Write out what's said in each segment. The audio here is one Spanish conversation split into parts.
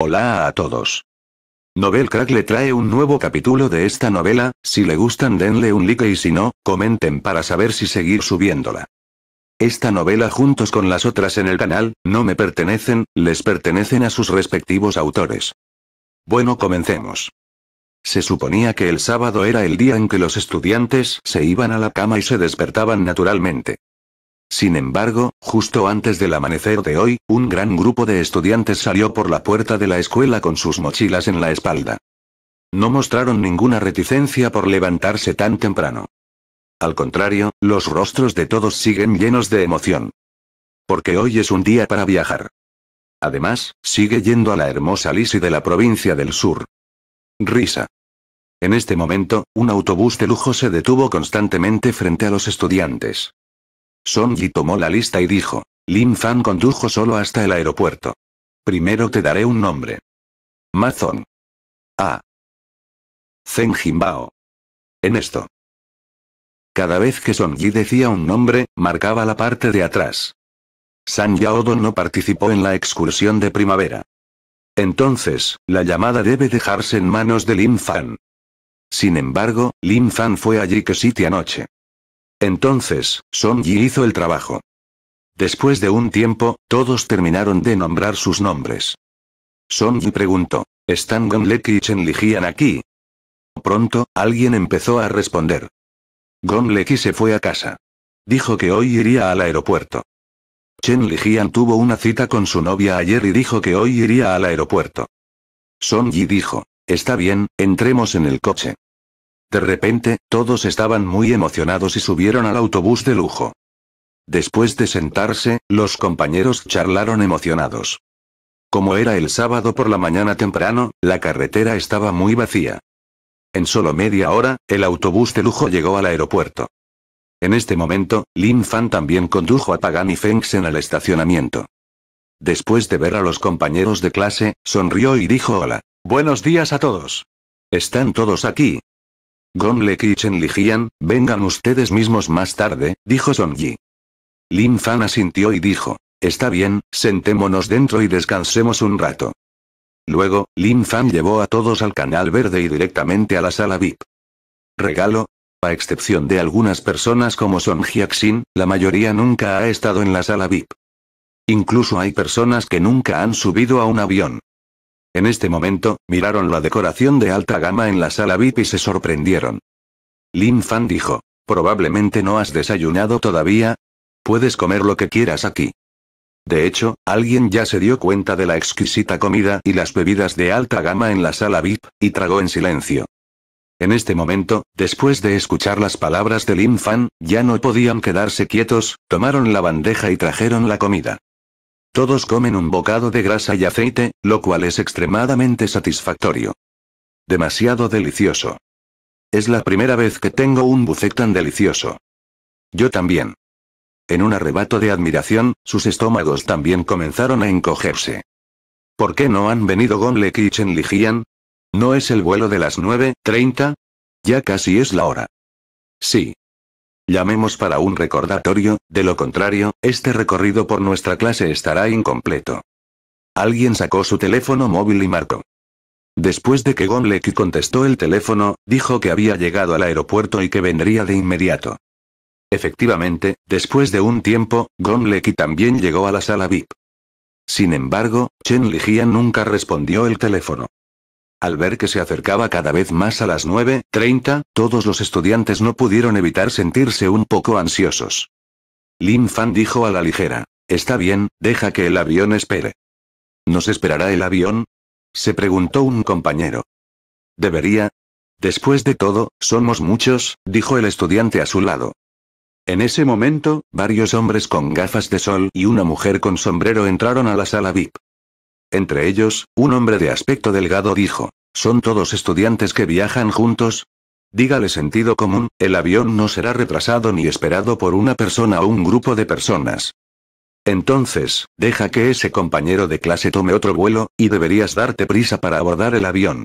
Hola a todos. Novel Crack le trae un nuevo capítulo de esta novela, si le gustan denle un like y si no, comenten para saber si seguir subiéndola. Esta novela juntos con las otras en el canal, no me pertenecen, les pertenecen a sus respectivos autores. Bueno comencemos. Se suponía que el sábado era el día en que los estudiantes se iban a la cama y se despertaban naturalmente. Sin embargo, justo antes del amanecer de hoy, un gran grupo de estudiantes salió por la puerta de la escuela con sus mochilas en la espalda. No mostraron ninguna reticencia por levantarse tan temprano. Al contrario, los rostros de todos siguen llenos de emoción. Porque hoy es un día para viajar. Además, sigue yendo a la hermosa Lisi de la provincia del sur. Risa. En este momento, un autobús de lujo se detuvo constantemente frente a los estudiantes. Song Yi tomó la lista y dijo. Lin Fan condujo solo hasta el aeropuerto. Primero te daré un nombre. Zong. A. Zen Jinbao. En esto. Cada vez que Song Yi decía un nombre, marcaba la parte de atrás. San Yaodo no participó en la excursión de primavera. Entonces, la llamada debe dejarse en manos de Lin Fan. Sin embargo, Lin Fan fue allí que sitio anoche. Entonces, Song Yi hizo el trabajo. Después de un tiempo, todos terminaron de nombrar sus nombres. Song Yi preguntó, ¿están Gonlek y Chen Lijian aquí? Pronto, alguien empezó a responder. Gonleki se fue a casa. Dijo que hoy iría al aeropuerto. Chen Lijian tuvo una cita con su novia ayer y dijo que hoy iría al aeropuerto. Song Yi dijo, está bien, entremos en el coche. De repente, todos estaban muy emocionados y subieron al autobús de lujo. Después de sentarse, los compañeros charlaron emocionados. Como era el sábado por la mañana temprano, la carretera estaba muy vacía. En solo media hora, el autobús de lujo llegó al aeropuerto. En este momento, Lin Fan también condujo a Pagani y Fengs en el estacionamiento. Después de ver a los compañeros de clase, sonrió y dijo hola. Buenos días a todos. ¿Están todos aquí? Gomlek y Chen vengan ustedes mismos más tarde, dijo Song Yi. Lin Fan asintió y dijo, está bien, sentémonos dentro y descansemos un rato. Luego, Lin Fan llevó a todos al canal verde y directamente a la sala VIP. Regalo, a excepción de algunas personas como Son Jiaxin, la mayoría nunca ha estado en la sala VIP. Incluso hay personas que nunca han subido a un avión. En este momento, miraron la decoración de alta gama en la sala VIP y se sorprendieron. Lin Fan dijo, probablemente no has desayunado todavía. Puedes comer lo que quieras aquí. De hecho, alguien ya se dio cuenta de la exquisita comida y las bebidas de alta gama en la sala VIP, y tragó en silencio. En este momento, después de escuchar las palabras de Lin Fan, ya no podían quedarse quietos, tomaron la bandeja y trajeron la comida. Todos comen un bocado de grasa y aceite, lo cual es extremadamente satisfactorio. Demasiado delicioso. Es la primera vez que tengo un bucet tan delicioso. Yo también. En un arrebato de admiración, sus estómagos también comenzaron a encogerse. ¿Por qué no han venido le Kitchen Kitchen Lijian? ¿No es el vuelo de las 9.30? Ya casi es la hora. Sí. Llamemos para un recordatorio, de lo contrario, este recorrido por nuestra clase estará incompleto. Alguien sacó su teléfono móvil y marcó. Después de que Gomleki contestó el teléfono, dijo que había llegado al aeropuerto y que vendría de inmediato. Efectivamente, después de un tiempo, Gomleki también llegó a la sala VIP. Sin embargo, Chen Lijian nunca respondió el teléfono. Al ver que se acercaba cada vez más a las 9.30, todos los estudiantes no pudieron evitar sentirse un poco ansiosos. Lin Fan dijo a la ligera. Está bien, deja que el avión espere. ¿Nos esperará el avión? Se preguntó un compañero. ¿Debería? Después de todo, somos muchos, dijo el estudiante a su lado. En ese momento, varios hombres con gafas de sol y una mujer con sombrero entraron a la sala VIP. Entre ellos, un hombre de aspecto delgado dijo, ¿Son todos estudiantes que viajan juntos? Dígale sentido común, el avión no será retrasado ni esperado por una persona o un grupo de personas. Entonces, deja que ese compañero de clase tome otro vuelo, y deberías darte prisa para abordar el avión.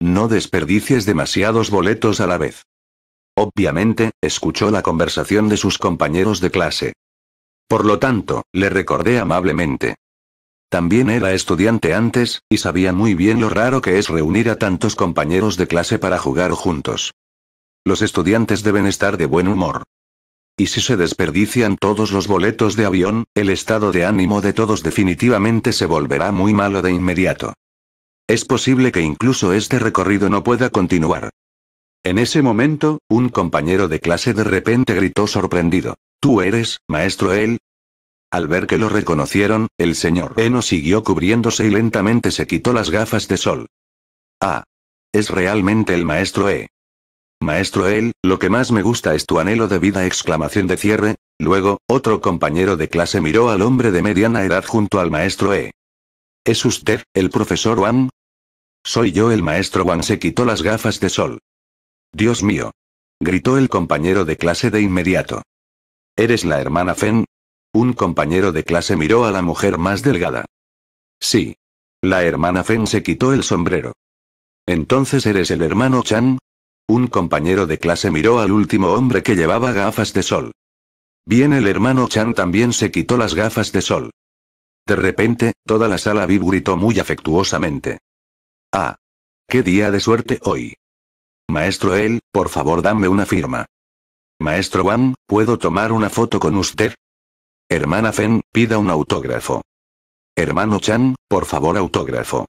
No desperdicies demasiados boletos a la vez. Obviamente, escuchó la conversación de sus compañeros de clase. Por lo tanto, le recordé amablemente. También era estudiante antes, y sabía muy bien lo raro que es reunir a tantos compañeros de clase para jugar juntos. Los estudiantes deben estar de buen humor. Y si se desperdician todos los boletos de avión, el estado de ánimo de todos definitivamente se volverá muy malo de inmediato. Es posible que incluso este recorrido no pueda continuar. En ese momento, un compañero de clase de repente gritó sorprendido. Tú eres, maestro él, al ver que lo reconocieron, el señor Eno siguió cubriéndose y lentamente se quitó las gafas de sol. Ah. Es realmente el maestro E. Maestro E, lo que más me gusta es tu anhelo de vida exclamación de cierre. Luego, otro compañero de clase miró al hombre de mediana edad junto al maestro E. ¿Es usted, el profesor Wang? Soy yo el maestro Wang se quitó las gafas de sol. Dios mío. Gritó el compañero de clase de inmediato. ¿Eres la hermana Fen? Un compañero de clase miró a la mujer más delgada. Sí. La hermana Fen se quitó el sombrero. Entonces eres el hermano Chan, un compañero de clase miró al último hombre que llevaba gafas de sol. Bien el hermano Chan también se quitó las gafas de sol. De repente, toda la sala gritó muy afectuosamente. Ah. Qué día de suerte hoy. Maestro él, por favor dame una firma. Maestro Wan, ¿puedo tomar una foto con usted? Hermana Fen, pida un autógrafo. Hermano Chan, por favor autógrafo.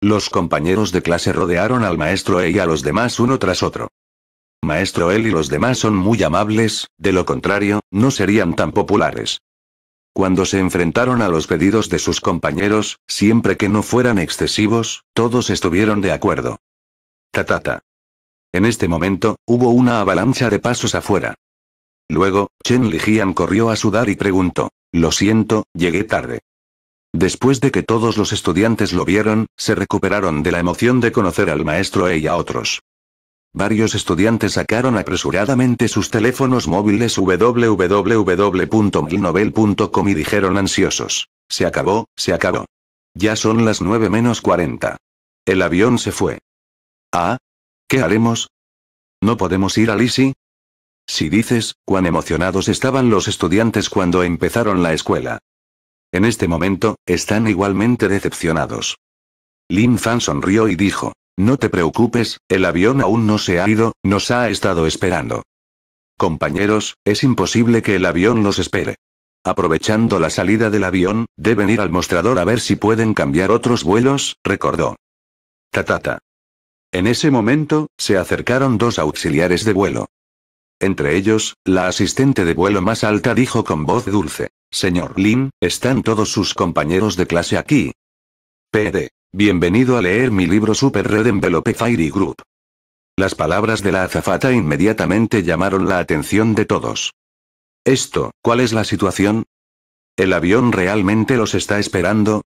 Los compañeros de clase rodearon al maestro E y a los demás uno tras otro. Maestro él y los demás son muy amables, de lo contrario, no serían tan populares. Cuando se enfrentaron a los pedidos de sus compañeros, siempre que no fueran excesivos, todos estuvieron de acuerdo. Tatata. En este momento, hubo una avalancha de pasos afuera. Luego, Chen Lijian corrió a sudar y preguntó. Lo siento, llegué tarde. Después de que todos los estudiantes lo vieron, se recuperaron de la emoción de conocer al maestro e y a otros. Varios estudiantes sacaron apresuradamente sus teléfonos móviles www.milnovel.com y dijeron ansiosos. Se acabó, se acabó. Ya son las 9 menos 40. El avión se fue. Ah. ¿Qué haremos? ¿No podemos ir a Lisi? Si dices, cuán emocionados estaban los estudiantes cuando empezaron la escuela. En este momento, están igualmente decepcionados. Lin Fan sonrió y dijo, no te preocupes, el avión aún no se ha ido, nos ha estado esperando. Compañeros, es imposible que el avión los espere. Aprovechando la salida del avión, deben ir al mostrador a ver si pueden cambiar otros vuelos, recordó. Tatata. En ese momento, se acercaron dos auxiliares de vuelo. Entre ellos, la asistente de vuelo más alta dijo con voz dulce, Señor Lin, están todos sus compañeros de clase aquí. PD. Bienvenido a leer mi libro Super Red Envelope Firey Group. Las palabras de la azafata inmediatamente llamaron la atención de todos. Esto, ¿cuál es la situación? ¿El avión realmente los está esperando?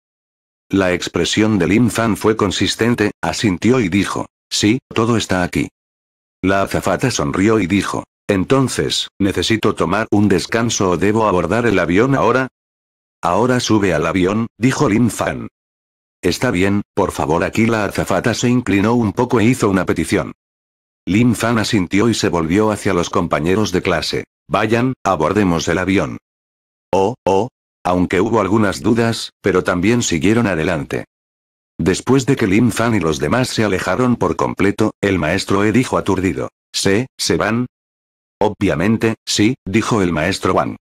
La expresión de Lin Fan fue consistente, asintió y dijo, sí, todo está aquí. La azafata sonrió y dijo, entonces, ¿necesito tomar un descanso o debo abordar el avión ahora? Ahora sube al avión, dijo Lin Fan. Está bien, por favor aquí la azafata se inclinó un poco e hizo una petición. Lin Fan asintió y se volvió hacia los compañeros de clase. Vayan, abordemos el avión. Oh, oh. Aunque hubo algunas dudas, pero también siguieron adelante. Después de que Lin Fan y los demás se alejaron por completo, el maestro E dijo aturdido. ¿Se, se van? Obviamente, sí, dijo el maestro Wan.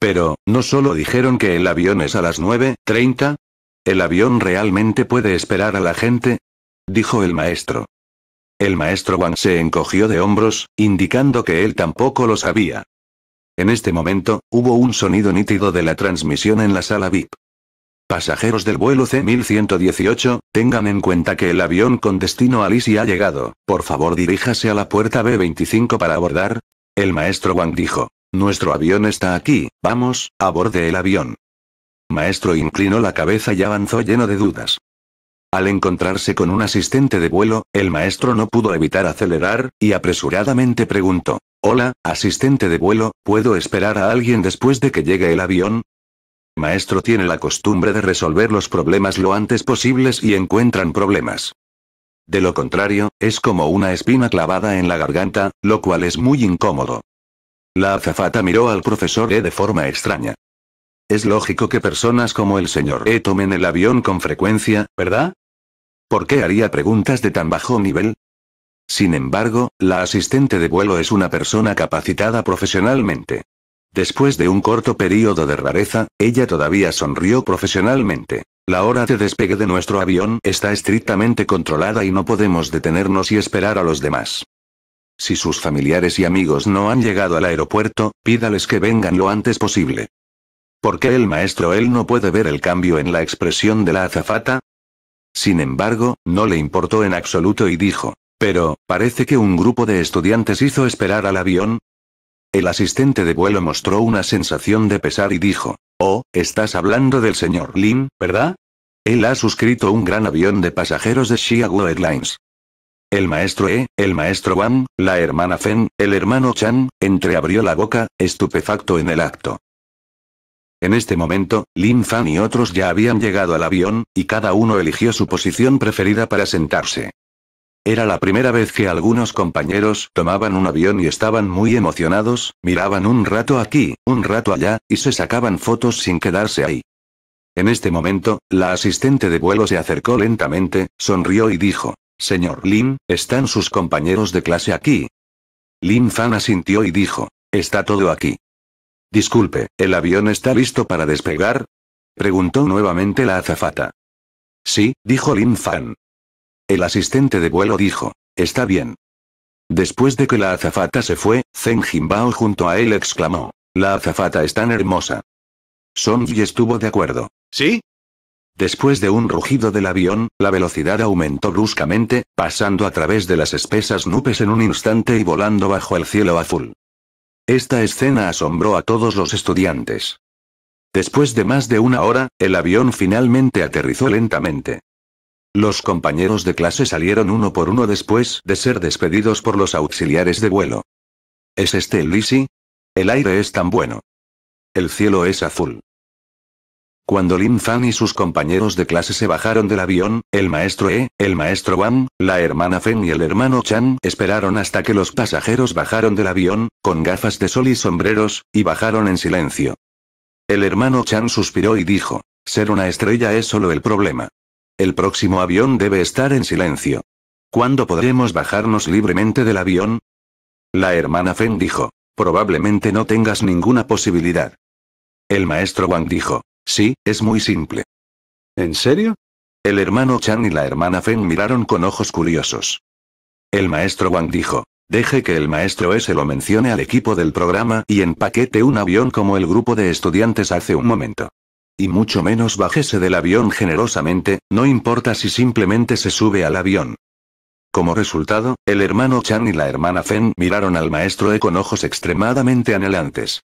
Pero, ¿no solo dijeron que el avión es a las 9.30? ¿El avión realmente puede esperar a la gente? dijo el maestro. El maestro Wan se encogió de hombros, indicando que él tampoco lo sabía. En este momento, hubo un sonido nítido de la transmisión en la sala VIP. Pasajeros del vuelo C-1118, tengan en cuenta que el avión con destino a Lisi ha llegado, por favor diríjase a la puerta B-25 para abordar, el maestro Wang dijo. Nuestro avión está aquí, vamos, a aborde el avión. Maestro inclinó la cabeza y avanzó lleno de dudas. Al encontrarse con un asistente de vuelo, el maestro no pudo evitar acelerar, y apresuradamente preguntó, Hola, asistente de vuelo, ¿puedo esperar a alguien después de que llegue el avión? Maestro tiene la costumbre de resolver los problemas lo antes posibles y encuentran problemas. De lo contrario, es como una espina clavada en la garganta, lo cual es muy incómodo. La azafata miró al profesor E de forma extraña. Es lógico que personas como el señor E tomen el avión con frecuencia, ¿verdad? ¿Por qué haría preguntas de tan bajo nivel? Sin embargo, la asistente de vuelo es una persona capacitada profesionalmente. Después de un corto periodo de rareza, ella todavía sonrió profesionalmente. La hora de despegue de nuestro avión está estrictamente controlada y no podemos detenernos y esperar a los demás. Si sus familiares y amigos no han llegado al aeropuerto, pídales que vengan lo antes posible. ¿Por qué el maestro él no puede ver el cambio en la expresión de la azafata? Sin embargo, no le importó en absoluto y dijo, pero, parece que un grupo de estudiantes hizo esperar al avión. El asistente de vuelo mostró una sensación de pesar y dijo, Oh, estás hablando del señor Lin, ¿verdad? Él ha suscrito un gran avión de pasajeros de Xiago Airlines. El maestro E, el maestro Wan, la hermana Fen, el hermano Chan, entreabrió la boca, estupefacto en el acto. En este momento, Lin Fan y otros ya habían llegado al avión, y cada uno eligió su posición preferida para sentarse. Era la primera vez que algunos compañeros tomaban un avión y estaban muy emocionados, miraban un rato aquí, un rato allá, y se sacaban fotos sin quedarse ahí. En este momento, la asistente de vuelo se acercó lentamente, sonrió y dijo, Señor Lin, ¿están sus compañeros de clase aquí? Lin Fan asintió y dijo, Está todo aquí. Disculpe, ¿el avión está listo para despegar? Preguntó nuevamente la azafata. Sí, dijo Lin Fan, el asistente de vuelo dijo, está bien. Después de que la azafata se fue, Zeng Jinbao junto a él exclamó, la azafata es tan hermosa. Song Yi estuvo de acuerdo. ¿Sí? Después de un rugido del avión, la velocidad aumentó bruscamente, pasando a través de las espesas nubes en un instante y volando bajo el cielo azul. Esta escena asombró a todos los estudiantes. Después de más de una hora, el avión finalmente aterrizó lentamente. Los compañeros de clase salieron uno por uno después de ser despedidos por los auxiliares de vuelo. ¿Es este el Lisi? El aire es tan bueno. El cielo es azul. Cuando Lin Fan y sus compañeros de clase se bajaron del avión, el maestro E, el maestro Wan, la hermana Fen y el hermano Chan esperaron hasta que los pasajeros bajaron del avión, con gafas de sol y sombreros, y bajaron en silencio. El hermano Chan suspiró y dijo, ser una estrella es solo el problema. El próximo avión debe estar en silencio. ¿Cuándo podremos bajarnos libremente del avión? La hermana Feng dijo, probablemente no tengas ninguna posibilidad. El maestro Wang dijo, sí, es muy simple. ¿En serio? El hermano Chan y la hermana Feng miraron con ojos curiosos. El maestro Wang dijo, deje que el maestro ese lo mencione al equipo del programa y empaquete un avión como el grupo de estudiantes hace un momento. Y mucho menos bájese del avión generosamente, no importa si simplemente se sube al avión. Como resultado, el hermano Chan y la hermana Fen miraron al maestro E con ojos extremadamente anhelantes.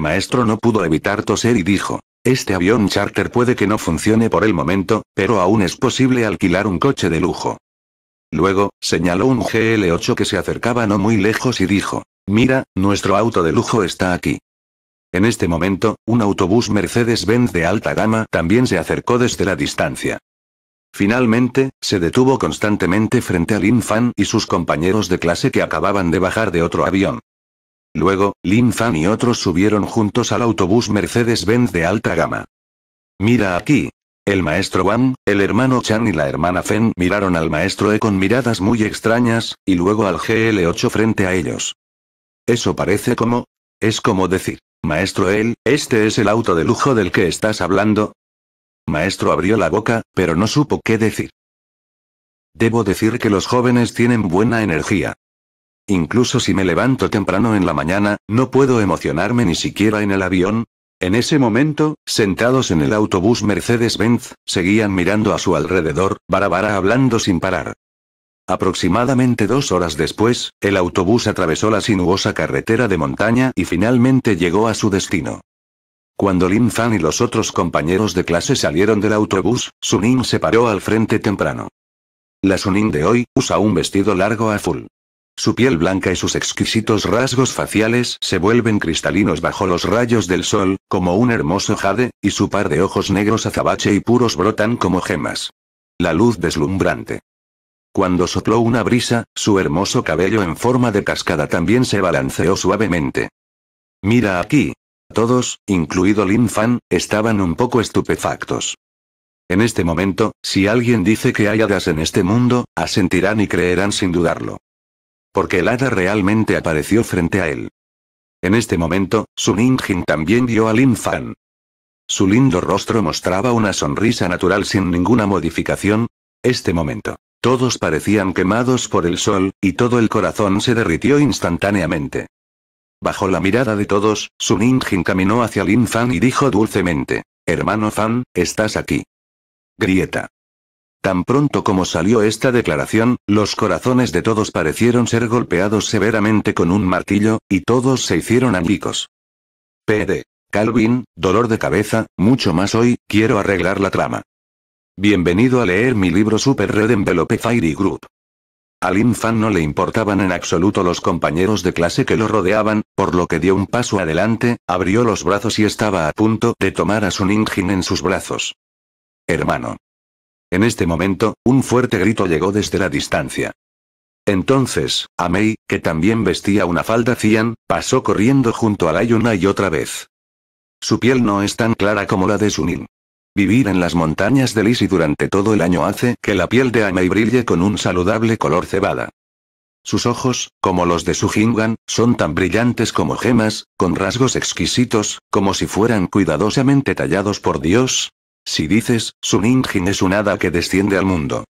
Maestro no pudo evitar toser y dijo, este avión charter puede que no funcione por el momento, pero aún es posible alquilar un coche de lujo. Luego, señaló un GL8 que se acercaba no muy lejos y dijo, mira, nuestro auto de lujo está aquí. En este momento, un autobús Mercedes-Benz de alta gama también se acercó desde la distancia. Finalmente, se detuvo constantemente frente a Lin Fan y sus compañeros de clase que acababan de bajar de otro avión. Luego, Lin Fan y otros subieron juntos al autobús Mercedes-Benz de alta gama. Mira aquí. El maestro Wang, el hermano Chan y la hermana Fen miraron al maestro E con miradas muy extrañas, y luego al GL8 frente a ellos. Eso parece como... es como decir. Maestro él, ¿este es el auto de lujo del que estás hablando? Maestro abrió la boca, pero no supo qué decir. Debo decir que los jóvenes tienen buena energía. Incluso si me levanto temprano en la mañana, no puedo emocionarme ni siquiera en el avión. En ese momento, sentados en el autobús Mercedes-Benz, seguían mirando a su alrededor, Barabara hablando sin parar. Aproximadamente dos horas después, el autobús atravesó la sinuosa carretera de montaña y finalmente llegó a su destino. Cuando Lin Fan y los otros compañeros de clase salieron del autobús, Sunin se paró al frente temprano. La Sunin de hoy usa un vestido largo azul. Su piel blanca y sus exquisitos rasgos faciales se vuelven cristalinos bajo los rayos del sol, como un hermoso jade, y su par de ojos negros azabache y puros brotan como gemas. La luz deslumbrante cuando sopló una brisa, su hermoso cabello en forma de cascada también se balanceó suavemente. Mira aquí. Todos, incluido Lin Fan, estaban un poco estupefactos. En este momento, si alguien dice que hay hadas en este mundo, asentirán y creerán sin dudarlo. Porque el hada realmente apareció frente a él. En este momento, Su Ninjin también vio a Lin Fan. Su lindo rostro mostraba una sonrisa natural sin ninguna modificación. Este momento. Todos parecían quemados por el sol, y todo el corazón se derritió instantáneamente. Bajo la mirada de todos, Su caminó hacia Lin Fan y dijo dulcemente: Hermano Fan, estás aquí. Grieta. Tan pronto como salió esta declaración, los corazones de todos parecieron ser golpeados severamente con un martillo, y todos se hicieron anglicos. PD. Calvin, dolor de cabeza, mucho más hoy, quiero arreglar la trama. Bienvenido a leer mi libro Super Red Envelope Fairy Group. Al infan no le importaban en absoluto los compañeros de clase que lo rodeaban, por lo que dio un paso adelante, abrió los brazos y estaba a punto de tomar a su en sus brazos. Hermano. En este momento, un fuerte grito llegó desde la distancia. Entonces, Amei, que también vestía una falda cian, pasó corriendo junto a Yuna y otra vez. Su piel no es tan clara como la de Sunin. Vivir en las montañas de Lisi durante todo el año hace que la piel de Amei brille con un saludable color cebada. Sus ojos, como los de su Jingan, son tan brillantes como gemas, con rasgos exquisitos, como si fueran cuidadosamente tallados por Dios. Si dices, su ninjin es un hada que desciende al mundo.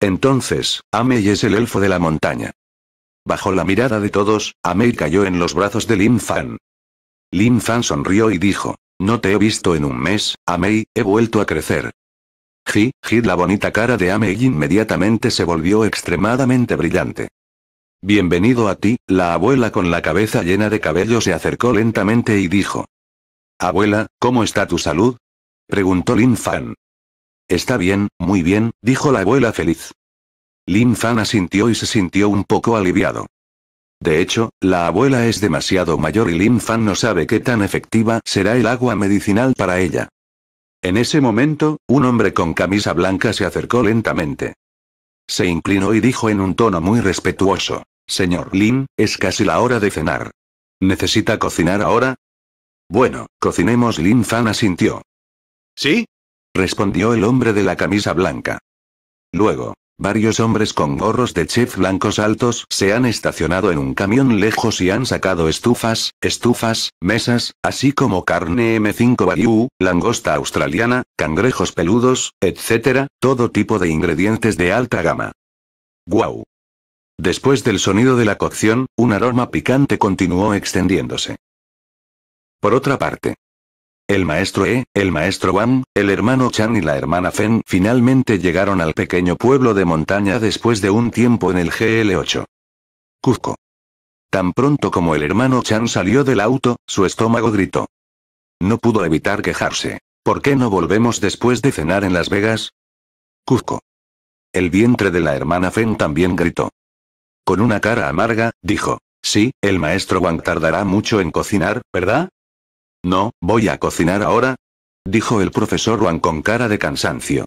Entonces, Amei es el elfo de la montaña. Bajo la mirada de todos, Amei cayó en los brazos de Lin Fan. Lin Fan sonrió y dijo, no te he visto en un mes, Amei, he vuelto a crecer. Ji, ji, la bonita cara de Amei inmediatamente se volvió extremadamente brillante. Bienvenido a ti, la abuela con la cabeza llena de cabello se acercó lentamente y dijo. Abuela, ¿cómo está tu salud? preguntó Lin Fan. Está bien, muy bien, dijo la abuela feliz. Lin Fan asintió y se sintió un poco aliviado. De hecho, la abuela es demasiado mayor y Lin Fan no sabe qué tan efectiva será el agua medicinal para ella. En ese momento, un hombre con camisa blanca se acercó lentamente. Se inclinó y dijo en un tono muy respetuoso, Señor Lin, es casi la hora de cenar. ¿Necesita cocinar ahora? Bueno, cocinemos. Lin Fan asintió. ¿Sí? respondió el hombre de la camisa blanca. Luego, Varios hombres con gorros de chef blancos altos se han estacionado en un camión lejos y han sacado estufas, estufas, mesas, así como carne M5 Bayou, langosta australiana, cangrejos peludos, etc., todo tipo de ingredientes de alta gama. ¡Guau! Después del sonido de la cocción, un aroma picante continuó extendiéndose. Por otra parte, el maestro E, el maestro Wang, el hermano Chan y la hermana Fen finalmente llegaron al pequeño pueblo de montaña después de un tiempo en el GL8. Cuzco. Tan pronto como el hermano Chan salió del auto, su estómago gritó. No pudo evitar quejarse. ¿Por qué no volvemos después de cenar en Las Vegas? Cuzco. El vientre de la hermana Fen también gritó. Con una cara amarga, dijo. Sí, el maestro Wang tardará mucho en cocinar, ¿verdad? No, voy a cocinar ahora. Dijo el profesor Wang con cara de cansancio.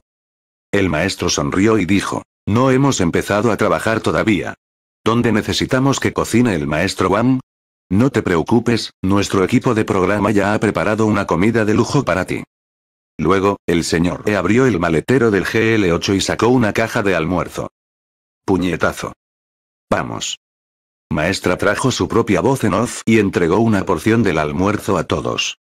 El maestro sonrió y dijo, no hemos empezado a trabajar todavía. ¿Dónde necesitamos que cocine el maestro Wang? No te preocupes, nuestro equipo de programa ya ha preparado una comida de lujo para ti. Luego, el señor E abrió el maletero del GL8 y sacó una caja de almuerzo. Puñetazo. Vamos maestra trajo su propia voz en off y entregó una porción del almuerzo a todos.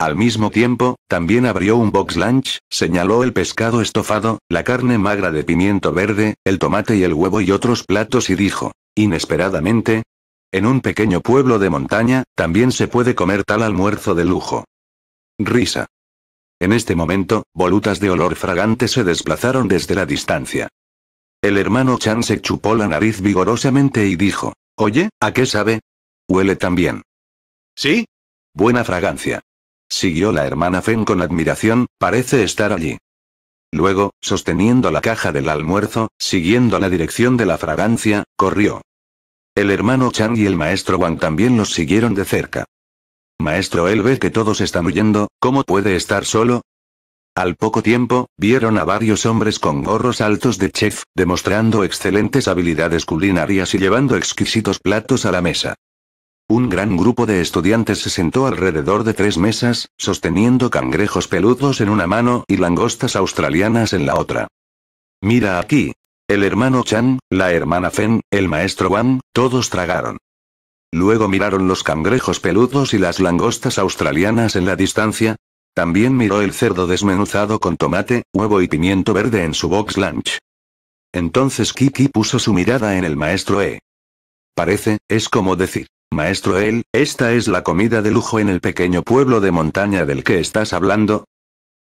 Al mismo tiempo, también abrió un box lunch, señaló el pescado estofado, la carne magra de pimiento verde, el tomate y el huevo y otros platos y dijo, inesperadamente, en un pequeño pueblo de montaña, también se puede comer tal almuerzo de lujo. Risa. En este momento, volutas de olor fragante se desplazaron desde la distancia. El hermano Chan se chupó la nariz vigorosamente y dijo, Oye, ¿a qué sabe? Huele también. ¿Sí? Buena fragancia. Siguió la hermana Fen con admiración, parece estar allí. Luego, sosteniendo la caja del almuerzo, siguiendo la dirección de la fragancia, corrió. El hermano Chang y el maestro Wang también los siguieron de cerca. Maestro, él ve que todos están huyendo, ¿cómo puede estar solo? Al poco tiempo, vieron a varios hombres con gorros altos de chef, demostrando excelentes habilidades culinarias y llevando exquisitos platos a la mesa. Un gran grupo de estudiantes se sentó alrededor de tres mesas, sosteniendo cangrejos peludos en una mano y langostas australianas en la otra. Mira aquí. El hermano Chan, la hermana Fen, el maestro Wan, todos tragaron. Luego miraron los cangrejos peludos y las langostas australianas en la distancia, también miró el cerdo desmenuzado con tomate, huevo y pimiento verde en su box lunch. Entonces Kiki puso su mirada en el maestro E. Parece, es como decir, maestro él, esta es la comida de lujo en el pequeño pueblo de montaña del que estás hablando.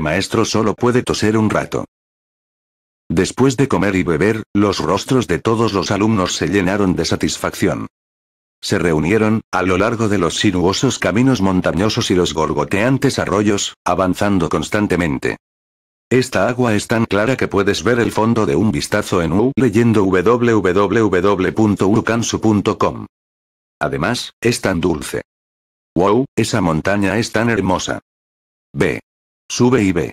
Maestro solo puede toser un rato. Después de comer y beber, los rostros de todos los alumnos se llenaron de satisfacción. Se reunieron, a lo largo de los sinuosos caminos montañosos y los gorgoteantes arroyos, avanzando constantemente. Esta agua es tan clara que puedes ver el fondo de un vistazo en U leyendo www.urcansu.com. Además, es tan dulce. ¡Wow! Esa montaña es tan hermosa. Ve. Sube y ve.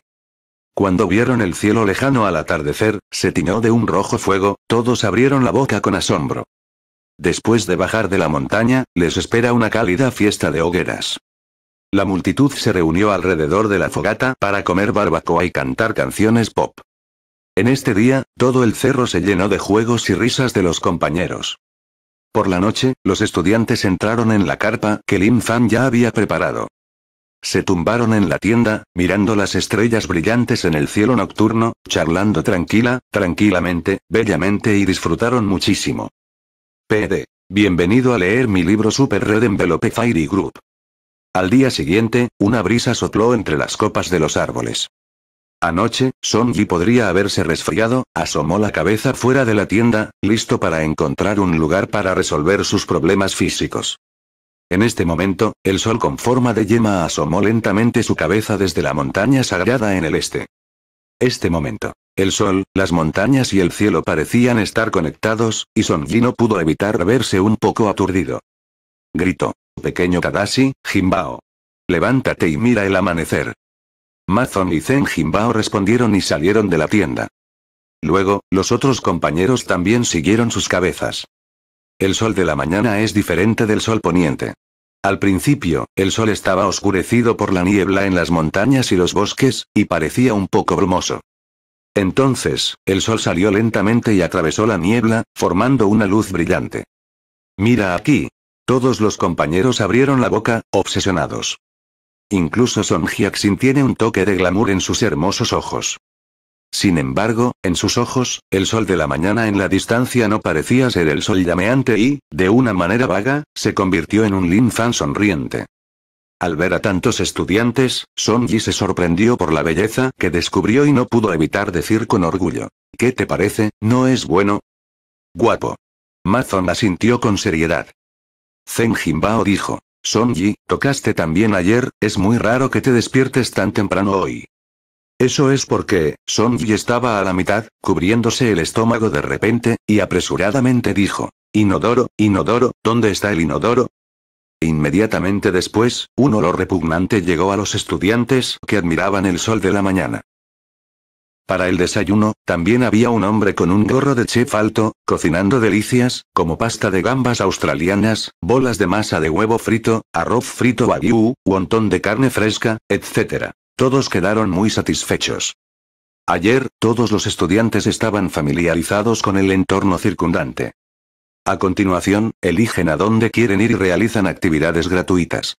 Cuando vieron el cielo lejano al atardecer, se tiñó de un rojo fuego, todos abrieron la boca con asombro. Después de bajar de la montaña, les espera una cálida fiesta de hogueras. La multitud se reunió alrededor de la fogata para comer barbacoa y cantar canciones pop. En este día, todo el cerro se llenó de juegos y risas de los compañeros. Por la noche, los estudiantes entraron en la carpa que Lin Fan ya había preparado. Se tumbaron en la tienda, mirando las estrellas brillantes en el cielo nocturno, charlando tranquila, tranquilamente, bellamente y disfrutaron muchísimo. PD. Bienvenido a leer mi libro Super Red Envelope Fairy Group. Al día siguiente, una brisa sopló entre las copas de los árboles. Anoche, Sonji podría haberse resfriado, asomó la cabeza fuera de la tienda, listo para encontrar un lugar para resolver sus problemas físicos. En este momento, el sol con forma de yema asomó lentamente su cabeza desde la montaña sagrada en el este. Este momento. El sol, las montañas y el cielo parecían estar conectados, y Sonji no pudo evitar verse un poco aturdido. Gritó. Pequeño Kadashi, Jimbao. Levántate y mira el amanecer. Mazon y Zen Jimbao respondieron y salieron de la tienda. Luego, los otros compañeros también siguieron sus cabezas. El sol de la mañana es diferente del sol poniente. Al principio, el sol estaba oscurecido por la niebla en las montañas y los bosques, y parecía un poco brumoso. Entonces, el sol salió lentamente y atravesó la niebla, formando una luz brillante. Mira aquí. Todos los compañeros abrieron la boca, obsesionados. Incluso Son Jiaxin tiene un toque de glamour en sus hermosos ojos. Sin embargo, en sus ojos, el sol de la mañana en la distancia no parecía ser el sol llameante y, de una manera vaga, se convirtió en un Lin Fan sonriente. Al ver a tantos estudiantes, Song se sorprendió por la belleza que descubrió y no pudo evitar decir con orgullo. ¿Qué te parece, no es bueno? Guapo. Mazon asintió con seriedad. Zen Jinbao dijo. Sonji, Yi, tocaste también ayer, es muy raro que te despiertes tan temprano hoy. Eso es porque, Sonji Yi estaba a la mitad, cubriéndose el estómago de repente, y apresuradamente dijo. Inodoro, inodoro, ¿dónde está el inodoro? Inmediatamente después, un olor repugnante llegó a los estudiantes que admiraban el sol de la mañana. Para el desayuno, también había un hombre con un gorro de chef alto, cocinando delicias, como pasta de gambas australianas, bolas de masa de huevo frito, arroz frito wagyu, montón de carne fresca, etc. Todos quedaron muy satisfechos. Ayer, todos los estudiantes estaban familiarizados con el entorno circundante. A continuación, eligen a dónde quieren ir y realizan actividades gratuitas.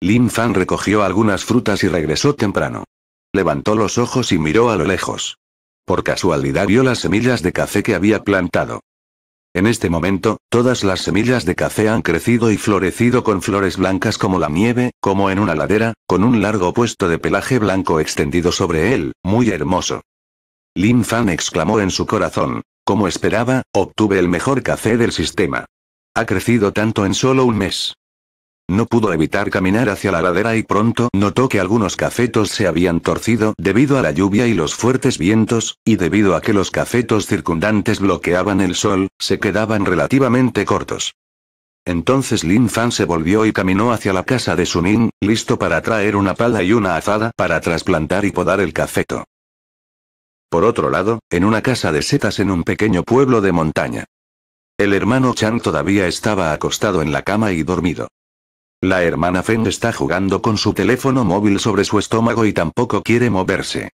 Lin Fan recogió algunas frutas y regresó temprano. Levantó los ojos y miró a lo lejos. Por casualidad vio las semillas de café que había plantado. En este momento, todas las semillas de café han crecido y florecido con flores blancas como la nieve, como en una ladera, con un largo puesto de pelaje blanco extendido sobre él, muy hermoso. Lin Fan exclamó en su corazón. Como esperaba, obtuve el mejor café del sistema. Ha crecido tanto en solo un mes. No pudo evitar caminar hacia la ladera y pronto notó que algunos cafetos se habían torcido debido a la lluvia y los fuertes vientos, y debido a que los cafetos circundantes bloqueaban el sol, se quedaban relativamente cortos. Entonces Lin Fan se volvió y caminó hacia la casa de Sunin, listo para traer una pala y una azada para trasplantar y podar el cafeto. Por otro lado, en una casa de setas en un pequeño pueblo de montaña. El hermano Chan todavía estaba acostado en la cama y dormido. La hermana Feng está jugando con su teléfono móvil sobre su estómago y tampoco quiere moverse.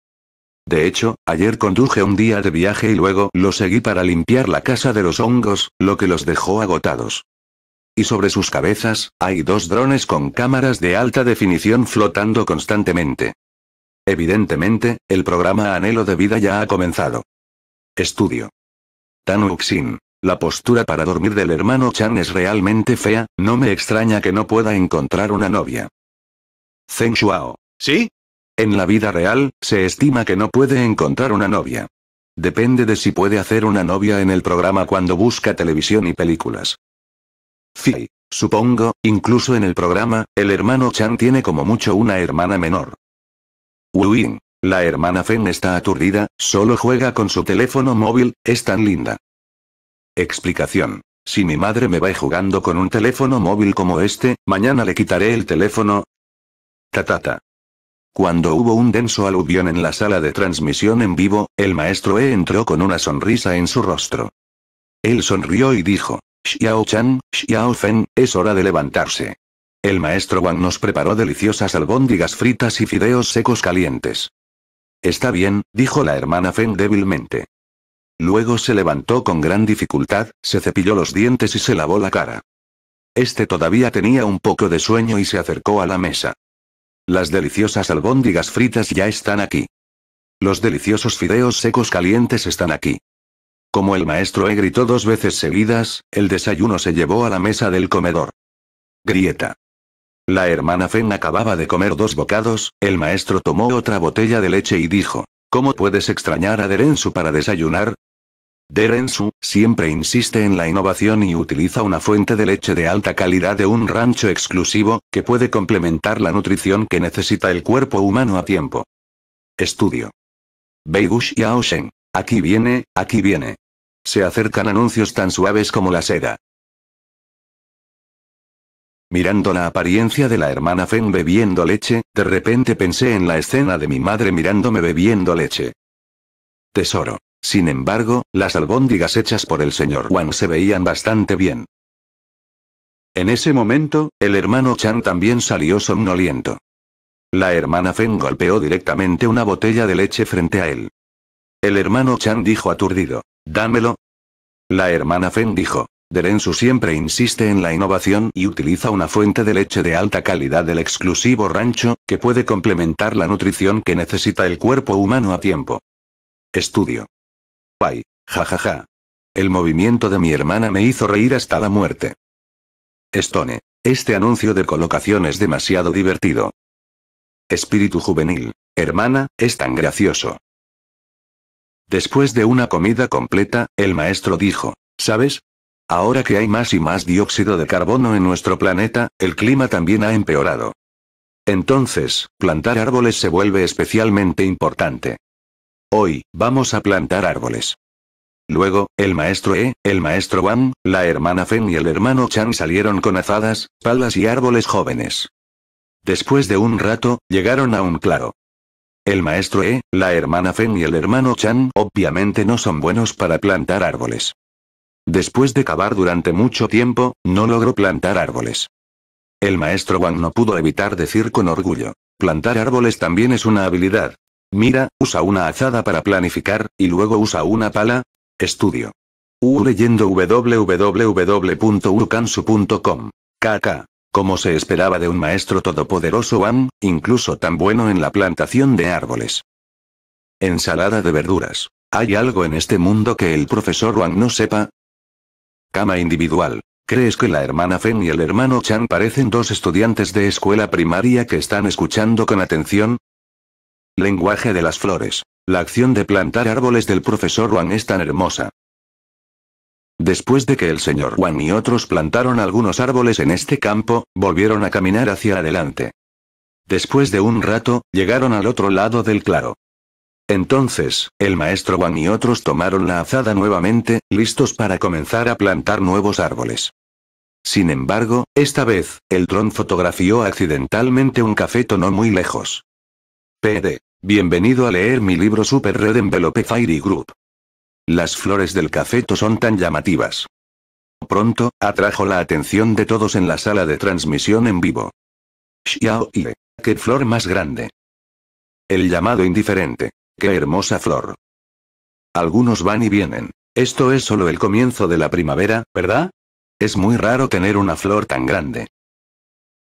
De hecho, ayer conduje un día de viaje y luego lo seguí para limpiar la casa de los hongos, lo que los dejó agotados. Y sobre sus cabezas, hay dos drones con cámaras de alta definición flotando constantemente. Evidentemente, el programa Anhelo de Vida ya ha comenzado. Estudio. Tan Uxin. La postura para dormir del hermano Chan es realmente fea, no me extraña que no pueda encontrar una novia. Zeng Shuao. ¿Sí? En la vida real, se estima que no puede encontrar una novia. Depende de si puede hacer una novia en el programa cuando busca televisión y películas. Sí. Supongo, incluso en el programa, el hermano Chan tiene como mucho una hermana menor. Win. La hermana Fen está aturdida, solo juega con su teléfono móvil, es tan linda. Explicación. Si mi madre me va jugando con un teléfono móvil como este, mañana le quitaré el teléfono. Tatata. Cuando hubo un denso aluvión en la sala de transmisión en vivo, el maestro E entró con una sonrisa en su rostro. Él sonrió y dijo, Xiao Chan, Xiao Fen, es hora de levantarse. El maestro Wang nos preparó deliciosas albóndigas fritas y fideos secos calientes. Está bien, dijo la hermana Feng débilmente. Luego se levantó con gran dificultad, se cepilló los dientes y se lavó la cara. Este todavía tenía un poco de sueño y se acercó a la mesa. Las deliciosas albóndigas fritas ya están aquí. Los deliciosos fideos secos calientes están aquí. Como el maestro E gritó dos veces seguidas, el desayuno se llevó a la mesa del comedor. Grieta. La hermana Fen acababa de comer dos bocados, el maestro tomó otra botella de leche y dijo, ¿Cómo puedes extrañar a Derensu para desayunar? Derensu, siempre insiste en la innovación y utiliza una fuente de leche de alta calidad de un rancho exclusivo, que puede complementar la nutrición que necesita el cuerpo humano a tiempo. Estudio. Beigush y Aoshen. Aquí viene, aquí viene. Se acercan anuncios tan suaves como la seda. Mirando la apariencia de la hermana Feng bebiendo leche, de repente pensé en la escena de mi madre mirándome bebiendo leche. Tesoro. Sin embargo, las albóndigas hechas por el señor Wang se veían bastante bien. En ese momento, el hermano Chan también salió somnoliento. La hermana Feng golpeó directamente una botella de leche frente a él. El hermano Chan dijo aturdido, Dámelo. La hermana Feng dijo, Derensu siempre insiste en la innovación y utiliza una fuente de leche de alta calidad del exclusivo rancho, que puede complementar la nutrición que necesita el cuerpo humano a tiempo. Estudio. Pai. Jajaja. El movimiento de mi hermana me hizo reír hasta la muerte. Stone. Este anuncio de colocación es demasiado divertido. Espíritu juvenil. Hermana, es tan gracioso. Después de una comida completa, el maestro dijo, ¿sabes? Ahora que hay más y más dióxido de carbono en nuestro planeta, el clima también ha empeorado. Entonces, plantar árboles se vuelve especialmente importante. Hoy, vamos a plantar árboles. Luego, el maestro E, el maestro Wan, la hermana Fen y el hermano Chan salieron con azadas, palas y árboles jóvenes. Después de un rato, llegaron a un claro. El maestro E, la hermana Fen y el hermano Chan obviamente no son buenos para plantar árboles. Después de cavar durante mucho tiempo, no logró plantar árboles. El maestro Wang no pudo evitar decir con orgullo. Plantar árboles también es una habilidad. Mira, usa una azada para planificar, y luego usa una pala. Estudio. U leyendo www.urukansu.com. KK. Como se esperaba de un maestro todopoderoso Wang, incluso tan bueno en la plantación de árboles. Ensalada de verduras. ¿Hay algo en este mundo que el profesor Wang no sepa? Cama individual. ¿Crees que la hermana Fen y el hermano Chan parecen dos estudiantes de escuela primaria que están escuchando con atención? Lenguaje de las flores. La acción de plantar árboles del profesor Wang es tan hermosa. Después de que el señor Wang y otros plantaron algunos árboles en este campo, volvieron a caminar hacia adelante. Después de un rato, llegaron al otro lado del claro. Entonces, el maestro Wang y otros tomaron la azada nuevamente, listos para comenzar a plantar nuevos árboles. Sin embargo, esta vez, el dron fotografió accidentalmente un cafeto no muy lejos. PD. Bienvenido a leer mi libro Super Red Envelope Fairy Group. Las flores del cafeto son tan llamativas. Pronto, atrajo la atención de todos en la sala de transmisión en vivo. Xiao ¡Qué flor más grande! El llamado indiferente. ¡Qué hermosa flor! Algunos van y vienen. Esto es solo el comienzo de la primavera, ¿verdad? Es muy raro tener una flor tan grande.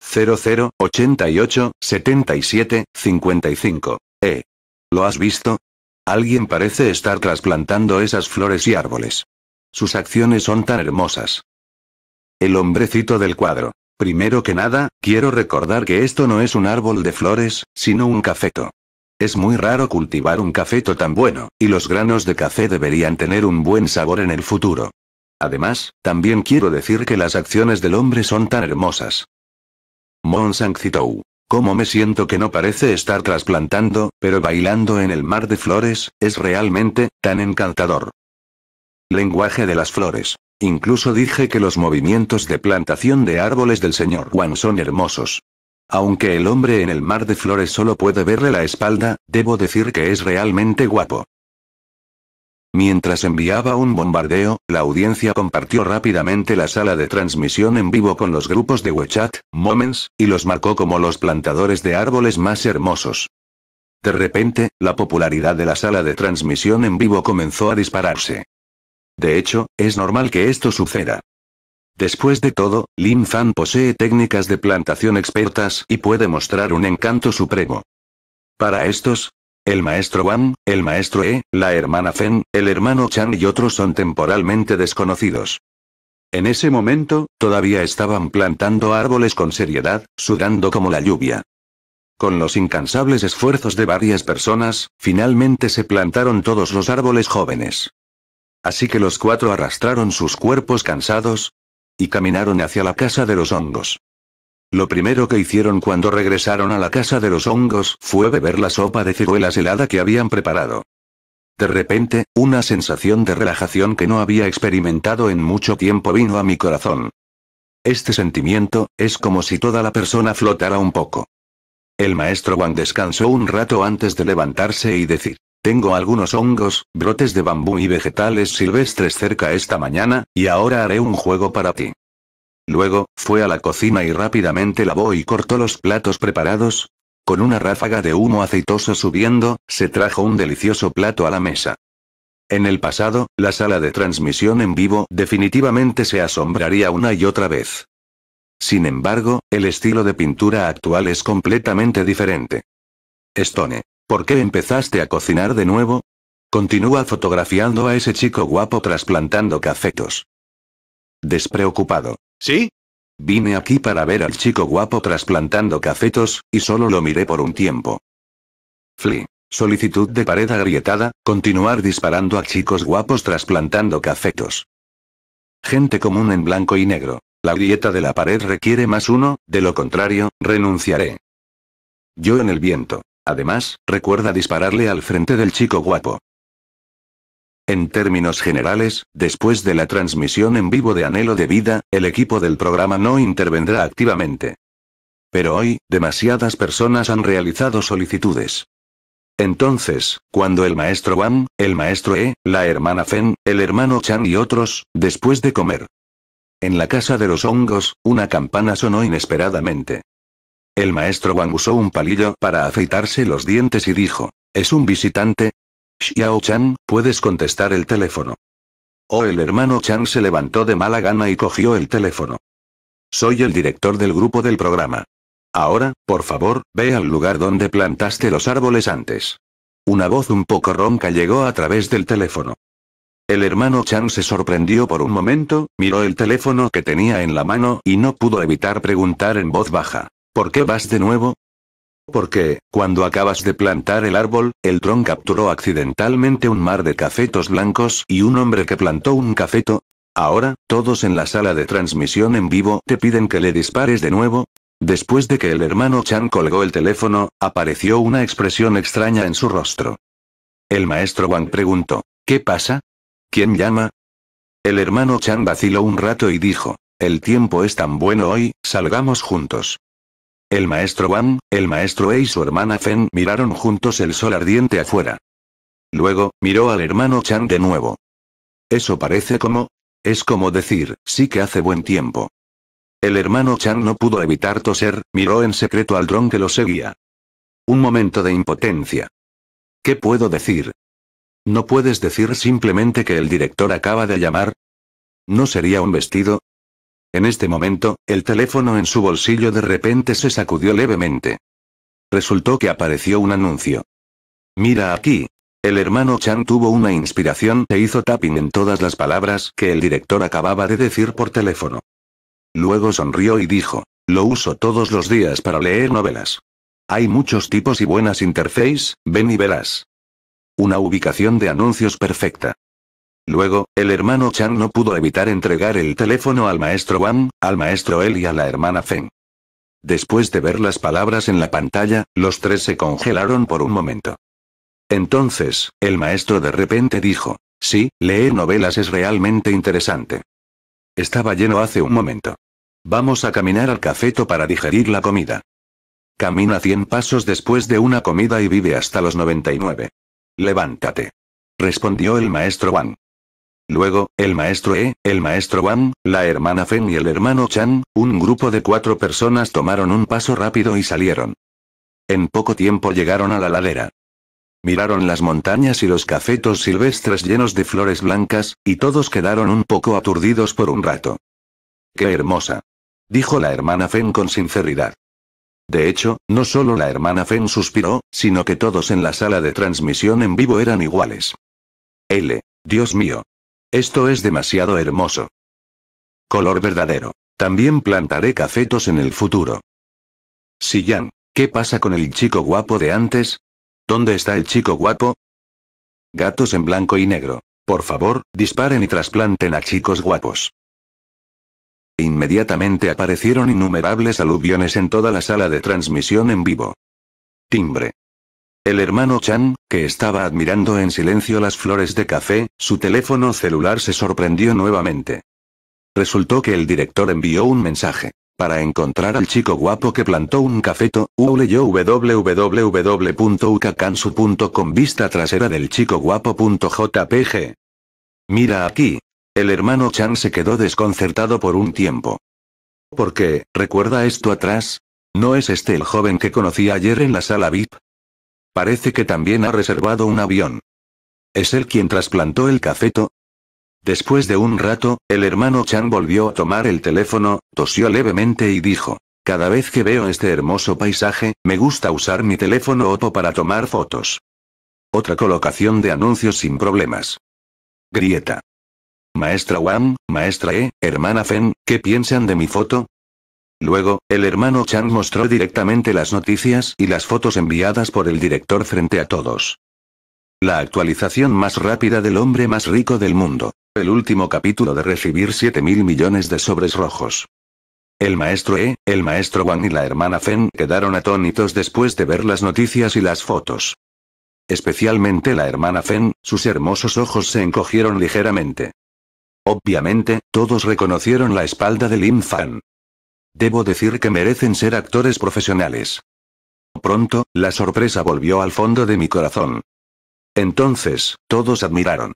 00887755. ¿Eh? ¿Lo has visto? Alguien parece estar trasplantando esas flores y árboles. Sus acciones son tan hermosas. El hombrecito del cuadro. Primero que nada, quiero recordar que esto no es un árbol de flores, sino un cafeto. Es muy raro cultivar un cafeto tan bueno, y los granos de café deberían tener un buen sabor en el futuro. Además, también quiero decir que las acciones del hombre son tan hermosas. Monsang Citou, Cómo me siento que no parece estar trasplantando, pero bailando en el mar de flores, es realmente, tan encantador. Lenguaje de las flores. Incluso dije que los movimientos de plantación de árboles del señor Juan son hermosos. Aunque el hombre en el mar de flores solo puede verle la espalda, debo decir que es realmente guapo. Mientras enviaba un bombardeo, la audiencia compartió rápidamente la sala de transmisión en vivo con los grupos de WeChat, Moments, y los marcó como los plantadores de árboles más hermosos. De repente, la popularidad de la sala de transmisión en vivo comenzó a dispararse. De hecho, es normal que esto suceda. Después de todo, Lin Fan posee técnicas de plantación expertas y puede mostrar un encanto supremo. Para estos, el maestro Wan, el maestro E, la hermana Fen, el hermano Chan y otros son temporalmente desconocidos. En ese momento, todavía estaban plantando árboles con seriedad, sudando como la lluvia. Con los incansables esfuerzos de varias personas, finalmente se plantaron todos los árboles jóvenes. Así que los cuatro arrastraron sus cuerpos cansados, y caminaron hacia la casa de los hongos. Lo primero que hicieron cuando regresaron a la casa de los hongos fue beber la sopa de ciruelas helada que habían preparado. De repente, una sensación de relajación que no había experimentado en mucho tiempo vino a mi corazón. Este sentimiento, es como si toda la persona flotara un poco. El maestro Wang descansó un rato antes de levantarse y decir. Tengo algunos hongos, brotes de bambú y vegetales silvestres cerca esta mañana, y ahora haré un juego para ti. Luego, fue a la cocina y rápidamente lavó y cortó los platos preparados. Con una ráfaga de humo aceitoso subiendo, se trajo un delicioso plato a la mesa. En el pasado, la sala de transmisión en vivo definitivamente se asombraría una y otra vez. Sin embargo, el estilo de pintura actual es completamente diferente. Stone. ¿Por qué empezaste a cocinar de nuevo? Continúa fotografiando a ese chico guapo trasplantando cafetos. Despreocupado. ¿Sí? Vine aquí para ver al chico guapo trasplantando cafetos, y solo lo miré por un tiempo. Fli. Solicitud de pared agrietada, continuar disparando a chicos guapos trasplantando cafetos. Gente común en blanco y negro. La grieta de la pared requiere más uno, de lo contrario, renunciaré. Yo en el viento. Además, recuerda dispararle al frente del chico guapo. En términos generales, después de la transmisión en vivo de Anhelo de Vida, el equipo del programa no intervendrá activamente. Pero hoy, demasiadas personas han realizado solicitudes. Entonces, cuando el maestro Wang, el maestro E, la hermana Fen, el hermano Chan y otros, después de comer. En la casa de los hongos, una campana sonó inesperadamente. El maestro Wang usó un palillo para afeitarse los dientes y dijo, ¿es un visitante? Xiao Chan, puedes contestar el teléfono. oh, el hermano Chan se levantó de mala gana y cogió el teléfono. Soy el director del grupo del programa. Ahora, por favor, ve al lugar donde plantaste los árboles antes. Una voz un poco ronca llegó a través del teléfono. El hermano Chan se sorprendió por un momento, miró el teléfono que tenía en la mano y no pudo evitar preguntar en voz baja. ¿Por qué vas de nuevo? Porque, cuando acabas de plantar el árbol, el tron capturó accidentalmente un mar de cafetos blancos y un hombre que plantó un cafeto. Ahora, todos en la sala de transmisión en vivo te piden que le dispares de nuevo. Después de que el hermano Chan colgó el teléfono, apareció una expresión extraña en su rostro. El maestro Wang preguntó, ¿qué pasa? ¿Quién llama? El hermano Chan vaciló un rato y dijo, el tiempo es tan bueno hoy, salgamos juntos. El maestro Wang, el maestro E y su hermana Fen miraron juntos el sol ardiente afuera. Luego, miró al hermano Chan de nuevo. Eso parece como... Es como decir, sí que hace buen tiempo. El hermano Chan no pudo evitar toser, miró en secreto al dron que lo seguía. Un momento de impotencia. ¿Qué puedo decir? ¿No puedes decir simplemente que el director acaba de llamar? ¿No sería un vestido? En este momento, el teléfono en su bolsillo de repente se sacudió levemente. Resultó que apareció un anuncio. Mira aquí. El hermano Chan tuvo una inspiración e hizo tapping en todas las palabras que el director acababa de decir por teléfono. Luego sonrió y dijo, lo uso todos los días para leer novelas. Hay muchos tipos y buenas interfaces, ven y verás. Una ubicación de anuncios perfecta. Luego, el hermano Chan no pudo evitar entregar el teléfono al maestro Wang, al maestro El y a la hermana Feng. Después de ver las palabras en la pantalla, los tres se congelaron por un momento. Entonces, el maestro de repente dijo, sí, leer novelas es realmente interesante. Estaba lleno hace un momento. Vamos a caminar al cafeto para digerir la comida. Camina 100 pasos después de una comida y vive hasta los 99. Levántate. Respondió el maestro Wang. Luego, el maestro E, el maestro Wan, la hermana Fen y el hermano Chan, un grupo de cuatro personas tomaron un paso rápido y salieron. En poco tiempo llegaron a la ladera. Miraron las montañas y los cafetos silvestres llenos de flores blancas, y todos quedaron un poco aturdidos por un rato. ¡Qué hermosa! dijo la hermana Fen con sinceridad. De hecho, no solo la hermana Fen suspiró, sino que todos en la sala de transmisión en vivo eran iguales. L. Dios mío, esto es demasiado hermoso. Color verdadero. También plantaré cafetos en el futuro. Siyang, ¿qué pasa con el chico guapo de antes? ¿Dónde está el chico guapo? Gatos en blanco y negro. Por favor, disparen y trasplanten a chicos guapos. Inmediatamente aparecieron innumerables aluviones en toda la sala de transmisión en vivo. Timbre. El hermano Chan, que estaba admirando en silencio las flores de café, su teléfono celular se sorprendió nuevamente. Resultó que el director envió un mensaje. Para encontrar al chico guapo que plantó un cafeto, U www.ukakansu.com vista trasera del chico guapo.jpg. Mira aquí. El hermano Chan se quedó desconcertado por un tiempo. ¿Por qué, ¿recuerda esto atrás? ¿No es este el joven que conocí ayer en la sala VIP? Parece que también ha reservado un avión. ¿Es él quien trasplantó el cafeto? Después de un rato, el hermano Chan volvió a tomar el teléfono, tosió levemente y dijo, cada vez que veo este hermoso paisaje, me gusta usar mi teléfono Oppo para tomar fotos. Otra colocación de anuncios sin problemas. Grieta. Maestra Wang, maestra E, hermana Fen, ¿qué piensan de mi foto? Luego, el hermano Chan mostró directamente las noticias y las fotos enviadas por el director frente a todos. La actualización más rápida del hombre más rico del mundo. El último capítulo de recibir 7 mil millones de sobres rojos. El maestro E, el maestro Wang y la hermana Fen quedaron atónitos después de ver las noticias y las fotos. Especialmente la hermana Fen, sus hermosos ojos se encogieron ligeramente. Obviamente, todos reconocieron la espalda de Lin Fan. Debo decir que merecen ser actores profesionales. Pronto, la sorpresa volvió al fondo de mi corazón. Entonces, todos admiraron.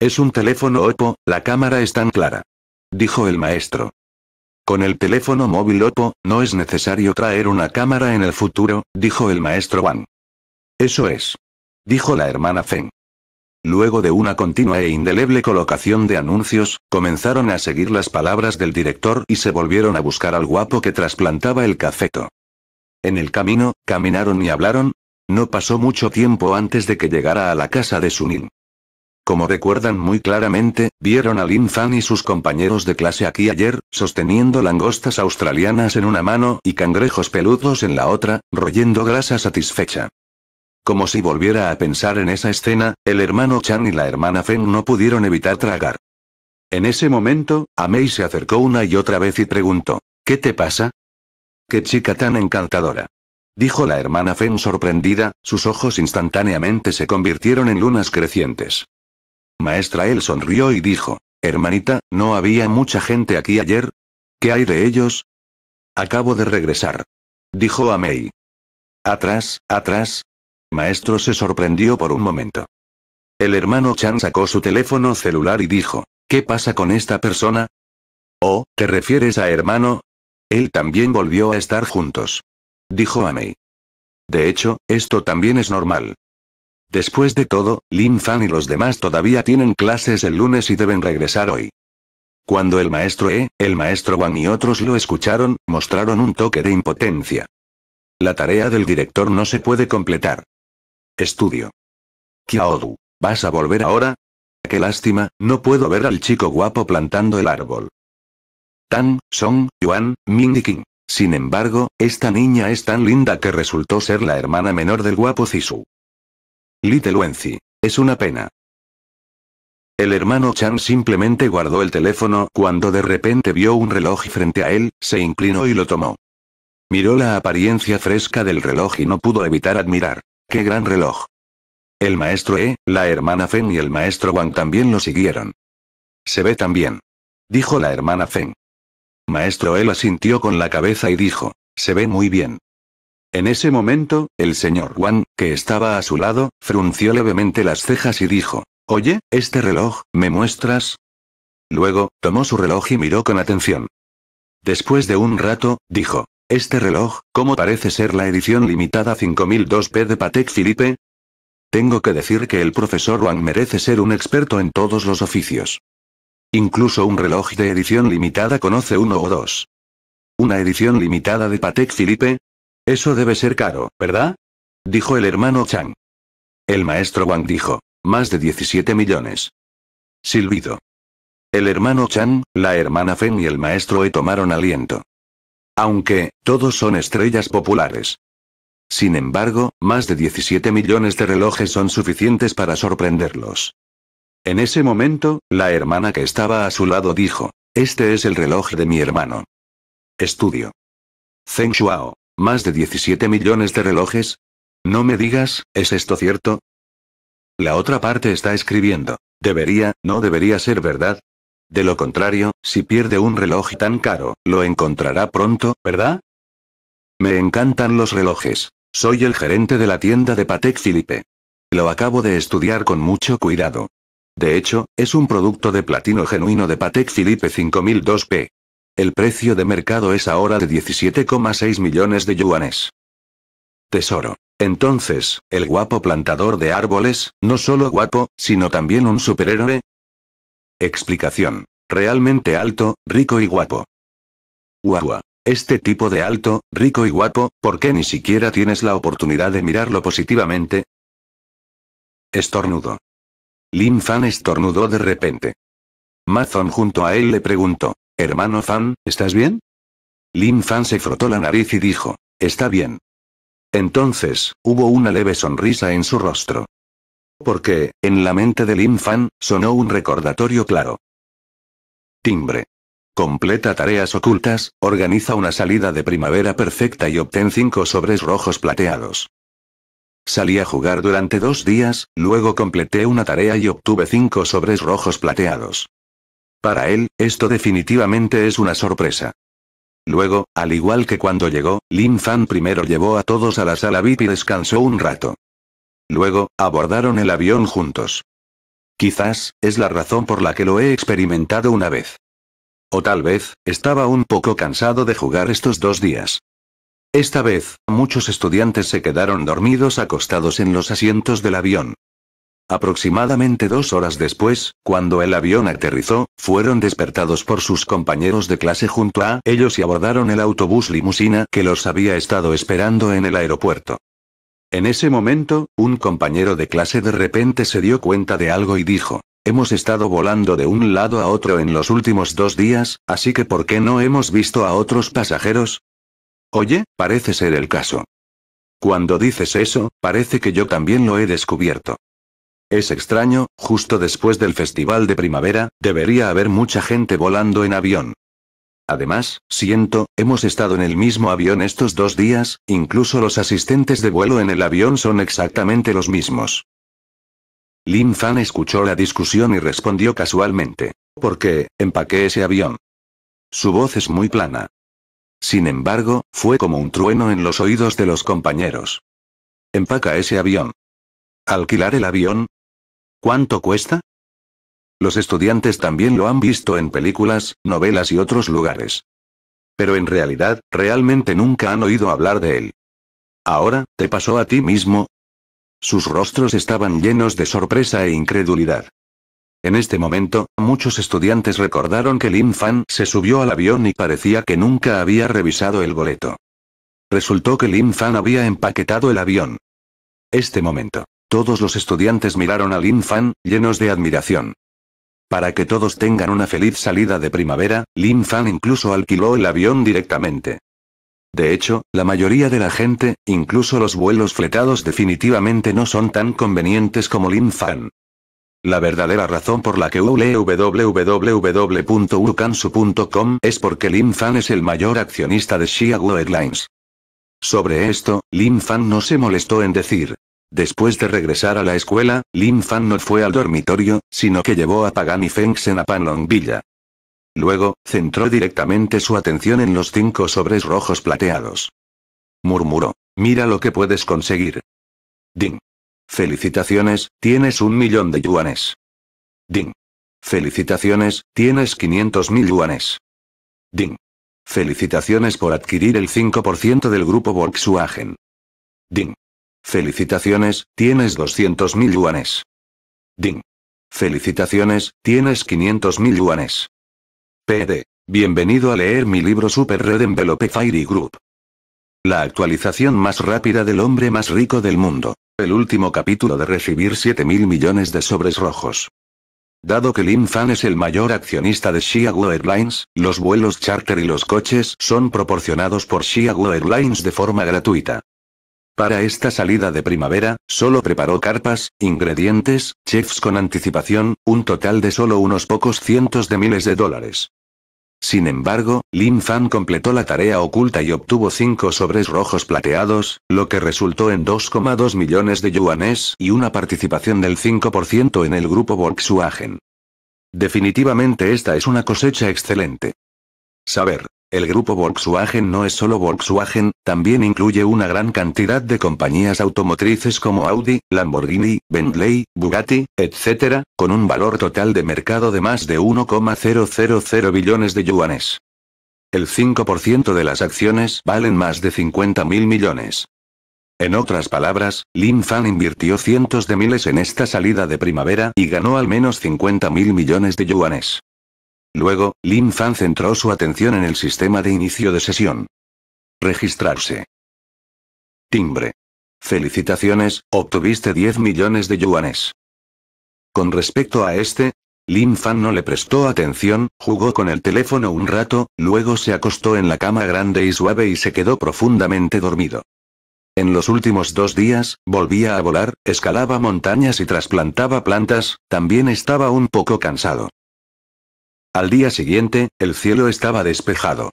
Es un teléfono Oppo, la cámara es tan clara. Dijo el maestro. Con el teléfono móvil Oppo, no es necesario traer una cámara en el futuro, dijo el maestro Wang. Eso es. Dijo la hermana Feng. Luego de una continua e indeleble colocación de anuncios, comenzaron a seguir las palabras del director y se volvieron a buscar al guapo que trasplantaba el cafeto. En el camino, caminaron y hablaron. No pasó mucho tiempo antes de que llegara a la casa de Sunil. Como recuerdan muy claramente, vieron a Lin Fan y sus compañeros de clase aquí ayer, sosteniendo langostas australianas en una mano y cangrejos peludos en la otra, royendo grasa satisfecha. Como si volviera a pensar en esa escena, el hermano Chan y la hermana Feng no pudieron evitar tragar. En ese momento, Mei se acercó una y otra vez y preguntó, ¿qué te pasa? ¡Qué chica tan encantadora! Dijo la hermana Feng sorprendida, sus ojos instantáneamente se convirtieron en lunas crecientes. Maestra él sonrió y dijo, Hermanita, ¿no había mucha gente aquí ayer? ¿Qué hay de ellos? Acabo de regresar. Dijo Mei. Atrás, atrás, maestro se sorprendió por un momento. El hermano Chan sacó su teléfono celular y dijo, ¿qué pasa con esta persona? Oh, ¿te refieres a hermano? Él también volvió a estar juntos. Dijo Mei. De hecho, esto también es normal. Después de todo, Lin Fan y los demás todavía tienen clases el lunes y deben regresar hoy. Cuando el maestro E, el maestro Wang y otros lo escucharon, mostraron un toque de impotencia. La tarea del director no se puede completar. Estudio. Kiaodu, ¿vas a volver ahora? Qué lástima, no puedo ver al chico guapo plantando el árbol. Tan, Song, Yuan, Ming y Sin embargo, esta niña es tan linda que resultó ser la hermana menor del guapo Cisu. Little Wenzi. Es una pena. El hermano Chan simplemente guardó el teléfono cuando de repente vio un reloj frente a él, se inclinó y lo tomó. Miró la apariencia fresca del reloj y no pudo evitar admirar. ¡Qué gran reloj! El maestro E, la hermana Feng y el maestro Wang también lo siguieron. Se ve también. Dijo la hermana Feng. Maestro E asintió con la cabeza y dijo, se ve muy bien. En ese momento, el señor Wang, que estaba a su lado, frunció levemente las cejas y dijo, Oye, este reloj, ¿me muestras? Luego, tomó su reloj y miró con atención. Después de un rato, dijo, este reloj, ¿cómo parece ser la edición limitada 5002P de Patek Philippe? Tengo que decir que el profesor Wang merece ser un experto en todos los oficios. Incluso un reloj de edición limitada conoce uno o dos. ¿Una edición limitada de Patek Philippe? Eso debe ser caro, ¿verdad? Dijo el hermano Chang. El maestro Wang dijo, más de 17 millones. Silbido. El hermano Chang, la hermana Fen y el maestro E tomaron aliento. Aunque, todos son estrellas populares. Sin embargo, más de 17 millones de relojes son suficientes para sorprenderlos. En ese momento, la hermana que estaba a su lado dijo, Este es el reloj de mi hermano. Estudio. Zeng Shuao, ¿más de 17 millones de relojes? No me digas, ¿es esto cierto? La otra parte está escribiendo. Debería, no debería ser verdad. De lo contrario, si pierde un reloj tan caro, lo encontrará pronto, ¿verdad? Me encantan los relojes. Soy el gerente de la tienda de Patek Philippe. Lo acabo de estudiar con mucho cuidado. De hecho, es un producto de platino genuino de Patek Philippe 5002P. El precio de mercado es ahora de 17,6 millones de yuanes. Tesoro. Entonces, el guapo plantador de árboles, no solo guapo, sino también un superhéroe, Explicación. Realmente alto, rico y guapo. Guagua. Este tipo de alto, rico y guapo, ¿por qué ni siquiera tienes la oportunidad de mirarlo positivamente? Estornudo. Lin Fan estornudó de repente. Mazon junto a él le preguntó, Hermano Fan, ¿estás bien? Lin Fan se frotó la nariz y dijo, Está bien. Entonces, hubo una leve sonrisa en su rostro porque, en la mente de Lin Fan, sonó un recordatorio claro. Timbre. Completa tareas ocultas, organiza una salida de primavera perfecta y obtén cinco sobres rojos plateados. Salí a jugar durante dos días, luego completé una tarea y obtuve cinco sobres rojos plateados. Para él, esto definitivamente es una sorpresa. Luego, al igual que cuando llegó, Lin Fan primero llevó a todos a la sala VIP y descansó un rato. Luego, abordaron el avión juntos. Quizás, es la razón por la que lo he experimentado una vez. O tal vez, estaba un poco cansado de jugar estos dos días. Esta vez, muchos estudiantes se quedaron dormidos acostados en los asientos del avión. Aproximadamente dos horas después, cuando el avión aterrizó, fueron despertados por sus compañeros de clase junto a ellos y abordaron el autobús limusina que los había estado esperando en el aeropuerto. En ese momento, un compañero de clase de repente se dio cuenta de algo y dijo, hemos estado volando de un lado a otro en los últimos dos días, así que ¿por qué no hemos visto a otros pasajeros? Oye, parece ser el caso. Cuando dices eso, parece que yo también lo he descubierto. Es extraño, justo después del festival de primavera, debería haber mucha gente volando en avión. Además, siento, hemos estado en el mismo avión estos dos días, incluso los asistentes de vuelo en el avión son exactamente los mismos. Lin Fan escuchó la discusión y respondió casualmente. ¿Por qué, empaqué ese avión. Su voz es muy plana. Sin embargo, fue como un trueno en los oídos de los compañeros. Empaca ese avión. ¿Alquilar el avión? ¿Cuánto cuesta? Los estudiantes también lo han visto en películas, novelas y otros lugares. Pero en realidad, realmente nunca han oído hablar de él. Ahora, ¿te pasó a ti mismo? Sus rostros estaban llenos de sorpresa e incredulidad. En este momento, muchos estudiantes recordaron que Lin Fan se subió al avión y parecía que nunca había revisado el boleto. Resultó que Lin Fan había empaquetado el avión. Este momento. Todos los estudiantes miraron a Lin Fan, llenos de admiración. Para que todos tengan una feliz salida de primavera, Lin Fan incluso alquiló el avión directamente. De hecho, la mayoría de la gente, incluso los vuelos fletados definitivamente no son tan convenientes como Lin Fan. La verdadera razón por la que www.urukansu.com es porque Lin Fan es el mayor accionista de Shia Airlines. Sobre esto, Lin Fan no se molestó en decir, Después de regresar a la escuela, Lin Fan no fue al dormitorio, sino que llevó a Pagan y Fengsen a Villa. Luego, centró directamente su atención en los cinco sobres rojos plateados. Murmuró. Mira lo que puedes conseguir. Ding. Felicitaciones, tienes un millón de yuanes. Ding. Felicitaciones, tienes 500 mil yuanes. Ding. Felicitaciones por adquirir el 5% del grupo Volkswagen. Ding. Felicitaciones, tienes 200.000 yuanes. Ding. Felicitaciones, tienes 500.000 yuanes. PD. Bienvenido a leer mi libro Super Red Envelope Fairy Group. La actualización más rápida del hombre más rico del mundo. El último capítulo de recibir 7.000 millones de sobres rojos. Dado que Lin Fan es el mayor accionista de Xiago Airlines, los vuelos charter y los coches son proporcionados por Shia Airlines de forma gratuita. Para esta salida de primavera, solo preparó carpas, ingredientes, chefs con anticipación, un total de solo unos pocos cientos de miles de dólares. Sin embargo, Lin Fan completó la tarea oculta y obtuvo cinco sobres rojos plateados, lo que resultó en 2,2 millones de yuanes y una participación del 5% en el grupo Volkswagen. Definitivamente esta es una cosecha excelente. Saber, el grupo Volkswagen no es solo Volkswagen, también incluye una gran cantidad de compañías automotrices como Audi, Lamborghini, Bentley, Bugatti, etc., con un valor total de mercado de más de 1,000 billones de yuanes. El 5% de las acciones valen más de 50 mil millones. En otras palabras, Lin Fan invirtió cientos de miles en esta salida de primavera y ganó al menos 50 mil millones de yuanes. Luego, Lin Fan centró su atención en el sistema de inicio de sesión. Registrarse. Timbre. Felicitaciones, obtuviste 10 millones de yuanes. Con respecto a este, Lin Fan no le prestó atención, jugó con el teléfono un rato, luego se acostó en la cama grande y suave y se quedó profundamente dormido. En los últimos dos días, volvía a volar, escalaba montañas y trasplantaba plantas, también estaba un poco cansado. Al día siguiente, el cielo estaba despejado.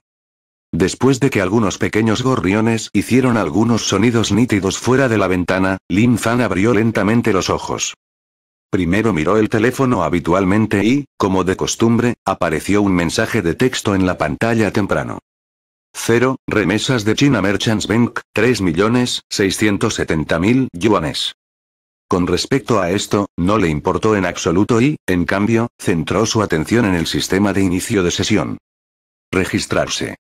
Después de que algunos pequeños gorriones hicieron algunos sonidos nítidos fuera de la ventana, Lin Fan abrió lentamente los ojos. Primero miró el teléfono habitualmente y, como de costumbre, apareció un mensaje de texto en la pantalla temprano. 0. Remesas de China Merchants Bank, 3.670.000 yuanes. Con respecto a esto, no le importó en absoluto y, en cambio, centró su atención en el sistema de inicio de sesión. Registrarse.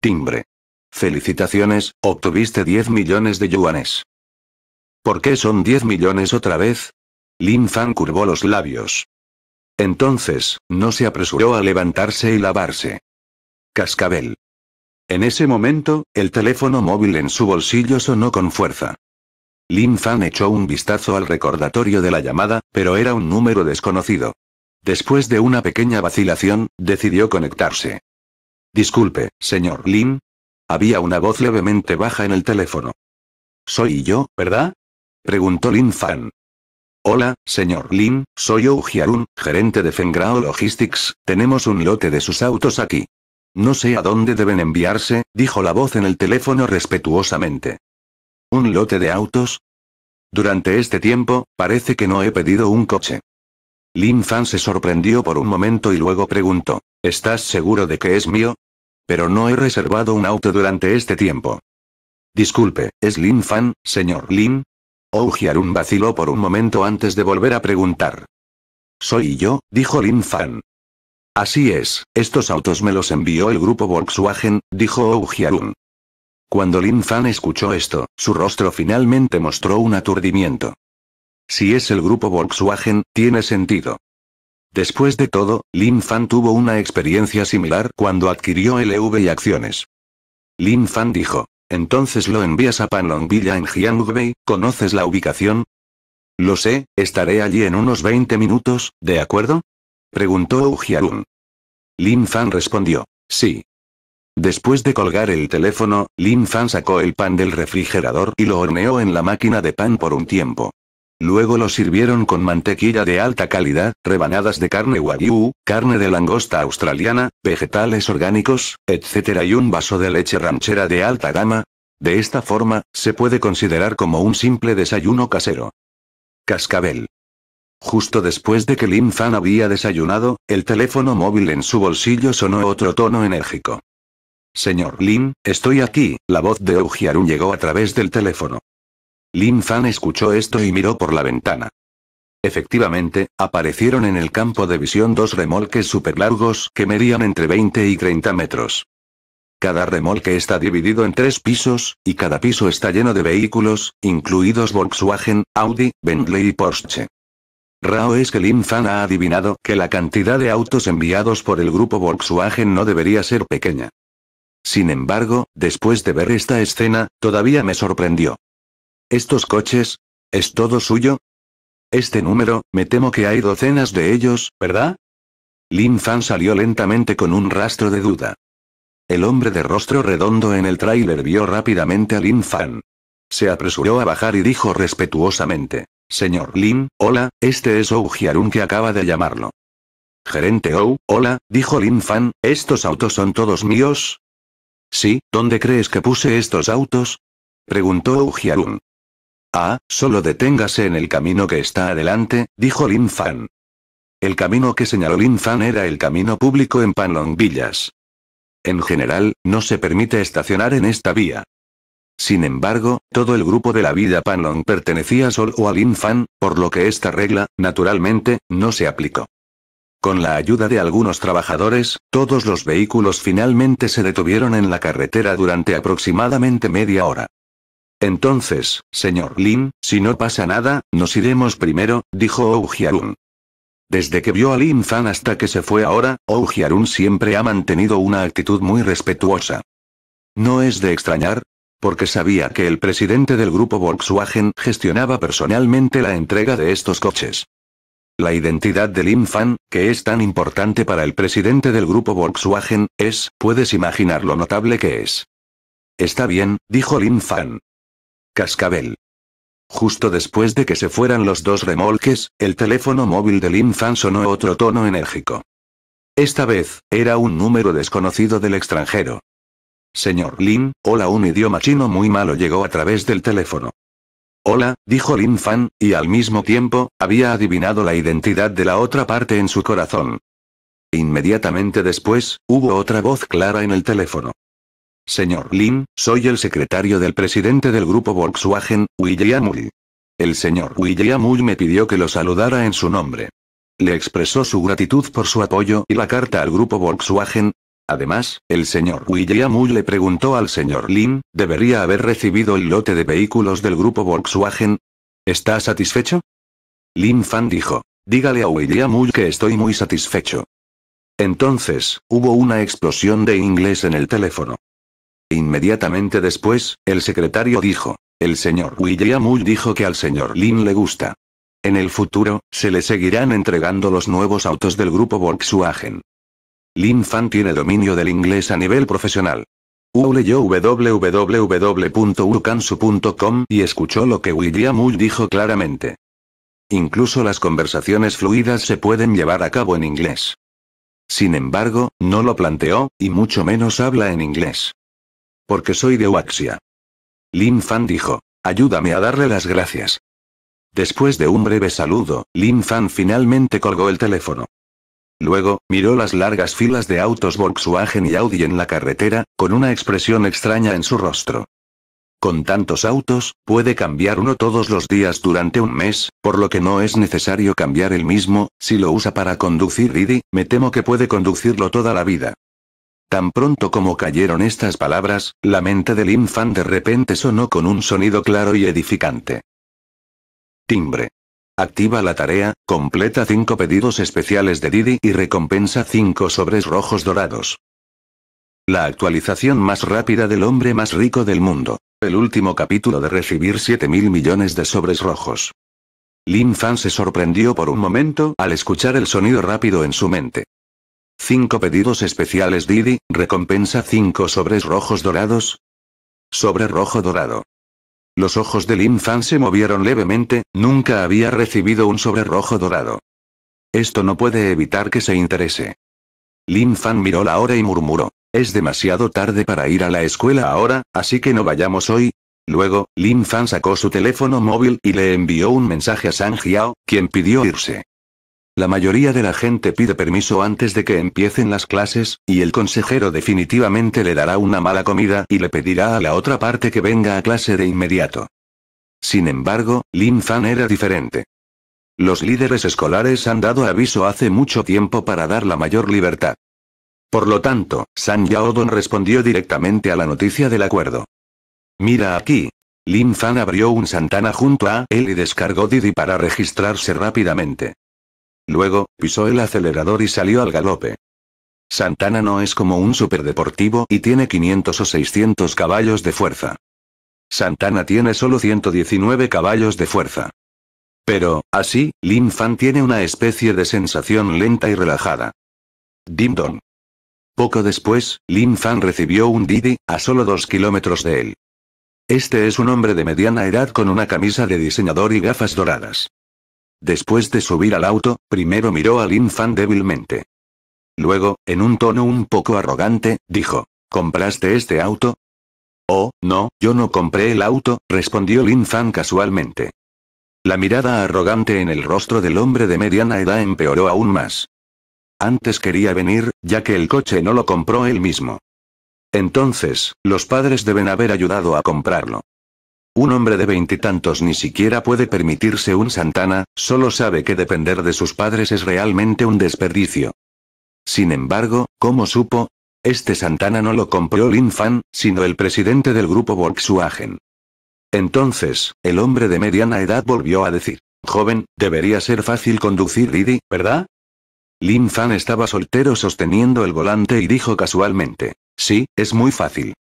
Timbre. Felicitaciones, obtuviste 10 millones de yuanes. ¿Por qué son 10 millones otra vez? Lin Fan curvó los labios. Entonces, no se apresuró a levantarse y lavarse. Cascabel. En ese momento, el teléfono móvil en su bolsillo sonó con fuerza. Lin Fan echó un vistazo al recordatorio de la llamada, pero era un número desconocido. Después de una pequeña vacilación, decidió conectarse. Disculpe, señor Lin. Había una voz levemente baja en el teléfono. Soy yo, ¿verdad? preguntó Lin Fan. Hola, señor Lin, soy Hyarun, gerente de Fengrao Logistics, tenemos un lote de sus autos aquí. No sé a dónde deben enviarse, dijo la voz en el teléfono respetuosamente. ¿Un lote de autos? Durante este tiempo, parece que no he pedido un coche. Lin Fan se sorprendió por un momento y luego preguntó, ¿estás seguro de que es mío? Pero no he reservado un auto durante este tiempo. Disculpe, ¿es Lin Fan, señor Lin? Oh, Jiarun vaciló por un momento antes de volver a preguntar. Soy yo, dijo Lin Fan. Así es, estos autos me los envió el grupo Volkswagen, dijo oh, Jiarun. Cuando Lin Fan escuchó esto, su rostro finalmente mostró un aturdimiento. Si es el grupo Volkswagen, tiene sentido. Después de todo, Lin Fan tuvo una experiencia similar cuando adquirió LV y acciones. Lin Fan dijo, entonces lo envías a Panlong Villa en Jiangbei, ¿conoces la ubicación? Lo sé, estaré allí en unos 20 minutos, ¿de acuerdo? Preguntó Ujiarun. Lin Fan respondió, sí, Después de colgar el teléfono, Lin Fan sacó el pan del refrigerador y lo horneó en la máquina de pan por un tiempo. Luego lo sirvieron con mantequilla de alta calidad, rebanadas de carne wagyu, carne de langosta australiana, vegetales orgánicos, etc. y un vaso de leche ranchera de alta gama. De esta forma, se puede considerar como un simple desayuno casero. Cascabel. Justo después de que Lin Fan había desayunado, el teléfono móvil en su bolsillo sonó otro tono enérgico. Señor Lin, estoy aquí, la voz de Ujiarun llegó a través del teléfono. Lin Fan escuchó esto y miró por la ventana. Efectivamente, aparecieron en el campo de visión dos remolques superlargos que medían entre 20 y 30 metros. Cada remolque está dividido en tres pisos, y cada piso está lleno de vehículos, incluidos Volkswagen, Audi, Bentley y Porsche. Rao es que Lin Fan ha adivinado que la cantidad de autos enviados por el grupo Volkswagen no debería ser pequeña. Sin embargo, después de ver esta escena, todavía me sorprendió. ¿Estos coches? ¿Es todo suyo? Este número, me temo que hay docenas de ellos, ¿verdad? Lin Fan salió lentamente con un rastro de duda. El hombre de rostro redondo en el tráiler vio rápidamente a Lin Fan. Se apresuró a bajar y dijo respetuosamente. Señor Lin, hola, este es Ou Hyarun que acaba de llamarlo. Gerente Ou, hola, dijo Lin Fan, ¿estos autos son todos míos? Sí, ¿dónde crees que puse estos autos? preguntó Ujiarun. Ah, solo deténgase en el camino que está adelante, dijo Lin Fan. El camino que señaló Lin Fan era el camino público en Panlong Villas. En general, no se permite estacionar en esta vía. Sin embargo, todo el grupo de la vida Panlong pertenecía solo a Lin Fan, por lo que esta regla, naturalmente, no se aplicó. Con la ayuda de algunos trabajadores, todos los vehículos finalmente se detuvieron en la carretera durante aproximadamente media hora. Entonces, señor Lin, si no pasa nada, nos iremos primero, dijo Oujiarun. Desde que vio a Lin Fan hasta que se fue ahora, Oujiarun siempre ha mantenido una actitud muy respetuosa. No es de extrañar, porque sabía que el presidente del grupo Volkswagen gestionaba personalmente la entrega de estos coches. La identidad del Fan, que es tan importante para el presidente del grupo Volkswagen, es, puedes imaginar lo notable que es. Está bien, dijo Lin Fan. Cascabel. Justo después de que se fueran los dos remolques, el teléfono móvil de Lin Fan sonó otro tono enérgico. Esta vez, era un número desconocido del extranjero. Señor Lin, hola, un idioma chino muy malo llegó a través del teléfono. Hola, dijo Lin Fan, y al mismo tiempo, había adivinado la identidad de la otra parte en su corazón. Inmediatamente después, hubo otra voz clara en el teléfono. Señor Lin, soy el secretario del presidente del grupo Volkswagen, William El señor William me pidió que lo saludara en su nombre. Le expresó su gratitud por su apoyo y la carta al grupo Volkswagen, Además, el señor William Mu le preguntó al señor Lin, ¿debería haber recibido el lote de vehículos del grupo Volkswagen? ¿Está satisfecho? Lin Fan dijo, dígale a William que estoy muy satisfecho. Entonces, hubo una explosión de inglés en el teléfono. Inmediatamente después, el secretario dijo, el señor William Mu dijo que al señor Lin le gusta. En el futuro, se le seguirán entregando los nuevos autos del grupo Volkswagen. Lin Fan tiene dominio del inglés a nivel profesional. Wu y escuchó lo que William Wu dijo claramente. Incluso las conversaciones fluidas se pueden llevar a cabo en inglés. Sin embargo, no lo planteó, y mucho menos habla en inglés. Porque soy de Uaxia. Lin Fan dijo, ayúdame a darle las gracias. Después de un breve saludo, Lin Fan finalmente colgó el teléfono. Luego, miró las largas filas de autos Volkswagen y Audi en la carretera, con una expresión extraña en su rostro. Con tantos autos, puede cambiar uno todos los días durante un mes, por lo que no es necesario cambiar el mismo, si lo usa para conducir Didi, me temo que puede conducirlo toda la vida. Tan pronto como cayeron estas palabras, la mente del infante de repente sonó con un sonido claro y edificante. Timbre. Activa la tarea, completa 5 pedidos especiales de Didi y recompensa 5 sobres rojos dorados. La actualización más rápida del hombre más rico del mundo. El último capítulo de recibir 7 mil millones de sobres rojos. Lin Fan se sorprendió por un momento al escuchar el sonido rápido en su mente. 5 pedidos especiales Didi, recompensa 5 sobres rojos dorados. Sobre rojo dorado. Los ojos de Lin Fan se movieron levemente, nunca había recibido un sobre rojo dorado. Esto no puede evitar que se interese. Lin Fan miró la hora y murmuró. Es demasiado tarde para ir a la escuela ahora, así que no vayamos hoy. Luego, Lin Fan sacó su teléfono móvil y le envió un mensaje a Sang Jiao, quien pidió irse. La mayoría de la gente pide permiso antes de que empiecen las clases, y el consejero definitivamente le dará una mala comida y le pedirá a la otra parte que venga a clase de inmediato. Sin embargo, Lin Fan era diferente. Los líderes escolares han dado aviso hace mucho tiempo para dar la mayor libertad. Por lo tanto, San Yaodon respondió directamente a la noticia del acuerdo. Mira aquí. Lin Fan abrió un Santana junto a él y descargó Didi para registrarse rápidamente. Luego, pisó el acelerador y salió al galope. Santana no es como un superdeportivo y tiene 500 o 600 caballos de fuerza. Santana tiene solo 119 caballos de fuerza. Pero, así, Lin Fan tiene una especie de sensación lenta y relajada. Dim Dong. Poco después, Lin Fan recibió un Didi, a solo 2 kilómetros de él. Este es un hombre de mediana edad con una camisa de diseñador y gafas doradas. Después de subir al auto, primero miró a Lin Fan débilmente. Luego, en un tono un poco arrogante, dijo, ¿compraste este auto? Oh, no, yo no compré el auto, respondió Lin Fan casualmente. La mirada arrogante en el rostro del hombre de mediana edad empeoró aún más. Antes quería venir, ya que el coche no lo compró él mismo. Entonces, los padres deben haber ayudado a comprarlo. Un hombre de veintitantos ni siquiera puede permitirse un Santana, solo sabe que depender de sus padres es realmente un desperdicio. Sin embargo, ¿cómo supo? Este Santana no lo compró Lin Fan, sino el presidente del grupo Volkswagen. Entonces, el hombre de mediana edad volvió a decir, joven, debería ser fácil conducir Didi, ¿verdad? Lin Fan estaba soltero sosteniendo el volante y dijo casualmente, sí, es muy fácil.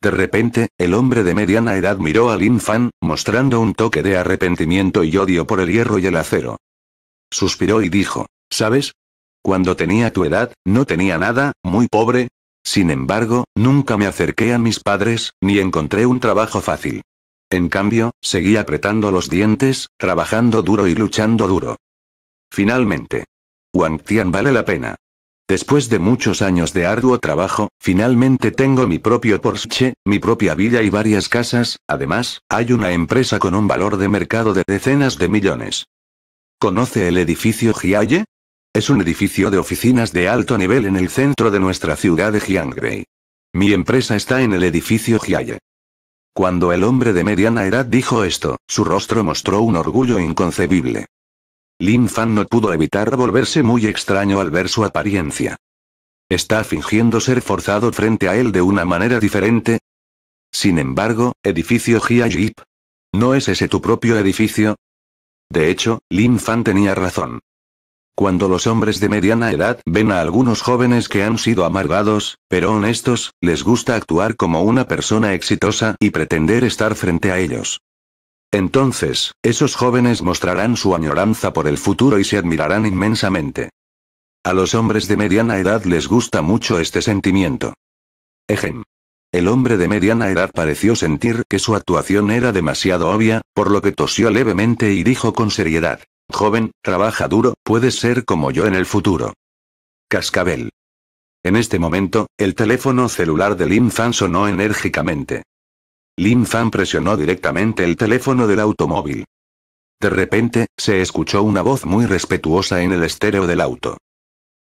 De repente, el hombre de mediana edad miró al Fan, mostrando un toque de arrepentimiento y odio por el hierro y el acero. Suspiró y dijo, ¿sabes? Cuando tenía tu edad, no tenía nada, muy pobre. Sin embargo, nunca me acerqué a mis padres, ni encontré un trabajo fácil. En cambio, seguí apretando los dientes, trabajando duro y luchando duro. Finalmente. Wang Tian vale la pena. Después de muchos años de arduo trabajo, finalmente tengo mi propio Porsche, mi propia villa y varias casas, además, hay una empresa con un valor de mercado de decenas de millones. ¿Conoce el edificio Jiaye? Es un edificio de oficinas de alto nivel en el centro de nuestra ciudad de Jiangrey. Mi empresa está en el edificio Jiaye. Cuando el hombre de mediana edad dijo esto, su rostro mostró un orgullo inconcebible. Lin Fan no pudo evitar volverse muy extraño al ver su apariencia. ¿Está fingiendo ser forzado frente a él de una manera diferente? Sin embargo, edificio Jia ¿No es ese tu propio edificio? De hecho, Lin Fan tenía razón. Cuando los hombres de mediana edad ven a algunos jóvenes que han sido amargados, pero honestos, les gusta actuar como una persona exitosa y pretender estar frente a ellos. Entonces, esos jóvenes mostrarán su añoranza por el futuro y se admirarán inmensamente. A los hombres de mediana edad les gusta mucho este sentimiento. Ejem. El hombre de mediana edad pareció sentir que su actuación era demasiado obvia, por lo que tosió levemente y dijo con seriedad, Joven, trabaja duro, puedes ser como yo en el futuro. Cascabel. En este momento, el teléfono celular de Lin sonó enérgicamente. Lin Fan presionó directamente el teléfono del automóvil. De repente, se escuchó una voz muy respetuosa en el estéreo del auto.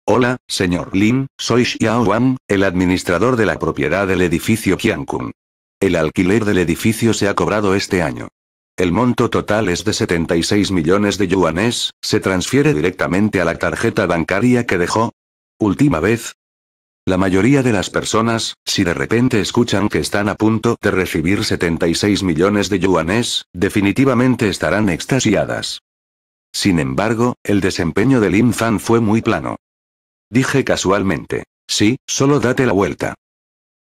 Hola, señor Lin, soy Xiao Wang, el administrador de la propiedad del edificio Qiankun. El alquiler del edificio se ha cobrado este año. El monto total es de 76 millones de yuanes, se transfiere directamente a la tarjeta bancaria que dejó. Última vez, la mayoría de las personas, si de repente escuchan que están a punto de recibir 76 millones de yuanes, definitivamente estarán extasiadas. Sin embargo, el desempeño de Lin Fan fue muy plano. Dije casualmente, sí, solo date la vuelta.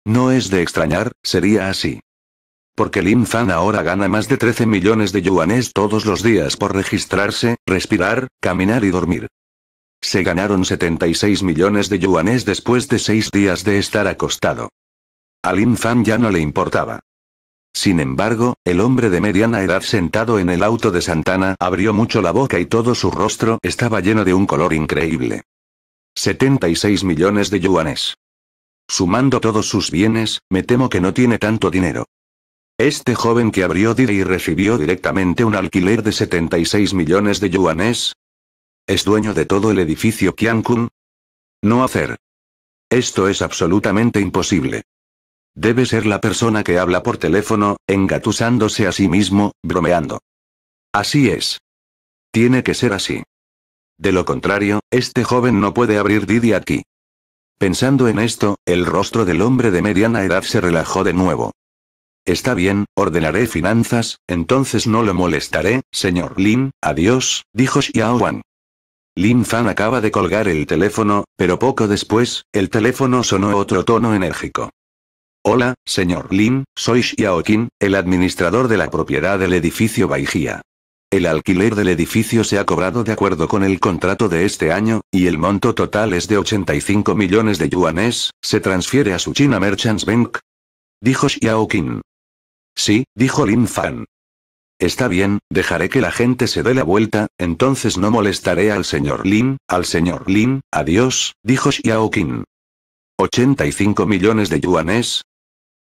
No es de extrañar, sería así. Porque Lin Fan ahora gana más de 13 millones de yuanes todos los días por registrarse, respirar, caminar y dormir. Se ganaron 76 millones de yuanes después de seis días de estar acostado. A Fan ya no le importaba. Sin embargo, el hombre de mediana edad sentado en el auto de Santana abrió mucho la boca y todo su rostro estaba lleno de un color increíble. 76 millones de yuanes. Sumando todos sus bienes, me temo que no tiene tanto dinero. Este joven que abrió Didi y recibió directamente un alquiler de 76 millones de yuanes, es dueño de todo el edificio Kun? No hacer. Esto es absolutamente imposible. Debe ser la persona que habla por teléfono, engatusándose a sí mismo, bromeando. Así es. Tiene que ser así. De lo contrario, este joven no puede abrir Didi aquí. Pensando en esto, el rostro del hombre de mediana edad se relajó de nuevo. Está bien, ordenaré finanzas, entonces no lo molestaré, señor Lin, adiós, dijo Xiao Wan. Lin Fan acaba de colgar el teléfono, pero poco después, el teléfono sonó otro tono enérgico. Hola, señor Lin, soy Xiao el administrador de la propiedad del edificio Baijia. El alquiler del edificio se ha cobrado de acuerdo con el contrato de este año, y el monto total es de 85 millones de yuanes, se transfiere a su China Merchants Bank. Dijo Xiao Qin. Sí, dijo Lin Fan. Está bien, dejaré que la gente se dé la vuelta, entonces no molestaré al señor Lin, al señor Lin, adiós, dijo Xiao Qin. 85 millones de yuanes.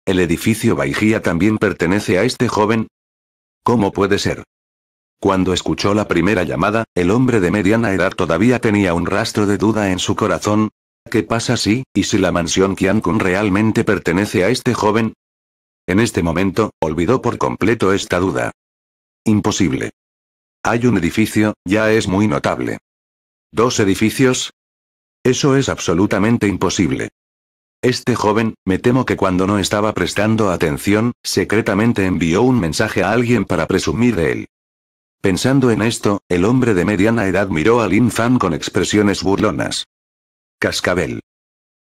¿El edificio Baijia también pertenece a este joven? ¿Cómo puede ser? Cuando escuchó la primera llamada, el hombre de mediana edad todavía tenía un rastro de duda en su corazón. ¿Qué pasa si, y si la mansión Qiankun realmente pertenece a este joven? En este momento, olvidó por completo esta duda. Imposible. Hay un edificio, ya es muy notable. ¿Dos edificios? Eso es absolutamente imposible. Este joven, me temo que cuando no estaba prestando atención, secretamente envió un mensaje a alguien para presumir de él. Pensando en esto, el hombre de mediana edad miró a Lin Fan con expresiones burlonas. Cascabel.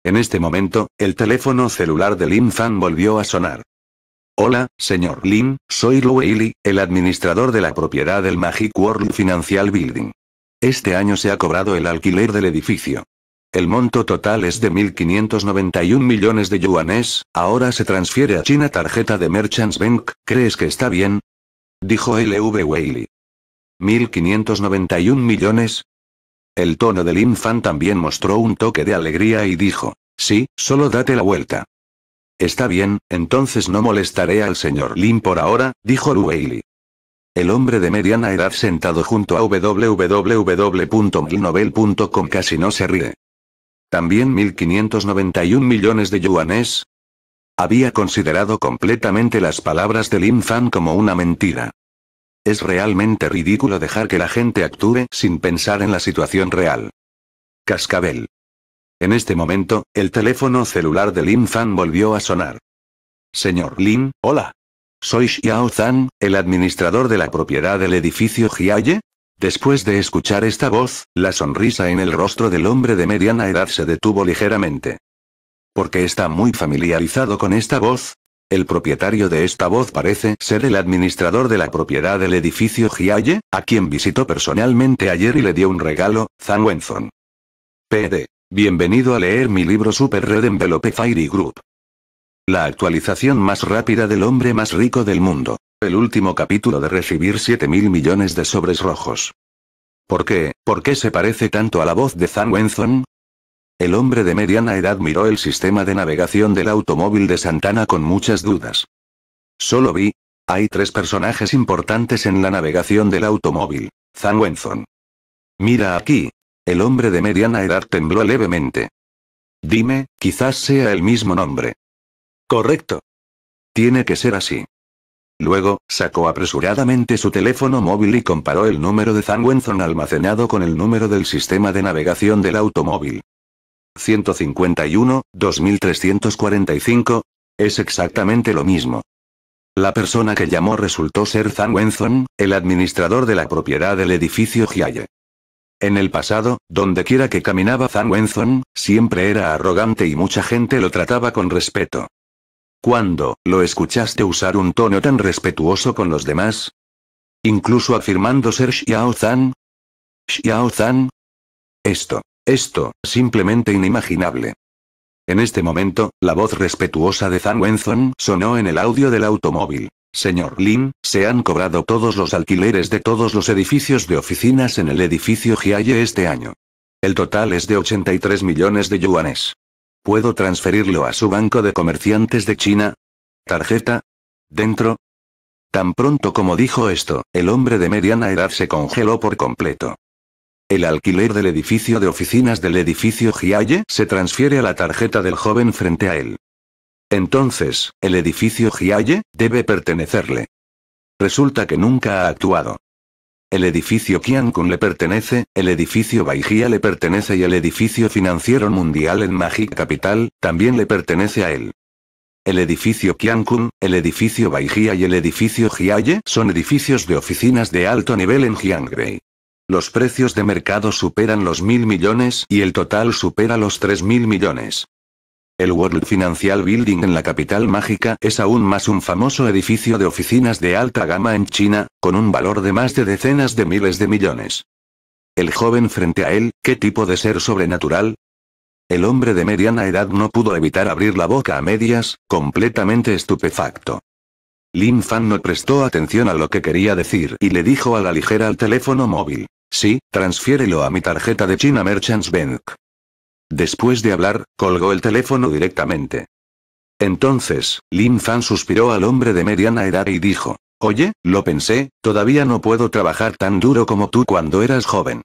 En este momento, el teléfono celular de Lin Fan volvió a sonar. Hola, señor Lin, soy Lu Weili, el administrador de la propiedad del Magic World Financial Building. Este año se ha cobrado el alquiler del edificio. El monto total es de 1.591 millones de yuanes, ahora se transfiere a China tarjeta de Merchants Bank, ¿crees que está bien? Dijo LV Weili. ¿1.591 millones? El tono de Lin Fan también mostró un toque de alegría y dijo, sí, solo date la vuelta. Está bien, entonces no molestaré al señor Lin por ahora, dijo Rueili. El hombre de mediana edad sentado junto a www.milnovel.com casi no se ríe. También 1591 millones de yuanes. Había considerado completamente las palabras de Lin Fan como una mentira. Es realmente ridículo dejar que la gente actúe sin pensar en la situación real. Cascabel. En este momento, el teléfono celular de Lin Fan volvió a sonar. Señor Lin, hola. Soy Xiao Zhang, el administrador de la propiedad del edificio Jiaye. Después de escuchar esta voz, la sonrisa en el rostro del hombre de mediana edad se detuvo ligeramente. Porque está muy familiarizado con esta voz. El propietario de esta voz parece ser el administrador de la propiedad del edificio Jiaye, a quien visitó personalmente ayer y le dio un regalo, Zhang Wenzong. PD. Bienvenido a leer mi libro Super Red Envelope Firey Group. La actualización más rápida del hombre más rico del mundo. El último capítulo de recibir 7 mil millones de sobres rojos. ¿Por qué? ¿Por qué se parece tanto a la voz de Zan Wenzon? El hombre de mediana edad miró el sistema de navegación del automóvil de Santana con muchas dudas. Solo vi. Hay tres personajes importantes en la navegación del automóvil. Zan Wenzon. Mira aquí, el hombre de mediana edad tembló levemente. Dime, quizás sea el mismo nombre. Correcto. Tiene que ser así. Luego, sacó apresuradamente su teléfono móvil y comparó el número de Wenzhong almacenado con el número del sistema de navegación del automóvil. 151, 2345. Es exactamente lo mismo. La persona que llamó resultó ser Wenzhong, el administrador de la propiedad del edificio Gialle. En el pasado, dondequiera que caminaba Zhang Wenzong, siempre era arrogante y mucha gente lo trataba con respeto. ¿Cuándo lo escuchaste usar un tono tan respetuoso con los demás? Incluso afirmando ser Xiao Zhan. Xiao Zhan? Esto, esto, simplemente inimaginable. En este momento, la voz respetuosa de Zhang Wenzong sonó en el audio del automóvil. Señor Lin, se han cobrado todos los alquileres de todos los edificios de oficinas en el edificio Jiaye este año. El total es de 83 millones de yuanes. ¿Puedo transferirlo a su banco de comerciantes de China? ¿Tarjeta? ¿Dentro? Tan pronto como dijo esto, el hombre de mediana edad se congeló por completo. El alquiler del edificio de oficinas del edificio Jiaye se transfiere a la tarjeta del joven frente a él. Entonces, el edificio Jiaye, debe pertenecerle. Resulta que nunca ha actuado. El edificio Qiankun le pertenece, el edificio Baijia le pertenece y el edificio financiero mundial en Magic Capital, también le pertenece a él. El edificio Qiankun, el edificio Baijia y el edificio Jiaye son edificios de oficinas de alto nivel en Jiangrei. Los precios de mercado superan los mil millones y el total supera los tres mil millones. El World Financial Building en la capital mágica es aún más un famoso edificio de oficinas de alta gama en China, con un valor de más de decenas de miles de millones. El joven frente a él, ¿qué tipo de ser sobrenatural? El hombre de mediana edad no pudo evitar abrir la boca a medias, completamente estupefacto. Lin Fan no prestó atención a lo que quería decir y le dijo a la ligera al teléfono móvil. Sí, transfiérelo a mi tarjeta de China Merchants Bank. Después de hablar, colgó el teléfono directamente. Entonces, Lin Fan suspiró al hombre de mediana edad y dijo, Oye, lo pensé, todavía no puedo trabajar tan duro como tú cuando eras joven.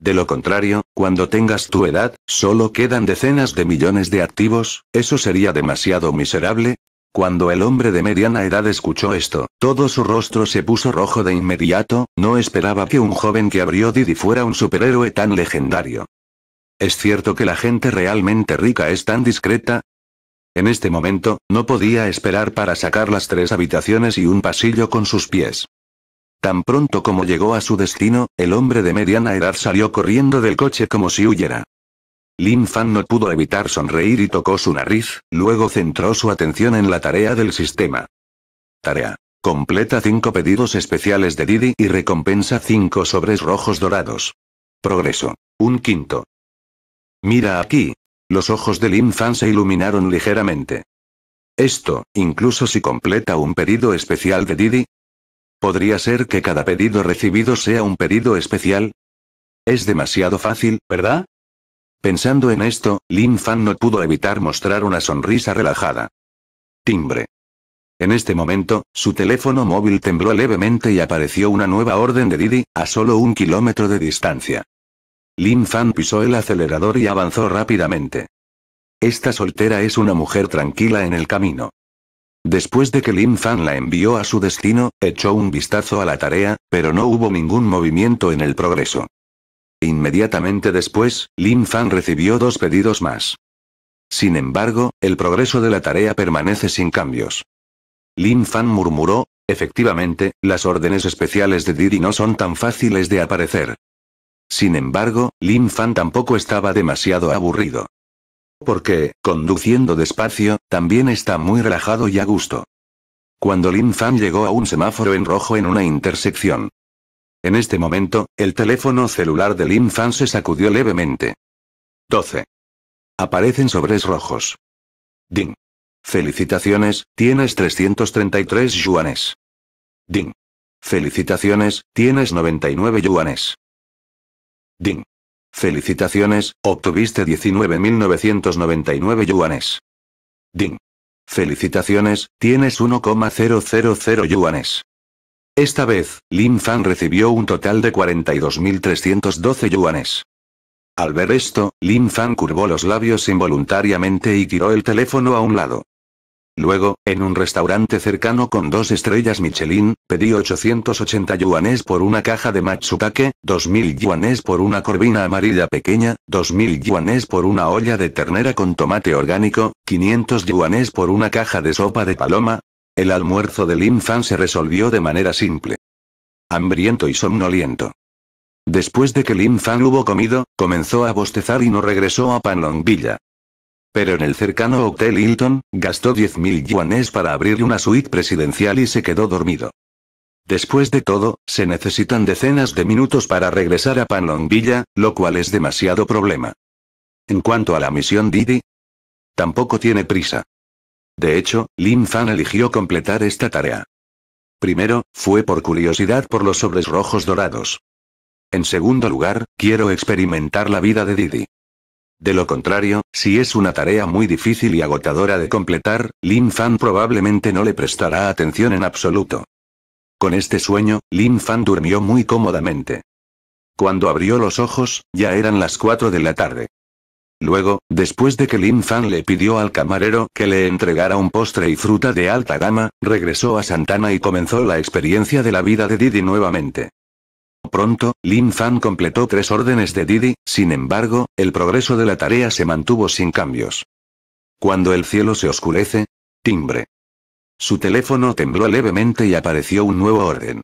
De lo contrario, cuando tengas tu edad, solo quedan decenas de millones de activos, eso sería demasiado miserable. Cuando el hombre de mediana edad escuchó esto, todo su rostro se puso rojo de inmediato, no esperaba que un joven que abrió Didi fuera un superhéroe tan legendario. ¿Es cierto que la gente realmente rica es tan discreta? En este momento, no podía esperar para sacar las tres habitaciones y un pasillo con sus pies. Tan pronto como llegó a su destino, el hombre de mediana edad salió corriendo del coche como si huyera. Lin Fan no pudo evitar sonreír y tocó su nariz, luego centró su atención en la tarea del sistema. Tarea. Completa cinco pedidos especiales de Didi y recompensa cinco sobres rojos dorados. Progreso. Un quinto. Mira aquí. Los ojos de Lin Fan se iluminaron ligeramente. Esto, incluso si completa un pedido especial de Didi. ¿Podría ser que cada pedido recibido sea un pedido especial? Es demasiado fácil, ¿verdad? Pensando en esto, Lin Fan no pudo evitar mostrar una sonrisa relajada. Timbre. En este momento, su teléfono móvil tembló levemente y apareció una nueva orden de Didi, a solo un kilómetro de distancia. Lin Fan pisó el acelerador y avanzó rápidamente. Esta soltera es una mujer tranquila en el camino. Después de que Lin Fan la envió a su destino, echó un vistazo a la tarea, pero no hubo ningún movimiento en el progreso. Inmediatamente después, Lin Fan recibió dos pedidos más. Sin embargo, el progreso de la tarea permanece sin cambios. Lin Fan murmuró, efectivamente, las órdenes especiales de Didi no son tan fáciles de aparecer. Sin embargo, Lin Fan tampoco estaba demasiado aburrido. Porque, conduciendo despacio, también está muy relajado y a gusto. Cuando Lin Fan llegó a un semáforo en rojo en una intersección. En este momento, el teléfono celular de Lin Fan se sacudió levemente. 12. Aparecen sobres rojos. Ding. Felicitaciones, tienes 333 yuanes. Ding. Felicitaciones, tienes 99 yuanes. Ding. Felicitaciones, obtuviste 19.999 yuanes. Ding. Felicitaciones, tienes 1,000 yuanes. Esta vez, Lin Fan recibió un total de 42.312 yuanes. Al ver esto, Lin Fan curvó los labios involuntariamente y tiró el teléfono a un lado. Luego, en un restaurante cercano con dos estrellas Michelin, pedí 880 yuanes por una caja de matsutake, 2000 yuanes por una corvina amarilla pequeña, 2000 yuanes por una olla de ternera con tomate orgánico, 500 yuanes por una caja de sopa de paloma. El almuerzo de Lin Fan se resolvió de manera simple. Hambriento y somnoliento. Después de que Lin Fan hubo comido, comenzó a bostezar y no regresó a Villa. Pero en el cercano Hotel Hilton, gastó 10.000 yuanes para abrir una suite presidencial y se quedó dormido. Después de todo, se necesitan decenas de minutos para regresar a Villa, lo cual es demasiado problema. En cuanto a la misión Didi, tampoco tiene prisa. De hecho, Lin Fan eligió completar esta tarea. Primero, fue por curiosidad por los sobres rojos dorados. En segundo lugar, quiero experimentar la vida de Didi. De lo contrario, si es una tarea muy difícil y agotadora de completar, Lin Fan probablemente no le prestará atención en absoluto. Con este sueño, Lin Fan durmió muy cómodamente. Cuando abrió los ojos, ya eran las 4 de la tarde. Luego, después de que Lin Fan le pidió al camarero que le entregara un postre y fruta de alta gama, regresó a Santana y comenzó la experiencia de la vida de Didi nuevamente. Pronto, Lin Fan completó tres órdenes de Didi, sin embargo, el progreso de la tarea se mantuvo sin cambios. Cuando el cielo se oscurece, timbre. Su teléfono tembló levemente y apareció un nuevo orden.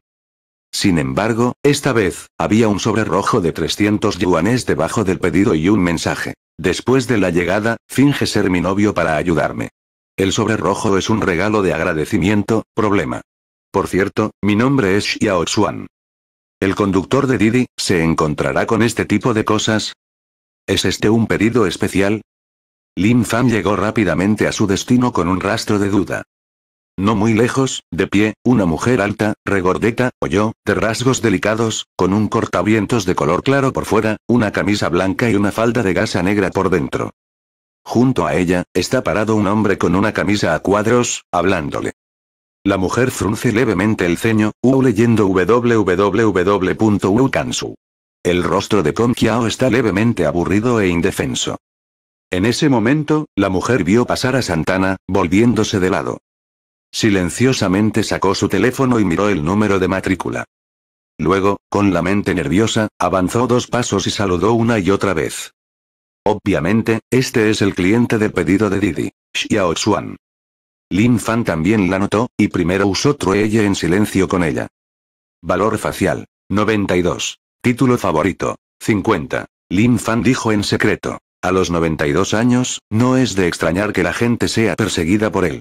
Sin embargo, esta vez, había un sobre rojo de 300 yuanes debajo del pedido y un mensaje. Después de la llegada, finge ser mi novio para ayudarme. El sobre rojo es un regalo de agradecimiento, problema. Por cierto, mi nombre es Xiao Xuan. ¿El conductor de Didi, se encontrará con este tipo de cosas? ¿Es este un pedido especial? Lin Fan llegó rápidamente a su destino con un rastro de duda. No muy lejos, de pie, una mujer alta, regordeta, o yo, de rasgos delicados, con un cortavientos de color claro por fuera, una camisa blanca y una falda de gasa negra por dentro. Junto a ella, está parado un hombre con una camisa a cuadros, hablándole. La mujer frunce levemente el ceño, u leyendo www.ukansu. El rostro de Kong Kiao está levemente aburrido e indefenso. En ese momento, la mujer vio pasar a Santana, volviéndose de lado. Silenciosamente sacó su teléfono y miró el número de matrícula. Luego, con la mente nerviosa, avanzó dos pasos y saludó una y otra vez. Obviamente, este es el cliente de pedido de Didi, Xiao Xuan. Lin Fan también la notó, y primero usó Truelle en silencio con ella. Valor facial. 92. Título favorito. 50. Lin Fan dijo en secreto. A los 92 años, no es de extrañar que la gente sea perseguida por él.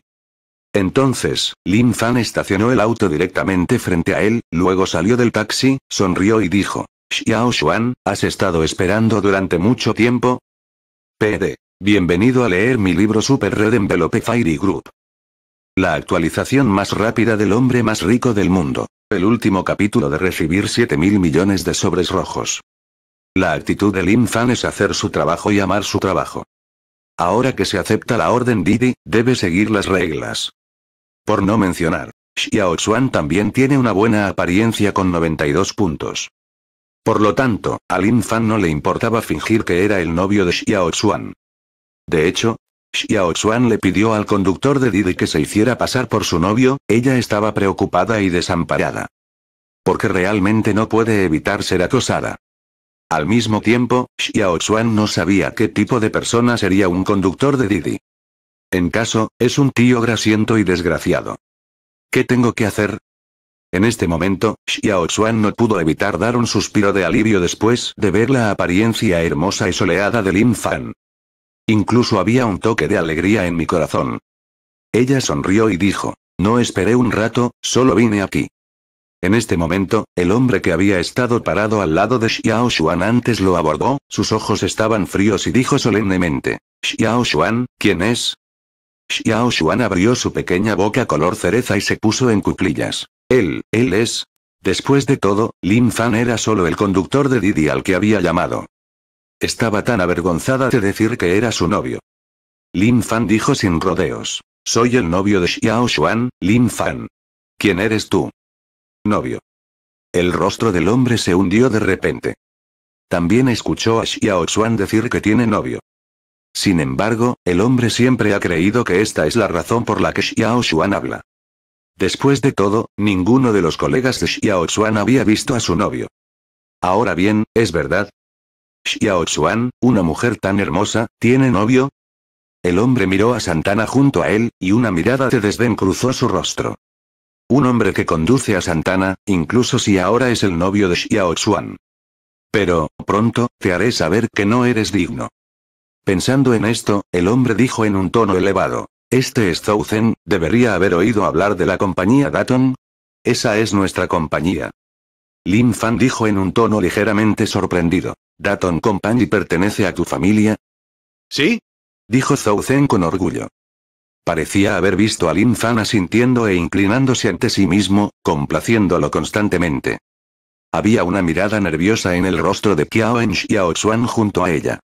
Entonces, Lin Fan estacionó el auto directamente frente a él, luego salió del taxi, sonrió y dijo. Xiao Xuan, ¿has estado esperando durante mucho tiempo? PD. Bienvenido a leer mi libro Super Red Envelope Fairy Group. La actualización más rápida del hombre más rico del mundo. El último capítulo de recibir 7 mil millones de sobres rojos. La actitud de Lin Fan es hacer su trabajo y amar su trabajo. Ahora que se acepta la orden Didi, debe seguir las reglas. Por no mencionar, Xiao Xuan también tiene una buena apariencia con 92 puntos. Por lo tanto, a Lin Fan no le importaba fingir que era el novio de Xiao Xuan. De hecho, Xiao Xuan le pidió al conductor de Didi que se hiciera pasar por su novio, ella estaba preocupada y desamparada. Porque realmente no puede evitar ser acosada. Al mismo tiempo, Xiao Xuan no sabía qué tipo de persona sería un conductor de Didi. En caso, es un tío grasiento y desgraciado. ¿Qué tengo que hacer? En este momento, Xiao Xuan no pudo evitar dar un suspiro de alivio después de ver la apariencia hermosa y soleada de Lin Fan. Incluso había un toque de alegría en mi corazón. Ella sonrió y dijo, no esperé un rato, solo vine aquí. En este momento, el hombre que había estado parado al lado de Xiao Xuan antes lo abordó, sus ojos estaban fríos y dijo solemnemente, Xiao Xuan, ¿quién es? Xiao Xuan abrió su pequeña boca color cereza y se puso en cuclillas. Él, él es. Después de todo, Lin Fan era solo el conductor de Didi al que había llamado. Estaba tan avergonzada de decir que era su novio. Lin Fan dijo sin rodeos. Soy el novio de Xiao Xuan, Lin Fan. ¿Quién eres tú? Novio. El rostro del hombre se hundió de repente. También escuchó a Xiao Xuan decir que tiene novio. Sin embargo, el hombre siempre ha creído que esta es la razón por la que Xiao Xuan habla. Después de todo, ninguno de los colegas de Xiao Xuan había visto a su novio. Ahora bien, es verdad, Xiao una mujer tan hermosa, ¿tiene novio? El hombre miró a Santana junto a él, y una mirada de desdén cruzó su rostro. Un hombre que conduce a Santana, incluso si ahora es el novio de Xiao Chuan. Pero, pronto, te haré saber que no eres digno. Pensando en esto, el hombre dijo en un tono elevado. Este es Zhou Zhen, debería haber oído hablar de la compañía Daton. Esa es nuestra compañía. Lin Fan dijo en un tono ligeramente sorprendido. Daton Company pertenece a tu familia? ¿Sí? Dijo Zhou Zhen con orgullo. Parecía haber visto a Lin Fan asintiendo e inclinándose ante sí mismo, complaciéndolo constantemente. Había una mirada nerviosa en el rostro de Kiao En Xuan junto a ella.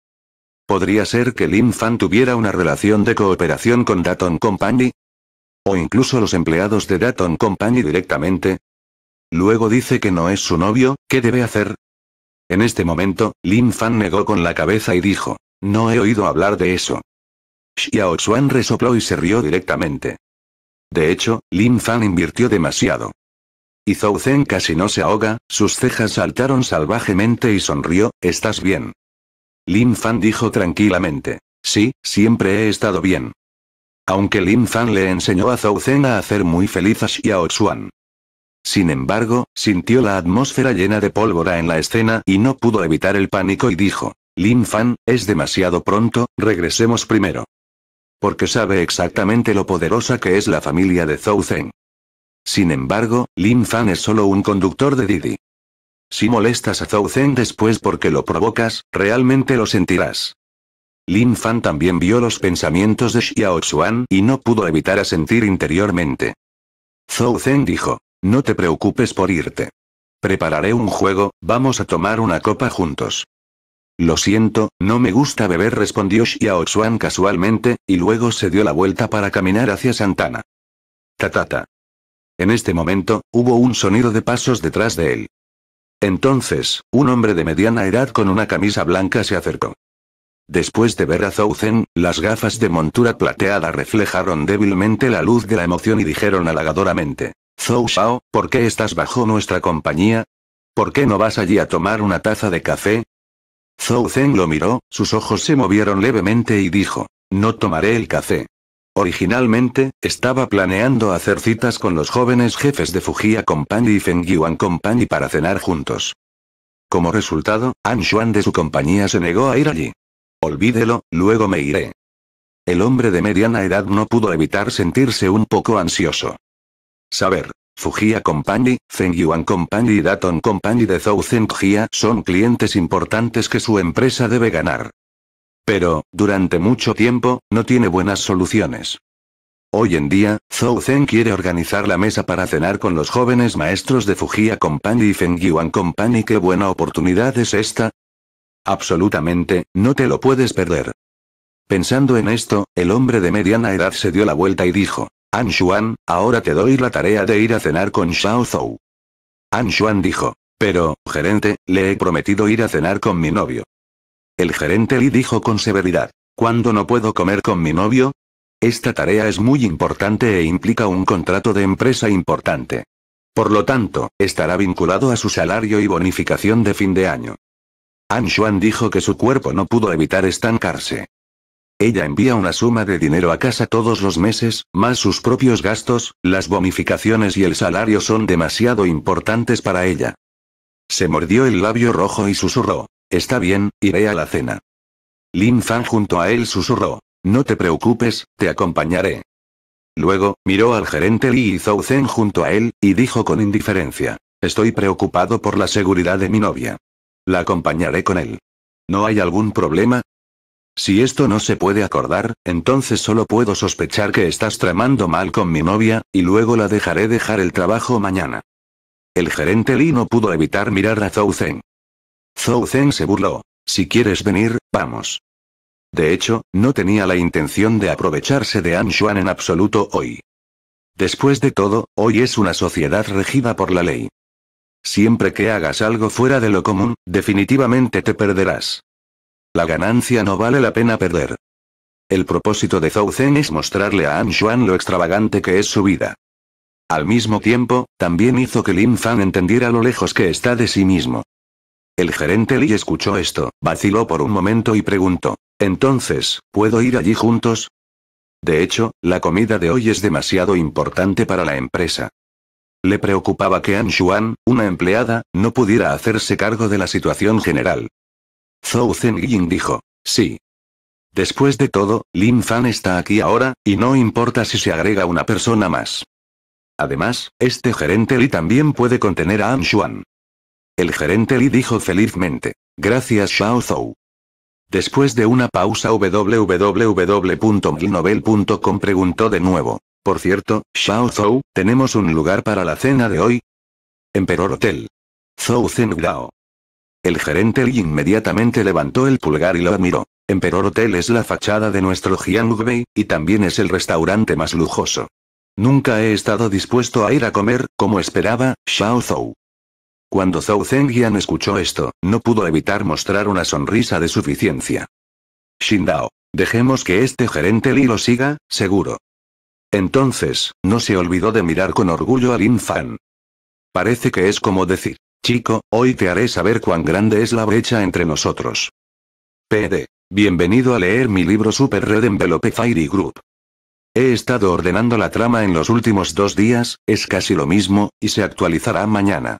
¿Podría ser que Lin Fan tuviera una relación de cooperación con Daton Company? ¿O incluso los empleados de Daton Company directamente? Luego dice que no es su novio, ¿qué debe hacer? En este momento, Lin Fan negó con la cabeza y dijo, no he oído hablar de eso. Xiao Xuan resopló y se rió directamente. De hecho, Lin Fan invirtió demasiado. Y Zhou Zhen casi no se ahoga, sus cejas saltaron salvajemente y sonrió, ¿estás bien? Lin Fan dijo tranquilamente, sí, siempre he estado bien. Aunque Lin Fan le enseñó a Zhou Zhen a hacer muy feliz a Xiao Xuan. Sin embargo, sintió la atmósfera llena de pólvora en la escena y no pudo evitar el pánico y dijo, Lin Fan, es demasiado pronto, regresemos primero. Porque sabe exactamente lo poderosa que es la familia de Zhou Zhen. Sin embargo, Lin Fan es solo un conductor de Didi. Si molestas a Zhou Zhen después porque lo provocas, realmente lo sentirás. Lin Fan también vio los pensamientos de Xiao Xuan y no pudo evitar sentir interiormente. Zhou Zhen dijo, no te preocupes por irte. Prepararé un juego, vamos a tomar una copa juntos. Lo siento, no me gusta beber, respondió Xiao Xuan casualmente, y luego se dio la vuelta para caminar hacia Santana. Tatata. En este momento, hubo un sonido de pasos detrás de él. Entonces, un hombre de mediana edad con una camisa blanca se acercó. Después de ver a Zhou las gafas de montura plateada reflejaron débilmente la luz de la emoción y dijeron halagadoramente. Zhou Shao, ¿por qué estás bajo nuestra compañía? ¿Por qué no vas allí a tomar una taza de café? Zhou Zeng lo miró, sus ojos se movieron levemente y dijo, no tomaré el café. Originalmente, estaba planeando hacer citas con los jóvenes jefes de Fujia Company y Feng Yuan Company para cenar juntos. Como resultado, An Xuan de su compañía se negó a ir allí. Olvídelo, luego me iré. El hombre de mediana edad no pudo evitar sentirse un poco ansioso. Saber. Fujia Company, Feng Yuan Company y Daton Company de Zou Gia son clientes importantes que su empresa debe ganar. Pero, durante mucho tiempo, no tiene buenas soluciones. Hoy en día, Zhou Zheng quiere organizar la mesa para cenar con los jóvenes maestros de Fujia Company y Feng Yuan Company. ¡Qué buena oportunidad es esta! Absolutamente, no te lo puedes perder. Pensando en esto, el hombre de mediana edad se dio la vuelta y dijo. Anshuan, ahora te doy la tarea de ir a cenar con Shao Zhou. Anshuan dijo. Pero, gerente, le he prometido ir a cenar con mi novio. El gerente Li dijo con severidad. ¿Cuándo no puedo comer con mi novio? Esta tarea es muy importante e implica un contrato de empresa importante. Por lo tanto, estará vinculado a su salario y bonificación de fin de año. An Anshuan dijo que su cuerpo no pudo evitar estancarse. Ella envía una suma de dinero a casa todos los meses, más sus propios gastos, las bonificaciones y el salario son demasiado importantes para ella. Se mordió el labio rojo y susurró. Está bien, iré a la cena. Lin Fan junto a él susurró. No te preocupes, te acompañaré. Luego, miró al gerente Li y Zhou Zen junto a él, y dijo con indiferencia. Estoy preocupado por la seguridad de mi novia. La acompañaré con él. ¿No hay algún problema? Si esto no se puede acordar, entonces solo puedo sospechar que estás tramando mal con mi novia, y luego la dejaré dejar el trabajo mañana. El gerente Li no pudo evitar mirar a Zhou Zeng. Zhou Zhen se burló. Si quieres venir, vamos. De hecho, no tenía la intención de aprovecharse de An Xuan en absoluto hoy. Después de todo, hoy es una sociedad regida por la ley. Siempre que hagas algo fuera de lo común, definitivamente te perderás. La ganancia no vale la pena perder. El propósito de Zhou Zhen es mostrarle a An Xuan lo extravagante que es su vida. Al mismo tiempo, también hizo que Lin Fan entendiera lo lejos que está de sí mismo. El gerente Li escuchó esto, vaciló por un momento y preguntó, entonces, ¿puedo ir allí juntos? De hecho, la comida de hoy es demasiado importante para la empresa. Le preocupaba que An Xuan, una empleada, no pudiera hacerse cargo de la situación general. Zhou Zhenying dijo. Sí. Después de todo, Lin Fan está aquí ahora, y no importa si se agrega una persona más. Además, este gerente Li también puede contener a An Xuan. El gerente Li dijo felizmente. Gracias Shao Zhou. Después de una pausa www.milnovel.com preguntó de nuevo. Por cierto, Shao Zhou, ¿tenemos un lugar para la cena de hoy? Emperor Hotel. Zhou Zhenglao. El gerente Li inmediatamente levantó el pulgar y lo admiró. Emperor Hotel es la fachada de nuestro Jiangbei, y también es el restaurante más lujoso. Nunca he estado dispuesto a ir a comer, como esperaba, Shao Zhou. Cuando Zhou Zhengyan escuchó esto, no pudo evitar mostrar una sonrisa de suficiencia. Shindao. Dejemos que este gerente Li lo siga, seguro. Entonces, no se olvidó de mirar con orgullo a Lin Fan. Parece que es como decir, Chico, hoy te haré saber cuán grande es la brecha entre nosotros. PD. Bienvenido a leer mi libro Super Red Envelope Fairy Group. He estado ordenando la trama en los últimos dos días, es casi lo mismo, y se actualizará mañana.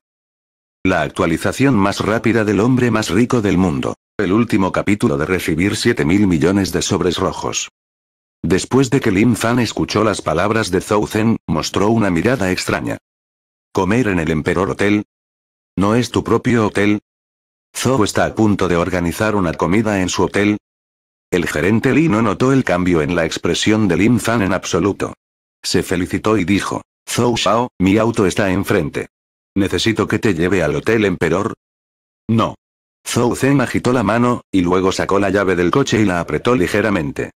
La actualización más rápida del hombre más rico del mundo. El último capítulo de recibir 7 mil millones de sobres rojos. Después de que Lin Fan escuchó las palabras de Zou Zhen, mostró una mirada extraña. Comer en el Emperor Hotel, ¿No es tu propio hotel? Zhou está a punto de organizar una comida en su hotel. El gerente Li no notó el cambio en la expresión de Lin Fan en absoluto. Se felicitó y dijo, Zhou Shao, mi auto está enfrente. ¿Necesito que te lleve al hotel emperor? No. Zhou Zen agitó la mano, y luego sacó la llave del coche y la apretó ligeramente.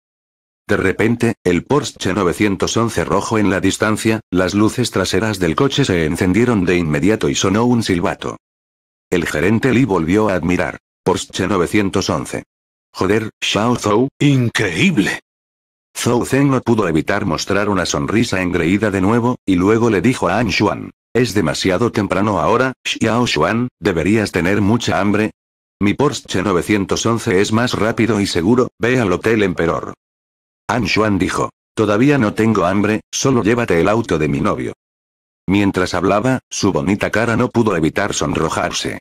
De repente, el Porsche 911 rojo en la distancia, las luces traseras del coche se encendieron de inmediato y sonó un silbato. El gerente Lee volvió a admirar. Porsche 911. Joder, Xiao Zhou, increíble. Zhou Zeng no pudo evitar mostrar una sonrisa engreída de nuevo, y luego le dijo a An Xuan. Es demasiado temprano ahora, Xiao Xuan, deberías tener mucha hambre. Mi Porsche 911 es más rápido y seguro, ve al Hotel Emperor. Anshuan dijo. Todavía no tengo hambre, solo llévate el auto de mi novio. Mientras hablaba, su bonita cara no pudo evitar sonrojarse.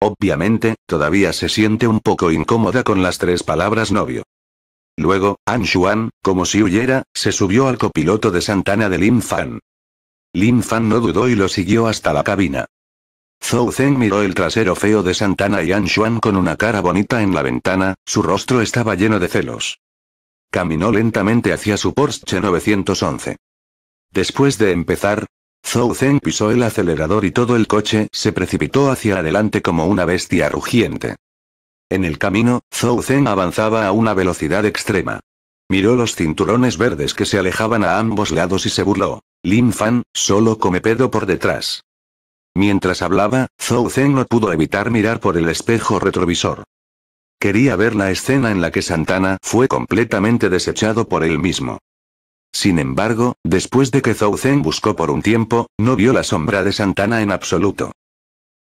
Obviamente, todavía se siente un poco incómoda con las tres palabras novio. Luego, Anshuan, como si huyera, se subió al copiloto de Santana de Lin Fan. Lin Fan no dudó y lo siguió hasta la cabina. Zhou Zeng miró el trasero feo de Santana y Anshuan con una cara bonita en la ventana, su rostro estaba lleno de celos. Caminó lentamente hacia su Porsche 911. Después de empezar, Zhou Zhen pisó el acelerador y todo el coche se precipitó hacia adelante como una bestia rugiente. En el camino, Zhou Zhen avanzaba a una velocidad extrema. Miró los cinturones verdes que se alejaban a ambos lados y se burló. Lin Fan, solo come pedo por detrás. Mientras hablaba, Zhou Zhen no pudo evitar mirar por el espejo retrovisor. Quería ver la escena en la que Santana fue completamente desechado por él mismo. Sin embargo, después de que Zhou buscó por un tiempo, no vio la sombra de Santana en absoluto.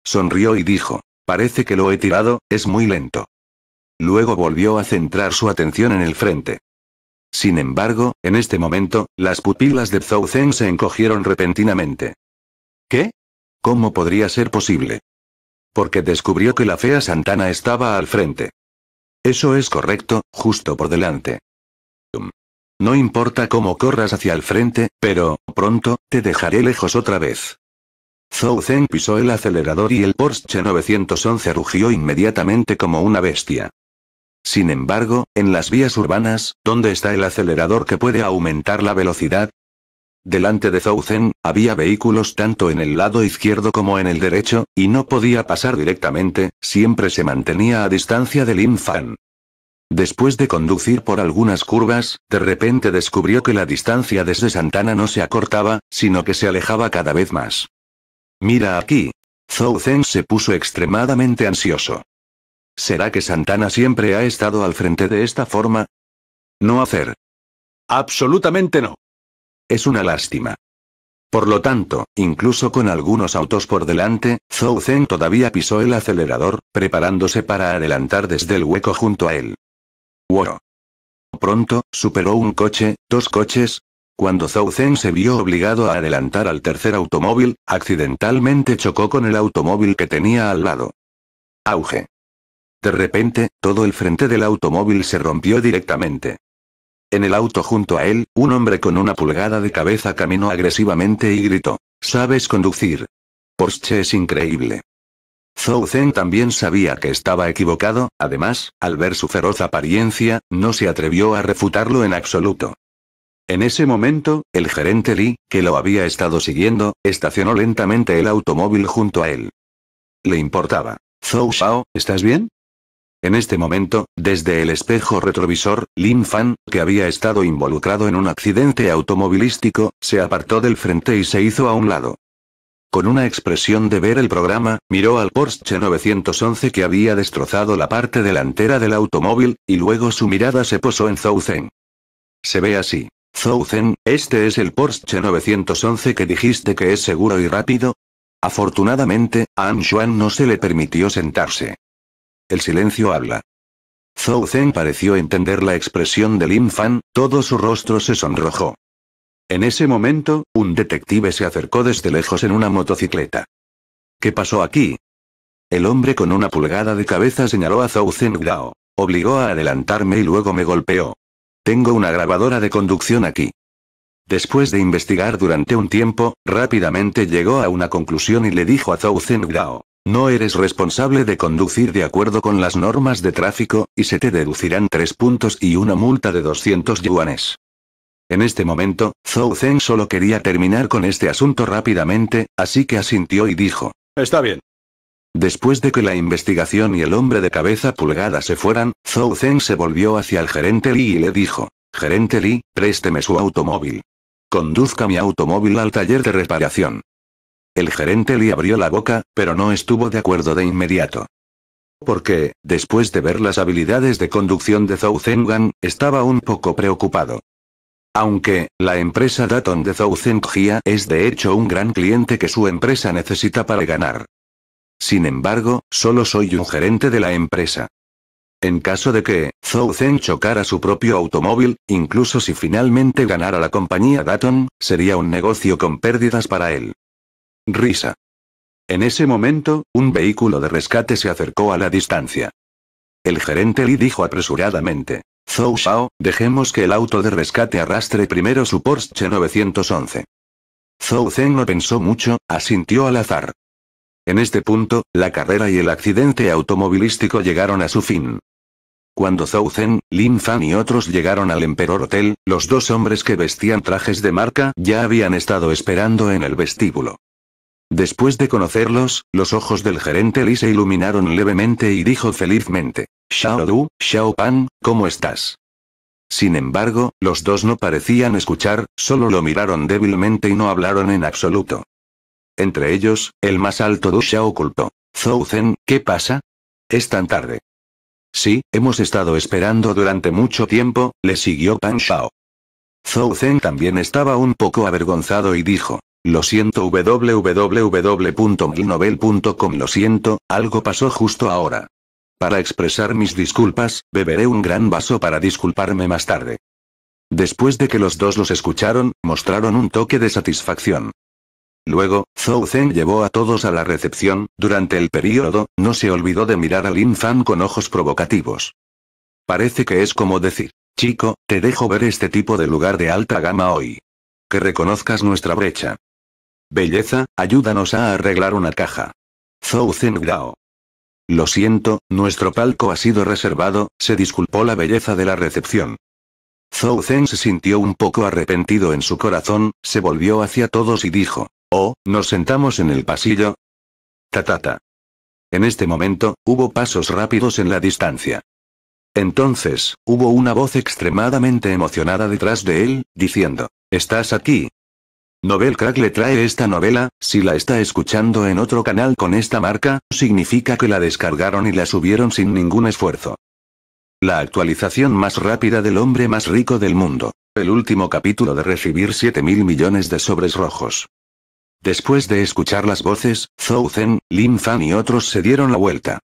Sonrió y dijo, parece que lo he tirado, es muy lento. Luego volvió a centrar su atención en el frente. Sin embargo, en este momento, las pupilas de Zhou se encogieron repentinamente. ¿Qué? ¿Cómo podría ser posible? Porque descubrió que la fea Santana estaba al frente. Eso es correcto, justo por delante. No importa cómo corras hacia el frente, pero, pronto, te dejaré lejos otra vez. Zhou Zhen pisó el acelerador y el Porsche 911 rugió inmediatamente como una bestia. Sin embargo, en las vías urbanas, ¿dónde está el acelerador que puede aumentar la velocidad, Delante de Zhen había vehículos tanto en el lado izquierdo como en el derecho, y no podía pasar directamente, siempre se mantenía a distancia del Fan. Después de conducir por algunas curvas, de repente descubrió que la distancia desde Santana no se acortaba, sino que se alejaba cada vez más. Mira aquí. Zhen se puso extremadamente ansioso. ¿Será que Santana siempre ha estado al frente de esta forma? No hacer. Absolutamente no. Es una lástima. Por lo tanto, incluso con algunos autos por delante, Zhou Zhen todavía pisó el acelerador, preparándose para adelantar desde el hueco junto a él. ¡Wow! Pronto, superó un coche, dos coches, cuando Zhou Zhen se vio obligado a adelantar al tercer automóvil, accidentalmente chocó con el automóvil que tenía al lado. Auge. De repente, todo el frente del automóvil se rompió directamente. En el auto junto a él, un hombre con una pulgada de cabeza caminó agresivamente y gritó. ¿Sabes conducir? Porsche es increíble. Zhou Zhen también sabía que estaba equivocado, además, al ver su feroz apariencia, no se atrevió a refutarlo en absoluto. En ese momento, el gerente Li, que lo había estado siguiendo, estacionó lentamente el automóvil junto a él. Le importaba. Zhou Shao, ¿estás bien? En este momento, desde el espejo retrovisor, Lin Fan, que había estado involucrado en un accidente automovilístico, se apartó del frente y se hizo a un lado. Con una expresión de ver el programa, miró al Porsche 911 que había destrozado la parte delantera del automóvil, y luego su mirada se posó en Zhou Zhen. Se ve así. Zhou Zhen, ¿este es el Porsche 911 que dijiste que es seguro y rápido? Afortunadamente, a An Xuan no se le permitió sentarse. El silencio habla. Zhou Zhen pareció entender la expresión de Lin Fan, todo su rostro se sonrojó. En ese momento, un detective se acercó desde lejos en una motocicleta. ¿Qué pasó aquí? El hombre con una pulgada de cabeza señaló a Zhou Zhen Gao. Obligó a adelantarme y luego me golpeó. Tengo una grabadora de conducción aquí. Después de investigar durante un tiempo, rápidamente llegó a una conclusión y le dijo a Zhou Zhen Gao, no eres responsable de conducir de acuerdo con las normas de tráfico, y se te deducirán tres puntos y una multa de 200 yuanes. En este momento, Zhou Zeng solo quería terminar con este asunto rápidamente, así que asintió y dijo. Está bien. Después de que la investigación y el hombre de cabeza pulgada se fueran, Zhou Zeng se volvió hacia el gerente Li y le dijo. Gerente Li, présteme su automóvil. Conduzca mi automóvil al taller de reparación. El gerente le abrió la boca, pero no estuvo de acuerdo de inmediato. Porque, después de ver las habilidades de conducción de Zhou Zengan, estaba un poco preocupado. Aunque, la empresa Daton de Zhou Zhengjia es de hecho un gran cliente que su empresa necesita para ganar. Sin embargo, solo soy un gerente de la empresa. En caso de que, Zhou Zeng chocara su propio automóvil, incluso si finalmente ganara la compañía Daton, sería un negocio con pérdidas para él. Risa. En ese momento, un vehículo de rescate se acercó a la distancia. El gerente Li dijo apresuradamente. Zhou Xiao, dejemos que el auto de rescate arrastre primero su Porsche 911. Zhou Zhen no pensó mucho, asintió al azar. En este punto, la carrera y el accidente automovilístico llegaron a su fin. Cuando Zhou Zhen, Lin Fan y otros llegaron al Emperor Hotel, los dos hombres que vestían trajes de marca ya habían estado esperando en el vestíbulo. Después de conocerlos, los ojos del gerente Li se iluminaron levemente y dijo felizmente, Xiao Du, Xiao Pan, ¿cómo estás? Sin embargo, los dos no parecían escuchar, solo lo miraron débilmente y no hablaron en absoluto. Entre ellos, el más alto Du Xiao ocultó. Zhou Zen, ¿qué pasa? Es tan tarde. Sí, hemos estado esperando durante mucho tiempo, le siguió Pan Xiao. Zhou Zen también estaba un poco avergonzado y dijo, lo siento www.milnovel.com Lo siento, algo pasó justo ahora. Para expresar mis disculpas, beberé un gran vaso para disculparme más tarde. Después de que los dos los escucharon, mostraron un toque de satisfacción. Luego, Zhou Zhen llevó a todos a la recepción, durante el periodo, no se olvidó de mirar a Lin Fan con ojos provocativos. Parece que es como decir, chico, te dejo ver este tipo de lugar de alta gama hoy. Que reconozcas nuestra brecha. Belleza, ayúdanos a arreglar una caja. Zhou Gao. Lo siento, nuestro palco ha sido reservado, se disculpó la belleza de la recepción. Zhou Zeng se sintió un poco arrepentido en su corazón, se volvió hacia todos y dijo, Oh, ¿nos sentamos en el pasillo? Tatata. En este momento, hubo pasos rápidos en la distancia. Entonces, hubo una voz extremadamente emocionada detrás de él, diciendo, Estás aquí, Novel Crack le trae esta novela, si la está escuchando en otro canal con esta marca, significa que la descargaron y la subieron sin ningún esfuerzo. La actualización más rápida del hombre más rico del mundo. El último capítulo de recibir 7 mil millones de sobres rojos. Después de escuchar las voces, Zhou Zen, Lin Fan y otros se dieron la vuelta.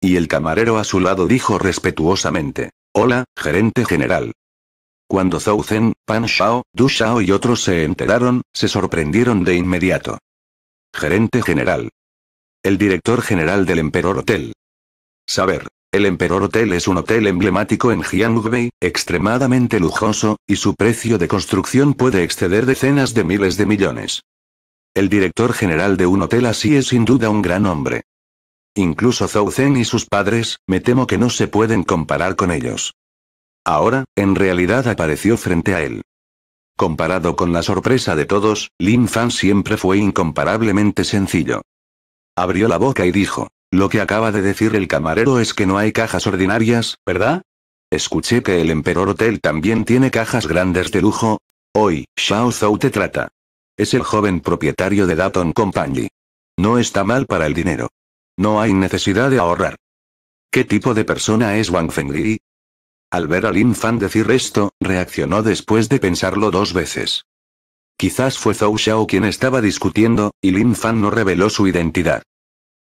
Y el camarero a su lado dijo respetuosamente. Hola, gerente general. Cuando Zhou Zhen, Pan Shao, Du Shao y otros se enteraron, se sorprendieron de inmediato. Gerente General. El director general del Emperor Hotel. Saber. El Emperor Hotel es un hotel emblemático en Jiangbei, extremadamente lujoso, y su precio de construcción puede exceder decenas de miles de millones. El director general de un hotel así es sin duda un gran hombre. Incluso Zhou Zhen y sus padres, me temo que no se pueden comparar con ellos. Ahora, en realidad apareció frente a él. Comparado con la sorpresa de todos, Lin Fan siempre fue incomparablemente sencillo. Abrió la boca y dijo, lo que acaba de decir el camarero es que no hay cajas ordinarias, ¿verdad? Escuché que el Emperor Hotel también tiene cajas grandes de lujo. Hoy, Xiao Zhou te trata. Es el joven propietario de Daton Company. No está mal para el dinero. No hay necesidad de ahorrar. ¿Qué tipo de persona es Wang Fengli? Al ver a Lin Fan decir esto, reaccionó después de pensarlo dos veces. Quizás fue Zhou Xiao quien estaba discutiendo, y Lin Fan no reveló su identidad.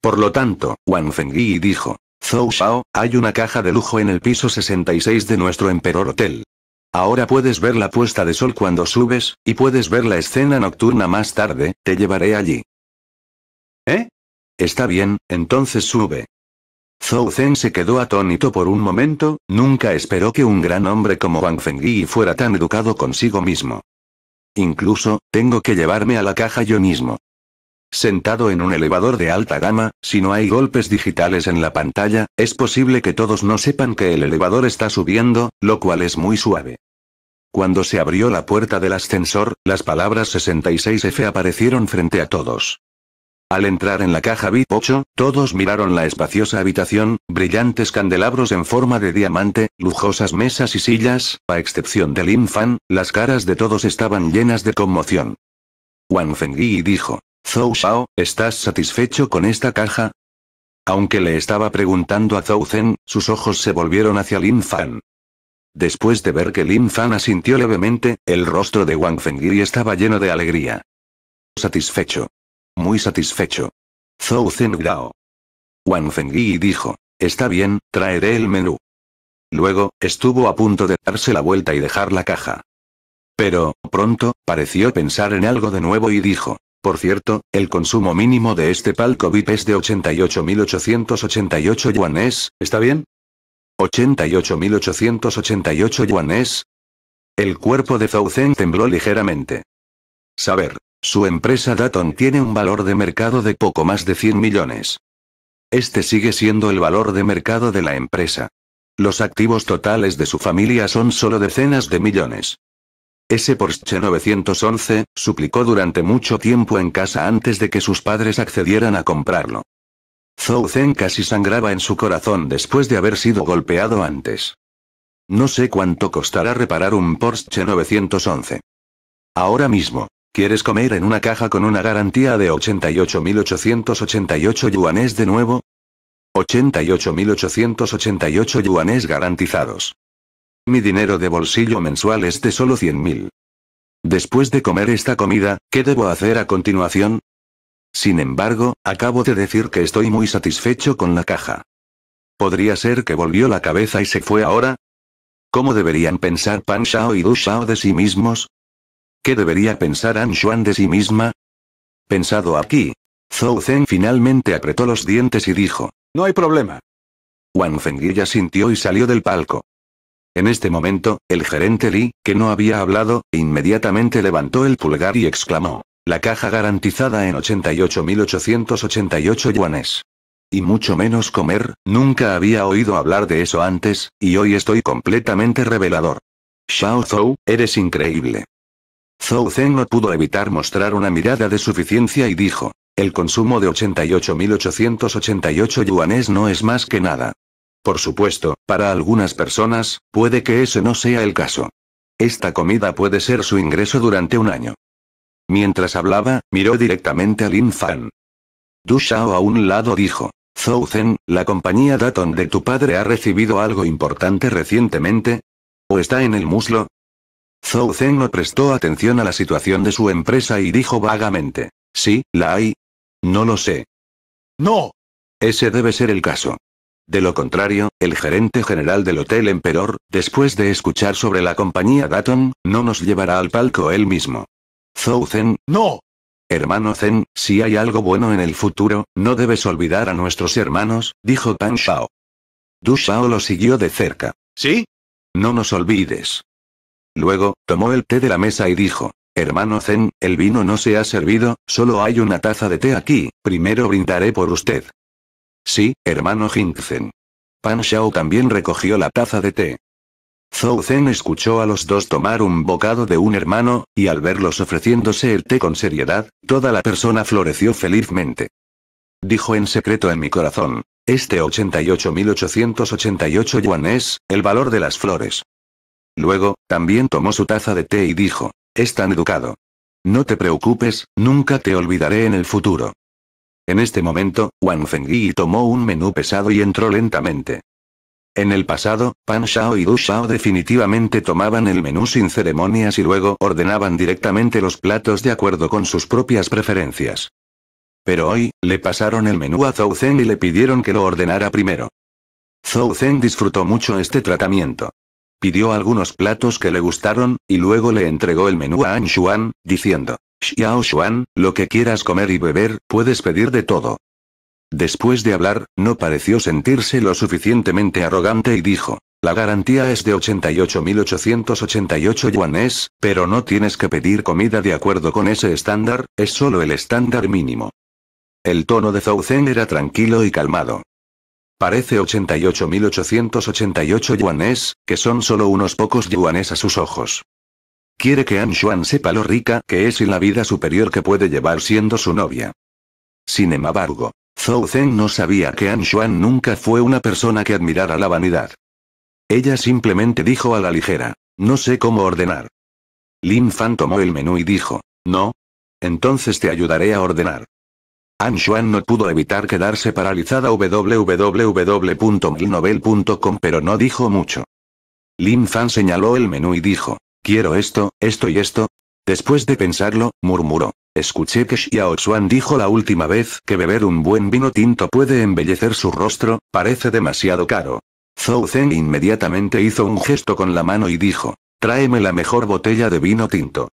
Por lo tanto, Wang Fengyi dijo, Zhou Xiao, hay una caja de lujo en el piso 66 de nuestro Emperor Hotel. Ahora puedes ver la puesta de sol cuando subes, y puedes ver la escena nocturna más tarde, te llevaré allí. ¿Eh? Está bien, entonces sube. Zhou Zhen se quedó atónito por un momento, nunca esperó que un gran hombre como Wang Fengyi fuera tan educado consigo mismo. Incluso, tengo que llevarme a la caja yo mismo. Sentado en un elevador de alta gama, si no hay golpes digitales en la pantalla, es posible que todos no sepan que el elevador está subiendo, lo cual es muy suave. Cuando se abrió la puerta del ascensor, las palabras 66F aparecieron frente a todos. Al entrar en la caja VIP-8, todos miraron la espaciosa habitación, brillantes candelabros en forma de diamante, lujosas mesas y sillas, a excepción de Lin Fan, las caras de todos estaban llenas de conmoción. Wang Fengyi dijo, Zhou Shao, ¿estás satisfecho con esta caja? Aunque le estaba preguntando a Zhou Zhen, sus ojos se volvieron hacia Lin Fan. Después de ver que Lin Fan asintió levemente, el rostro de Wang Fengyi estaba lleno de alegría. Satisfecho muy satisfecho. Zhou grao. Wang Yi dijo, está bien, traeré el menú. Luego, estuvo a punto de darse la vuelta y dejar la caja. Pero, pronto, pareció pensar en algo de nuevo y dijo, por cierto, el consumo mínimo de este palco VIP es de 88.888 yuanes, ¿está bien? 88.888 yuanes. El cuerpo de Zhou Zeng tembló ligeramente. Saber, su empresa Daton tiene un valor de mercado de poco más de 100 millones. Este sigue siendo el valor de mercado de la empresa. Los activos totales de su familia son solo decenas de millones. Ese Porsche 911, suplicó durante mucho tiempo en casa antes de que sus padres accedieran a comprarlo. Zhou Zen casi sangraba en su corazón después de haber sido golpeado antes. No sé cuánto costará reparar un Porsche 911. Ahora mismo. ¿Quieres comer en una caja con una garantía de 88.888 yuanes de nuevo? 88.888 yuanes garantizados. Mi dinero de bolsillo mensual es de solo 100.000. Después de comer esta comida, ¿qué debo hacer a continuación? Sin embargo, acabo de decir que estoy muy satisfecho con la caja. ¿Podría ser que volvió la cabeza y se fue ahora? ¿Cómo deberían pensar Pan Shao y Du Shao de sí mismos? ¿Qué debería pensar An de sí misma? Pensado aquí. Zhou Zhen finalmente apretó los dientes y dijo. No hay problema. Wang ya sintió y salió del palco. En este momento, el gerente Li, que no había hablado, inmediatamente levantó el pulgar y exclamó. La caja garantizada en 88.888 yuanes. Y mucho menos comer, nunca había oído hablar de eso antes, y hoy estoy completamente revelador. Xiao Zhou, eres increíble. Zhou Zhen no pudo evitar mostrar una mirada de suficiencia y dijo. El consumo de 88.888 yuanes no es más que nada. Por supuesto, para algunas personas, puede que ese no sea el caso. Esta comida puede ser su ingreso durante un año. Mientras hablaba, miró directamente a Lin Fan. Du Shao a un lado dijo. Zhou Zhen, la compañía Daton de tu padre ha recibido algo importante recientemente. ¿O está en el muslo? Zhou Zhen no prestó atención a la situación de su empresa y dijo vagamente. ¿Sí, la hay? No lo sé. ¡No! Ese debe ser el caso. De lo contrario, el gerente general del Hotel Emperor, después de escuchar sobre la compañía Daton, no nos llevará al palco él mismo. Zhou Zen, no. Hermano Zen, si hay algo bueno en el futuro, no debes olvidar a nuestros hermanos, dijo Tang Shao. Du Shao lo siguió de cerca. ¿Sí? No nos olvides. Luego, tomó el té de la mesa y dijo, Hermano Zen, el vino no se ha servido, solo hay una taza de té aquí, primero brindaré por usted. Sí, hermano Zen. Pan Shao también recogió la taza de té. Zhou Zen escuchó a los dos tomar un bocado de un hermano, y al verlos ofreciéndose el té con seriedad, toda la persona floreció felizmente. Dijo en secreto en mi corazón, este 88.888 yuan es, el valor de las flores. Luego, también tomó su taza de té y dijo, es tan educado. No te preocupes, nunca te olvidaré en el futuro. En este momento, Wang Fengyi tomó un menú pesado y entró lentamente. En el pasado, Pan Shao y Du Shao definitivamente tomaban el menú sin ceremonias y luego ordenaban directamente los platos de acuerdo con sus propias preferencias. Pero hoy, le pasaron el menú a Zhou Zhen y le pidieron que lo ordenara primero. Zhou Zhen disfrutó mucho este tratamiento. Pidió algunos platos que le gustaron, y luego le entregó el menú a An Xuan, diciendo, Xiao Xuan, lo que quieras comer y beber, puedes pedir de todo. Después de hablar, no pareció sentirse lo suficientemente arrogante y dijo, la garantía es de 88.888 yuanes, pero no tienes que pedir comida de acuerdo con ese estándar, es solo el estándar mínimo. El tono de Zhou Zhen era tranquilo y calmado. Parece 88.888 yuanes, que son solo unos pocos yuanes a sus ojos. Quiere que An Xuan sepa lo rica que es y la vida superior que puede llevar siendo su novia. Sin embargo, Zhou Zhen no sabía que An Xuan nunca fue una persona que admirara la vanidad. Ella simplemente dijo a la ligera, no sé cómo ordenar. Lin Fan tomó el menú y dijo, no. Entonces te ayudaré a ordenar. An Xuan no pudo evitar quedarse paralizada www.milnovel.com pero no dijo mucho. Lin Fan señaló el menú y dijo, quiero esto, esto y esto. Después de pensarlo, murmuró, escuché que Xiao Xuan dijo la última vez que beber un buen vino tinto puede embellecer su rostro, parece demasiado caro. Zhou Zhen inmediatamente hizo un gesto con la mano y dijo, tráeme la mejor botella de vino tinto.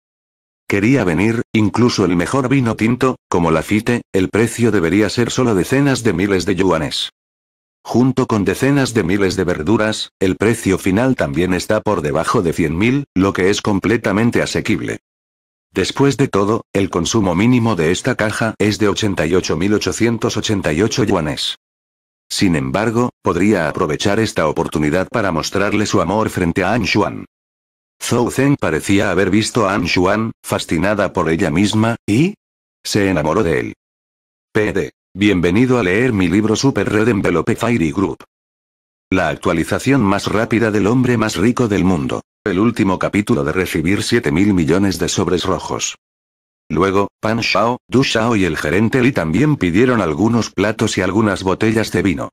Quería venir, incluso el mejor vino tinto, como la fite, el precio debería ser solo decenas de miles de yuanes. Junto con decenas de miles de verduras, el precio final también está por debajo de 100.000, lo que es completamente asequible. Después de todo, el consumo mínimo de esta caja es de 88.888 yuanes. Sin embargo, podría aprovechar esta oportunidad para mostrarle su amor frente a Anshuan. Zhou Zhen parecía haber visto a An Xuan, fascinada por ella misma, y... se enamoró de él. PD. Bienvenido a leer mi libro Super Red Envelope Fairy Group. La actualización más rápida del hombre más rico del mundo. El último capítulo de recibir 7 mil millones de sobres rojos. Luego, Pan Shao, Du Shao y el gerente Li también pidieron algunos platos y algunas botellas de vino.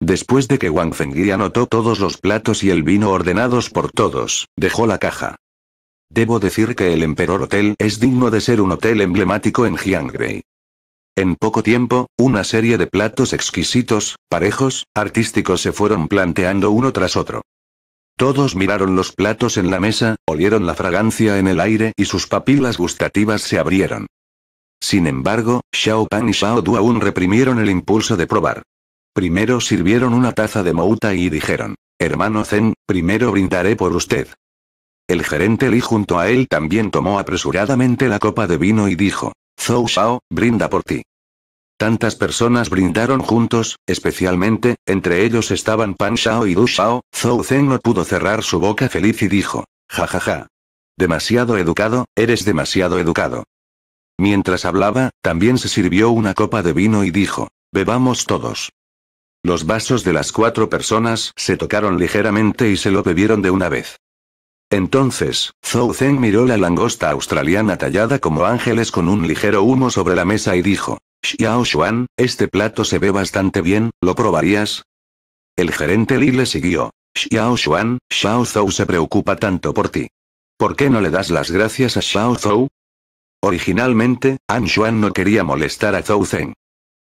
Después de que Wang Fenggui anotó todos los platos y el vino ordenados por todos, dejó la caja. Debo decir que el Emperor Hotel es digno de ser un hotel emblemático en Jiangrei. En poco tiempo, una serie de platos exquisitos, parejos, artísticos se fueron planteando uno tras otro. Todos miraron los platos en la mesa, olieron la fragancia en el aire y sus papilas gustativas se abrieron. Sin embargo, Xiao Pan y Xiao Du aún reprimieron el impulso de probar. Primero sirvieron una taza de mouta y dijeron, hermano Zen, primero brindaré por usted. El gerente Li junto a él también tomó apresuradamente la copa de vino y dijo, Zhou Shao, brinda por ti. Tantas personas brindaron juntos, especialmente, entre ellos estaban Pan Shao y Du Shao, Zhou Zen no pudo cerrar su boca feliz y dijo, jajaja. Ja, ja. Demasiado educado, eres demasiado educado. Mientras hablaba, también se sirvió una copa de vino y dijo, bebamos todos. Los vasos de las cuatro personas se tocaron ligeramente y se lo bebieron de una vez. Entonces, Zhou Zheng miró la langosta australiana tallada como ángeles con un ligero humo sobre la mesa y dijo, Xiao Xuan, este plato se ve bastante bien, ¿lo probarías? El gerente Li le siguió. Xiao Xuan, Xiao Zhou se preocupa tanto por ti. ¿Por qué no le das las gracias a Xiao Zhou? Originalmente, An Xuan no quería molestar a Zhou Zheng.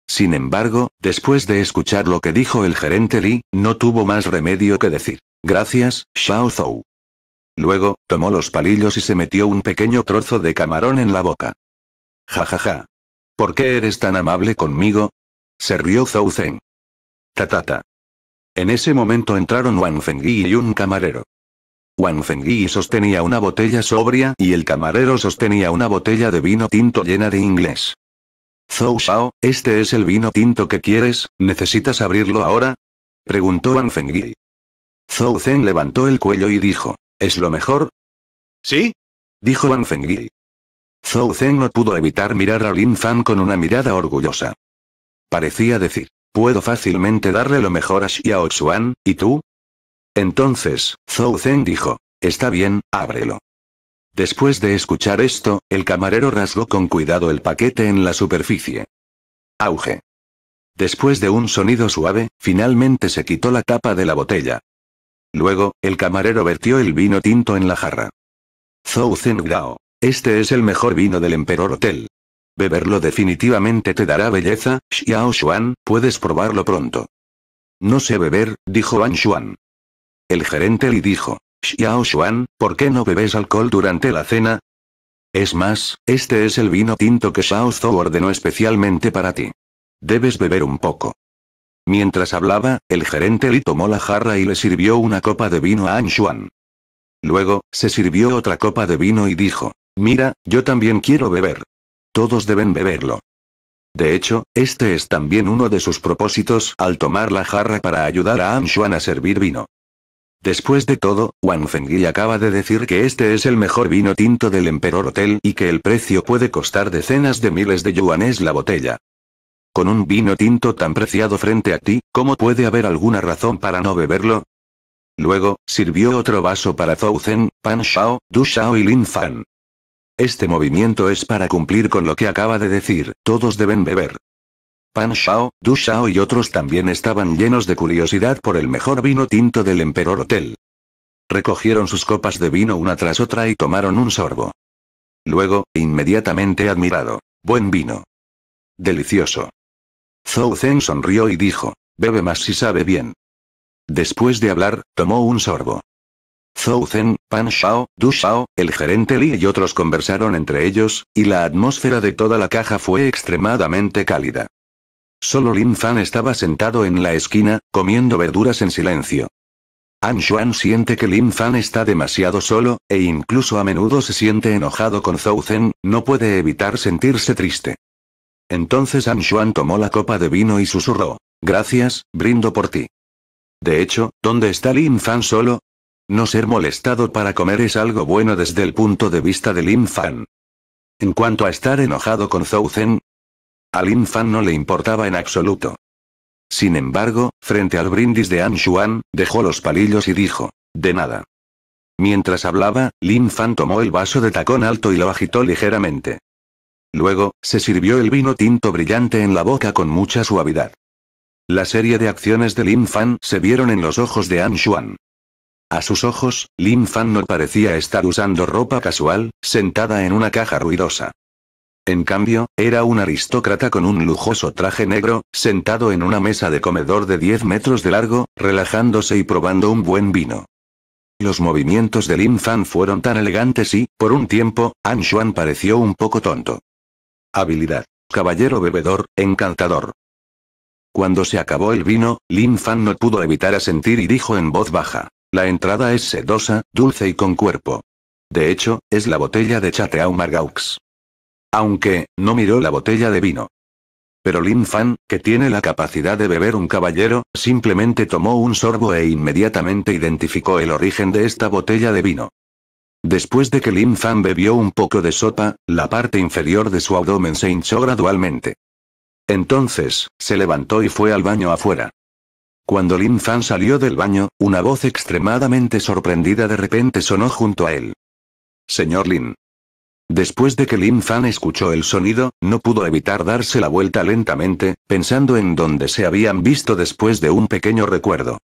Sin embargo, después de escuchar lo que dijo el gerente Li, no tuvo más remedio que decir, gracias, Xiao Zhou. Luego, tomó los palillos y se metió un pequeño trozo de camarón en la boca. Ja ja ja. ¿Por qué eres tan amable conmigo? Se rió Zhou Zeng. ta. En ese momento entraron Wang Fengyi y un camarero. Wang Yi sostenía una botella sobria y el camarero sostenía una botella de vino tinto llena de inglés. Zhou Shao, ¿este es el vino tinto que quieres? ¿Necesitas abrirlo ahora? Preguntó Fengyi. Zhou Zhen levantó el cuello y dijo, ¿es lo mejor? ¿Sí? Dijo Fengyi. Zhou Zhen no pudo evitar mirar a Lin Fan con una mirada orgullosa. Parecía decir, puedo fácilmente darle lo mejor a Xiao Xuan, ¿y tú? Entonces, Zhou Zhen dijo, está bien, ábrelo. Después de escuchar esto, el camarero rasgó con cuidado el paquete en la superficie. Auge. Después de un sonido suave, finalmente se quitó la tapa de la botella. Luego, el camarero vertió el vino tinto en la jarra. Zou Gao. Este es el mejor vino del Emperor Hotel. Beberlo definitivamente te dará belleza, Xiao Xuan, puedes probarlo pronto. No sé beber, dijo An Xuan. El gerente le dijo. Xiao Xuan, ¿por qué no bebes alcohol durante la cena? Es más, este es el vino tinto que Xiao Zhou ordenó especialmente para ti. Debes beber un poco. Mientras hablaba, el gerente Li tomó la jarra y le sirvió una copa de vino a An Shuan. Luego, se sirvió otra copa de vino y dijo, mira, yo también quiero beber. Todos deben beberlo. De hecho, este es también uno de sus propósitos al tomar la jarra para ayudar a An Shuan a servir vino. Después de todo, Wang Fengyi acaba de decir que este es el mejor vino tinto del Emperor Hotel y que el precio puede costar decenas de miles de yuanes la botella. Con un vino tinto tan preciado frente a ti, ¿cómo puede haber alguna razón para no beberlo? Luego, sirvió otro vaso para Zhou Zhen, Pan Shao, Du Shao y Lin Fan. Este movimiento es para cumplir con lo que acaba de decir, todos deben beber. Pan Shao, Du Shao y otros también estaban llenos de curiosidad por el mejor vino tinto del Emperor Hotel. Recogieron sus copas de vino una tras otra y tomaron un sorbo. Luego, inmediatamente admirado. Buen vino. Delicioso. Zhou Zhen sonrió y dijo, bebe más si sabe bien. Después de hablar, tomó un sorbo. Zhou Zhen, Pan Shao, Du Shao, el gerente Li y otros conversaron entre ellos, y la atmósfera de toda la caja fue extremadamente cálida. Solo Lin Fan estaba sentado en la esquina, comiendo verduras en silencio. An Xuan siente que Lin Fan está demasiado solo, e incluso a menudo se siente enojado con Zhou Zhen, no puede evitar sentirse triste. Entonces An Xuan tomó la copa de vino y susurró. Gracias, brindo por ti. De hecho, ¿dónde está Lin Fan solo? No ser molestado para comer es algo bueno desde el punto de vista de Lin Fan. En cuanto a estar enojado con Zhou Zhen... A Lin Fan no le importaba en absoluto. Sin embargo, frente al brindis de An Xuan, dejó los palillos y dijo, de nada. Mientras hablaba, Lin Fan tomó el vaso de tacón alto y lo agitó ligeramente. Luego, se sirvió el vino tinto brillante en la boca con mucha suavidad. La serie de acciones de Lin Fan se vieron en los ojos de An Xuan. A sus ojos, Lin Fan no parecía estar usando ropa casual, sentada en una caja ruidosa. En cambio, era un aristócrata con un lujoso traje negro, sentado en una mesa de comedor de 10 metros de largo, relajándose y probando un buen vino. Los movimientos de Lin Fan fueron tan elegantes y, por un tiempo, An Xuan pareció un poco tonto. Habilidad. Caballero bebedor, encantador. Cuando se acabó el vino, Lin Fan no pudo evitar asentir y dijo en voz baja. La entrada es sedosa, dulce y con cuerpo. De hecho, es la botella de Chateau Margaux. Aunque, no miró la botella de vino. Pero Lin Fan, que tiene la capacidad de beber un caballero, simplemente tomó un sorbo e inmediatamente identificó el origen de esta botella de vino. Después de que Lin Fan bebió un poco de sopa, la parte inferior de su abdomen se hinchó gradualmente. Entonces, se levantó y fue al baño afuera. Cuando Lin Fan salió del baño, una voz extremadamente sorprendida de repente sonó junto a él. Señor Lin. Después de que Lin Fan escuchó el sonido, no pudo evitar darse la vuelta lentamente, pensando en dónde se habían visto después de un pequeño recuerdo.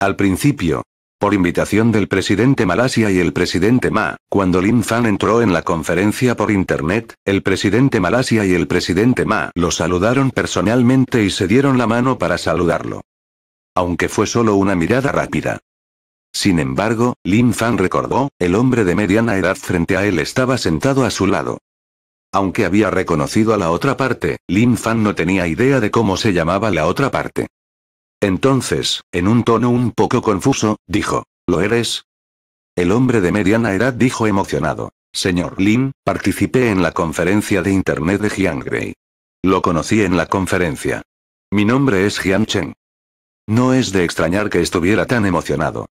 Al principio, por invitación del presidente Malasia y el presidente Ma, cuando Lin Fan entró en la conferencia por internet, el presidente Malasia y el presidente Ma lo saludaron personalmente y se dieron la mano para saludarlo. Aunque fue solo una mirada rápida. Sin embargo, Lin Fan recordó, el hombre de mediana edad frente a él estaba sentado a su lado. Aunque había reconocido a la otra parte, Lin Fan no tenía idea de cómo se llamaba la otra parte. Entonces, en un tono un poco confuso, dijo, ¿lo eres? El hombre de mediana edad dijo emocionado, Señor Lin, participé en la conferencia de Internet de Jiang Grey. Lo conocí en la conferencia. Mi nombre es Jiang Chen. No es de extrañar que estuviera tan emocionado.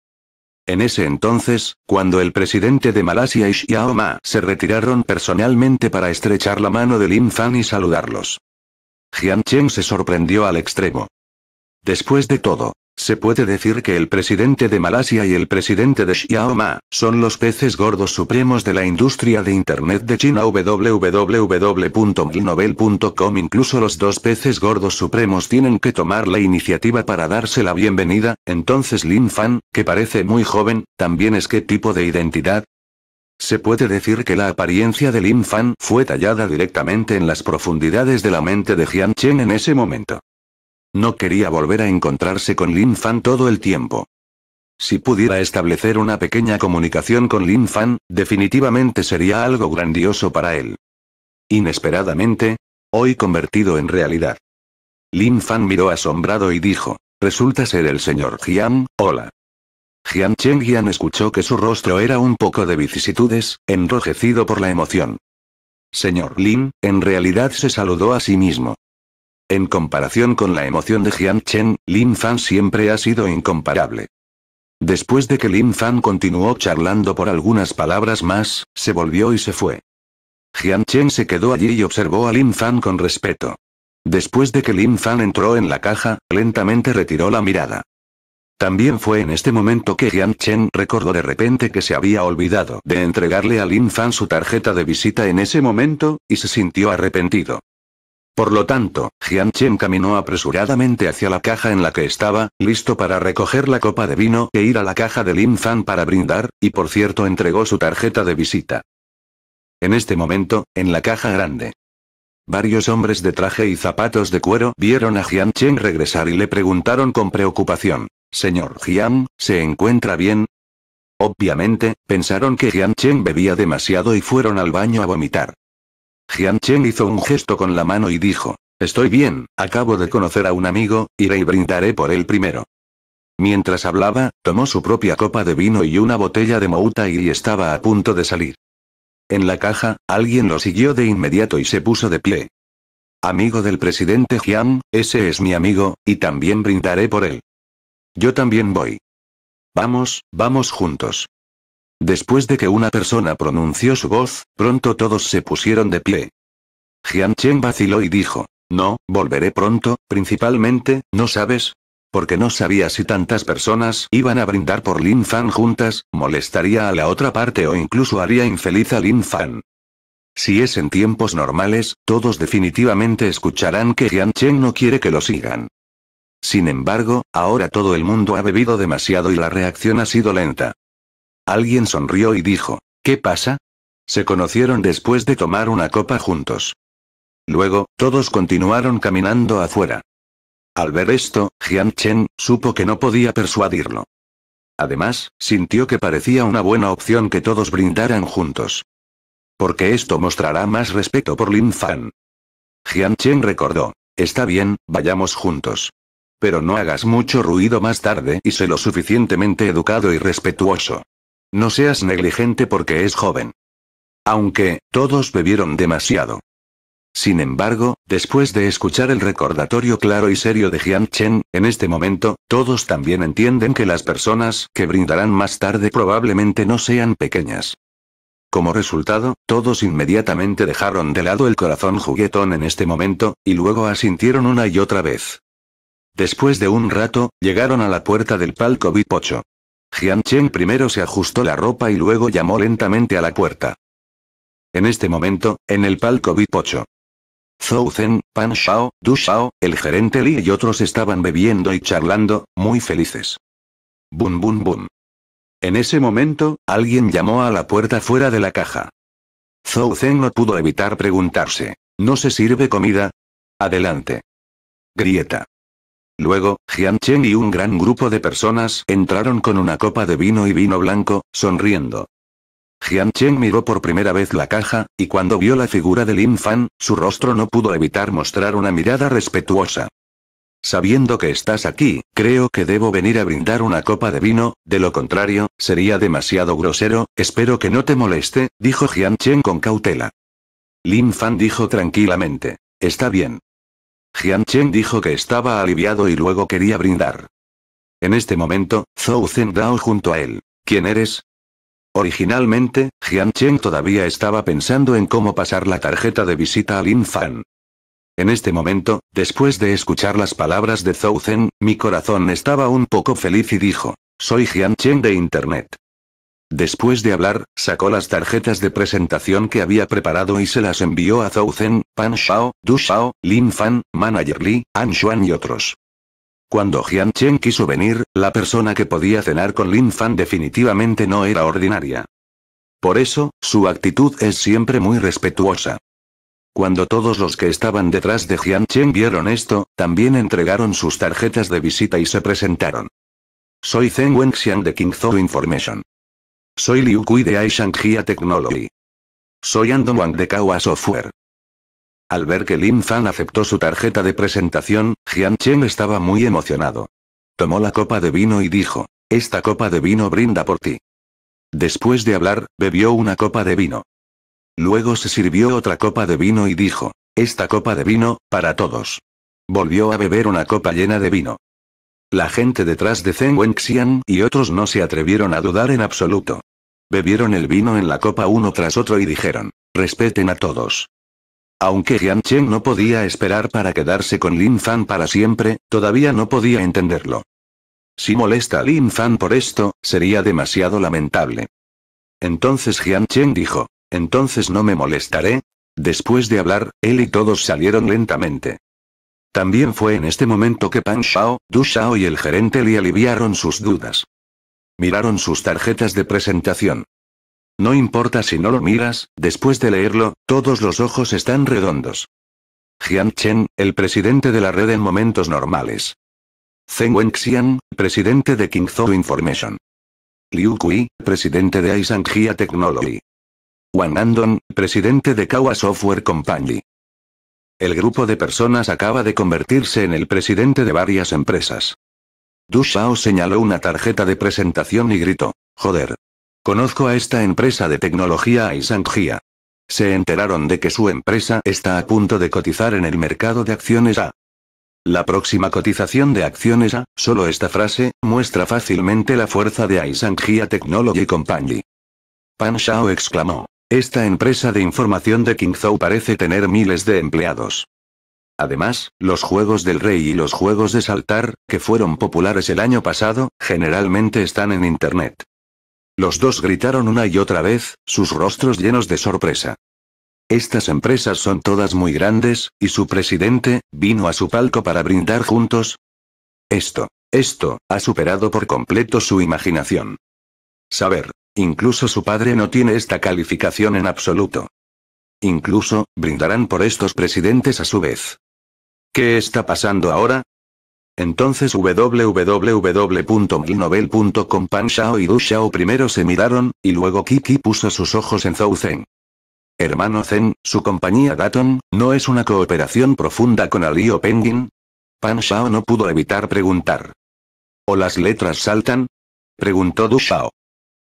En ese entonces, cuando el presidente de Malasia y Xiao se retiraron personalmente para estrechar la mano de Lin Fan y saludarlos. Jian Cheng se sorprendió al extremo. Después de todo, se puede decir que el presidente de Malasia y el presidente de Xiaoma son los peces gordos supremos de la industria de Internet de China www.milnovel.com Incluso los dos peces gordos supremos tienen que tomar la iniciativa para darse la bienvenida, entonces Lin Fan, que parece muy joven, también es qué tipo de identidad, se puede decir que la apariencia de Lin Fan fue tallada directamente en las profundidades de la mente de Jian Chen en ese momento. No quería volver a encontrarse con Lin Fan todo el tiempo. Si pudiera establecer una pequeña comunicación con Lin Fan, definitivamente sería algo grandioso para él. Inesperadamente, hoy convertido en realidad. Lin Fan miró asombrado y dijo, resulta ser el señor Jian, hola. Jian Chengyan escuchó que su rostro era un poco de vicisitudes, enrojecido por la emoción. Señor Lin, en realidad se saludó a sí mismo. En comparación con la emoción de Jian Chen, Lin Fan siempre ha sido incomparable. Después de que Lin Fan continuó charlando por algunas palabras más, se volvió y se fue. Jian Chen se quedó allí y observó a Lin Fan con respeto. Después de que Lin Fan entró en la caja, lentamente retiró la mirada. También fue en este momento que Jian Chen recordó de repente que se había olvidado de entregarle a Lin Fan su tarjeta de visita en ese momento, y se sintió arrepentido. Por lo tanto, Chen caminó apresuradamente hacia la caja en la que estaba, listo para recoger la copa de vino e ir a la caja de Lin Fan para brindar, y por cierto entregó su tarjeta de visita. En este momento, en la caja grande. Varios hombres de traje y zapatos de cuero vieron a Chen regresar y le preguntaron con preocupación. Señor Jian, ¿se encuentra bien? Obviamente, pensaron que Chen bebía demasiado y fueron al baño a vomitar. Jian Chen hizo un gesto con la mano y dijo, Estoy bien, acabo de conocer a un amigo, iré y brindaré por él primero. Mientras hablaba, tomó su propia copa de vino y una botella de mouta y estaba a punto de salir. En la caja, alguien lo siguió de inmediato y se puso de pie. Amigo del presidente Jian, ese es mi amigo, y también brindaré por él. Yo también voy. Vamos, vamos juntos. Después de que una persona pronunció su voz, pronto todos se pusieron de pie. Jian vaciló y dijo, no, volveré pronto, principalmente, ¿no sabes? Porque no sabía si tantas personas iban a brindar por Lin Fan juntas, molestaría a la otra parte o incluso haría infeliz a Lin Fan. Si es en tiempos normales, todos definitivamente escucharán que Jian no quiere que lo sigan. Sin embargo, ahora todo el mundo ha bebido demasiado y la reacción ha sido lenta. Alguien sonrió y dijo, ¿qué pasa? Se conocieron después de tomar una copa juntos. Luego, todos continuaron caminando afuera. Al ver esto, Jian Chen supo que no podía persuadirlo. Además, sintió que parecía una buena opción que todos brindaran juntos. Porque esto mostrará más respeto por Lin Fan. Jian Chen recordó, está bien, vayamos juntos. Pero no hagas mucho ruido más tarde y sé lo suficientemente educado y respetuoso. No seas negligente porque es joven. Aunque, todos bebieron demasiado. Sin embargo, después de escuchar el recordatorio claro y serio de Jian Chen, en este momento, todos también entienden que las personas que brindarán más tarde probablemente no sean pequeñas. Como resultado, todos inmediatamente dejaron de lado el corazón juguetón en este momento, y luego asintieron una y otra vez. Después de un rato, llegaron a la puerta del palco Bipocho. Jian primero se ajustó la ropa y luego llamó lentamente a la puerta. En este momento, en el palco vi Pocho. Zhou Zhen, Pan Shao, Du Shao, el gerente Li y otros estaban bebiendo y charlando, muy felices. Bum bum bum. En ese momento, alguien llamó a la puerta fuera de la caja. Zhou Zhen no pudo evitar preguntarse. ¿No se sirve comida? Adelante. Grieta. Luego, Jian y un gran grupo de personas entraron con una copa de vino y vino blanco, sonriendo. Jian miró por primera vez la caja, y cuando vio la figura de Lin Fan, su rostro no pudo evitar mostrar una mirada respetuosa. Sabiendo que estás aquí, creo que debo venir a brindar una copa de vino, de lo contrario, sería demasiado grosero, espero que no te moleste, dijo Jian con cautela. Lin Fan dijo tranquilamente. Está bien. Jian Chen dijo que estaba aliviado y luego quería brindar. En este momento, Zhou Dao junto a él. ¿Quién eres? Originalmente, Jian todavía estaba pensando en cómo pasar la tarjeta de visita a Lin Fan. En este momento, después de escuchar las palabras de Zhou Zhen, mi corazón estaba un poco feliz y dijo, soy Jian de Internet. Después de hablar, sacó las tarjetas de presentación que había preparado y se las envió a Zhou Zhen, Pan Shao, Du Shao, Lin Fan, Manager Li, An Xuan y otros. Cuando Jian Chen quiso venir, la persona que podía cenar con Lin Fan definitivamente no era ordinaria. Por eso, su actitud es siempre muy respetuosa. Cuando todos los que estaban detrás de Jian Chen vieron esto, también entregaron sus tarjetas de visita y se presentaron. Soy Zeng Wenxian de Zhou Information. Soy Liu Kui de Aishangia Technology. Soy Andon Wang de Kawa Software. Al ver que Lin Fan aceptó su tarjeta de presentación, Jian Chen estaba muy emocionado. Tomó la copa de vino y dijo, esta copa de vino brinda por ti. Después de hablar, bebió una copa de vino. Luego se sirvió otra copa de vino y dijo, esta copa de vino, para todos. Volvió a beber una copa llena de vino. La gente detrás de Zeng Wenxian y otros no se atrevieron a dudar en absoluto. Bebieron el vino en la copa uno tras otro y dijeron, respeten a todos. Aunque Jian no podía esperar para quedarse con Lin Fan para siempre, todavía no podía entenderlo. Si molesta a Lin Fan por esto, sería demasiado lamentable. Entonces Jian dijo, entonces no me molestaré. Después de hablar, él y todos salieron lentamente. También fue en este momento que Pan Shao, Du Shao y el gerente Li aliviaron sus dudas. Miraron sus tarjetas de presentación. No importa si no lo miras, después de leerlo, todos los ojos están redondos. Jian Chen, el presidente de la red en momentos normales. Zeng Wenxian, presidente de Kingzhou Information. Liu Kui, presidente de Aizangia Technology. Wan Andon, presidente de Kawa Software Company. El grupo de personas acaba de convertirse en el presidente de varias empresas. Du Shao señaló una tarjeta de presentación y gritó. Joder. Conozco a esta empresa de tecnología y Se enteraron de que su empresa está a punto de cotizar en el mercado de acciones A. La próxima cotización de acciones A, solo esta frase, muestra fácilmente la fuerza de aizangia Technology Company. Pan Shao exclamó. Esta empresa de información de King Zhou parece tener miles de empleados. Además, los Juegos del Rey y los Juegos de Saltar, que fueron populares el año pasado, generalmente están en Internet. Los dos gritaron una y otra vez, sus rostros llenos de sorpresa. Estas empresas son todas muy grandes, y su presidente, vino a su palco para brindar juntos. Esto, esto, ha superado por completo su imaginación. Saber, Incluso su padre no tiene esta calificación en absoluto. Incluso, brindarán por estos presidentes a su vez. ¿Qué está pasando ahora? Entonces www.milnovel.com Pan Shao y Du Shao primero se miraron, y luego Kiki puso sus ojos en Zhou Zhen. Hermano Zen, su compañía Daton, ¿no es una cooperación profunda con Alio Penguin? Pan Shao no pudo evitar preguntar. ¿O las letras saltan? Preguntó Du Shao.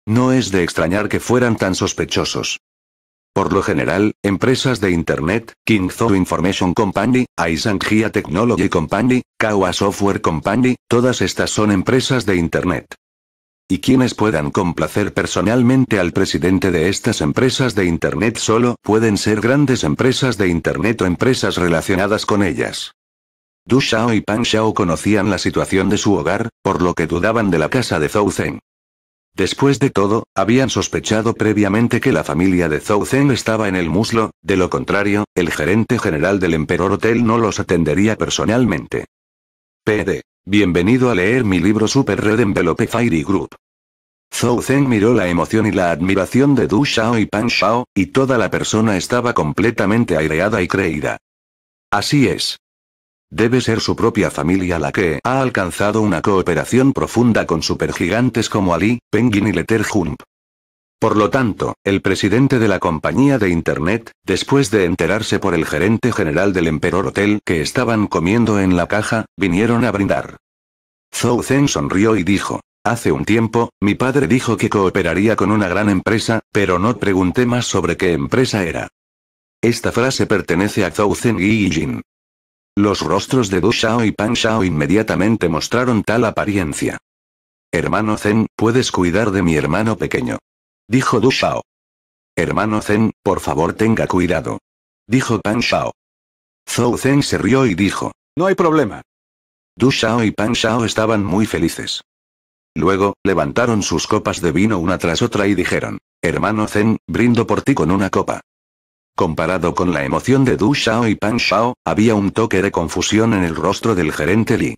No es de extrañar que fueran tan sospechosos. Por lo general, empresas de Internet, zhou Information Company, Hia Technology Company, Kawa Software Company, todas estas son empresas de Internet. Y quienes puedan complacer personalmente al presidente de estas empresas de Internet solo pueden ser grandes empresas de Internet o empresas relacionadas con ellas. Du Xiao y Pan Shao conocían la situación de su hogar, por lo que dudaban de la casa de Zhou Zeng. Después de todo, habían sospechado previamente que la familia de Zhou Zhen estaba en el muslo, de lo contrario, el gerente general del Emperor Hotel no los atendería personalmente. PD. Bienvenido a leer mi libro Super Red Envelope Fairy Group. Zhou Zhen miró la emoción y la admiración de Du Shao y Pan Shao, y toda la persona estaba completamente aireada y creída. Así es. Debe ser su propia familia la que ha alcanzado una cooperación profunda con supergigantes como Ali, Penguin y Jump. Por lo tanto, el presidente de la compañía de Internet, después de enterarse por el gerente general del Emperor Hotel que estaban comiendo en la caja, vinieron a brindar. Zhou Zhen sonrió y dijo, Hace un tiempo, mi padre dijo que cooperaría con una gran empresa, pero no pregunté más sobre qué empresa era. Esta frase pertenece a Zhou Zhen y Jin. Los rostros de Du Shao y Pan Shao inmediatamente mostraron tal apariencia. Hermano Zen, puedes cuidar de mi hermano pequeño. Dijo Du Shao. Hermano Zen, por favor tenga cuidado. Dijo Pan Shao. Zhou Zen se rió y dijo. No hay problema. Du Shao y Pan Shao estaban muy felices. Luego, levantaron sus copas de vino una tras otra y dijeron. Hermano Zen, brindo por ti con una copa. Comparado con la emoción de Du Shao y Pan Shao, había un toque de confusión en el rostro del gerente Li.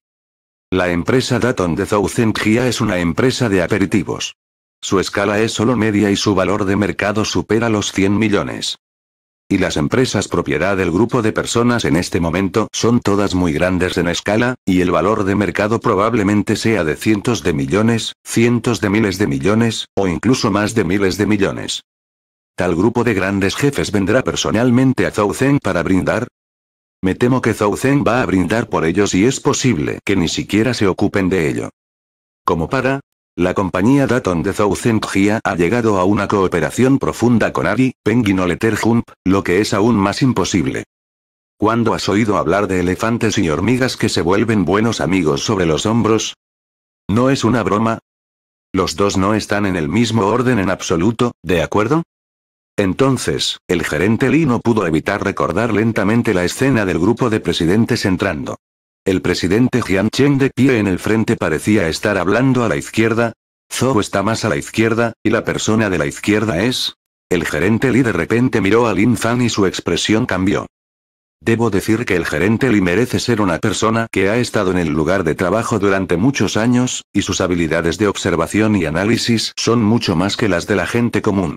La empresa Daton de Zhouzengjia es una empresa de aperitivos. Su escala es solo media y su valor de mercado supera los 100 millones. Y las empresas propiedad del grupo de personas en este momento son todas muy grandes en escala, y el valor de mercado probablemente sea de cientos de millones, cientos de miles de millones, o incluso más de miles de millones. ¿Tal grupo de grandes jefes vendrá personalmente a Zhou para brindar? Me temo que Zhou va a brindar por ellos y es posible que ni siquiera se ocupen de ello. Como para, la compañía Daton de Zhou Jia ha llegado a una cooperación profunda con Ari, Penguin o Jump, lo que es aún más imposible. ¿Cuándo has oído hablar de elefantes y hormigas que se vuelven buenos amigos sobre los hombros? ¿No es una broma? Los dos no están en el mismo orden en absoluto, ¿de acuerdo? Entonces, el gerente Li no pudo evitar recordar lentamente la escena del grupo de presidentes entrando. El presidente Jian de pie en el frente parecía estar hablando a la izquierda. Zhou está más a la izquierda, y la persona de la izquierda es. El gerente Li de repente miró a Lin Fan y su expresión cambió. Debo decir que el gerente Li merece ser una persona que ha estado en el lugar de trabajo durante muchos años, y sus habilidades de observación y análisis son mucho más que las de la gente común.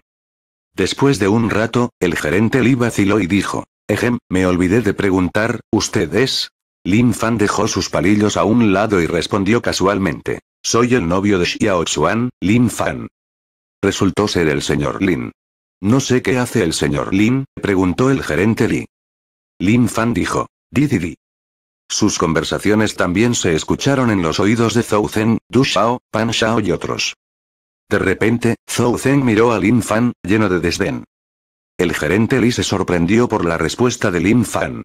Después de un rato, el gerente Li vaciló y dijo, Ejem, me olvidé de preguntar, ¿usted es? Lin Fan dejó sus palillos a un lado y respondió casualmente, soy el novio de Xiao Xuan, Lin Fan. Resultó ser el señor Lin. No sé qué hace el señor Lin, preguntó el gerente Li. Lin Fan dijo, "Didi di Sus conversaciones también se escucharon en los oídos de Zhou Zhen, Du Shao, Pan Shao y otros. De repente, Zhou Zeng miró a Lin Fan, lleno de desdén. El gerente Li se sorprendió por la respuesta de Lin Fan.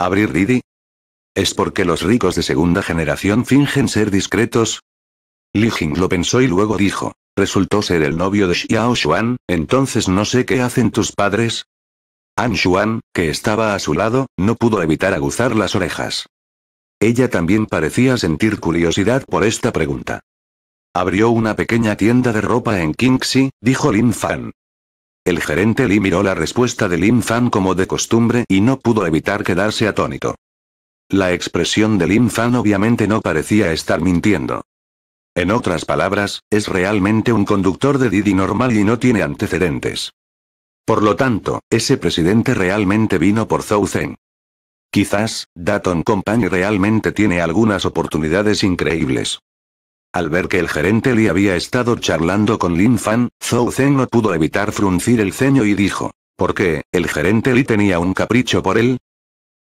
¿Abrir Didi? ¿Es porque los ricos de segunda generación fingen ser discretos? Li Jing lo pensó y luego dijo. Resultó ser el novio de Xiao Xuan, entonces no sé qué hacen tus padres. An Xuan, que estaba a su lado, no pudo evitar aguzar las orejas. Ella también parecía sentir curiosidad por esta pregunta. Abrió una pequeña tienda de ropa en Kingsi, dijo Lin Fan. El gerente Lee miró la respuesta de Lin Fan como de costumbre y no pudo evitar quedarse atónito. La expresión de Lin Fan obviamente no parecía estar mintiendo. En otras palabras, es realmente un conductor de Didi normal y no tiene antecedentes. Por lo tanto, ese presidente realmente vino por Zhou Zhen. Quizás, Daton Company realmente tiene algunas oportunidades increíbles. Al ver que el gerente Li había estado charlando con Lin Fan, Zhou Zhen no pudo evitar fruncir el ceño y dijo. ¿Por qué? ¿El gerente Li tenía un capricho por él?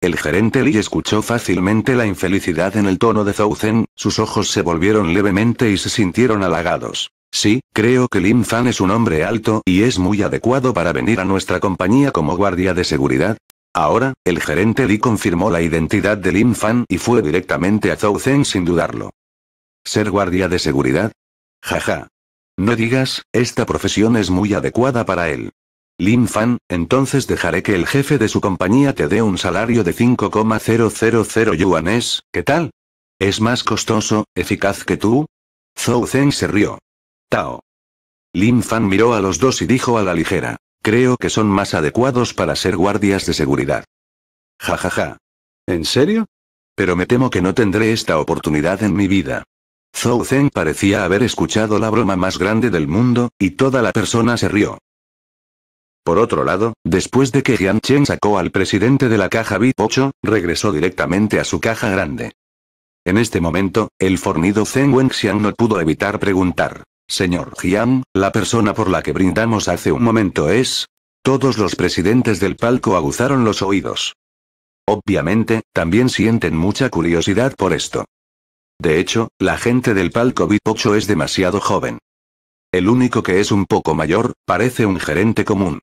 El gerente Li escuchó fácilmente la infelicidad en el tono de Zhou Zhen, sus ojos se volvieron levemente y se sintieron halagados. Sí, creo que Lin Fan es un hombre alto y es muy adecuado para venir a nuestra compañía como guardia de seguridad. Ahora, el gerente Li confirmó la identidad de Lin Fan y fue directamente a Zhou Zhen sin dudarlo. ¿Ser guardia de seguridad? Jaja. No digas, esta profesión es muy adecuada para él. Lin Fan, entonces dejaré que el jefe de su compañía te dé un salario de 5,000 yuanes, ¿qué tal? ¿Es más costoso, eficaz que tú? Zhou Zeng se rió. Tao. Lin Fan miró a los dos y dijo a la ligera. Creo que son más adecuados para ser guardias de seguridad. Jajaja. ja ja. ¿En serio? Pero me temo que no tendré esta oportunidad en mi vida. Zhou Zhen parecía haber escuchado la broma más grande del mundo, y toda la persona se rió. Por otro lado, después de que Jian Chen sacó al presidente de la caja VIP-8, regresó directamente a su caja grande. En este momento, el fornido Zeng Wenxian no pudo evitar preguntar. Señor Jian, la persona por la que brindamos hace un momento es... Todos los presidentes del palco aguzaron los oídos. Obviamente, también sienten mucha curiosidad por esto. De hecho, la gente del palco Bipocho es demasiado joven. El único que es un poco mayor, parece un gerente común.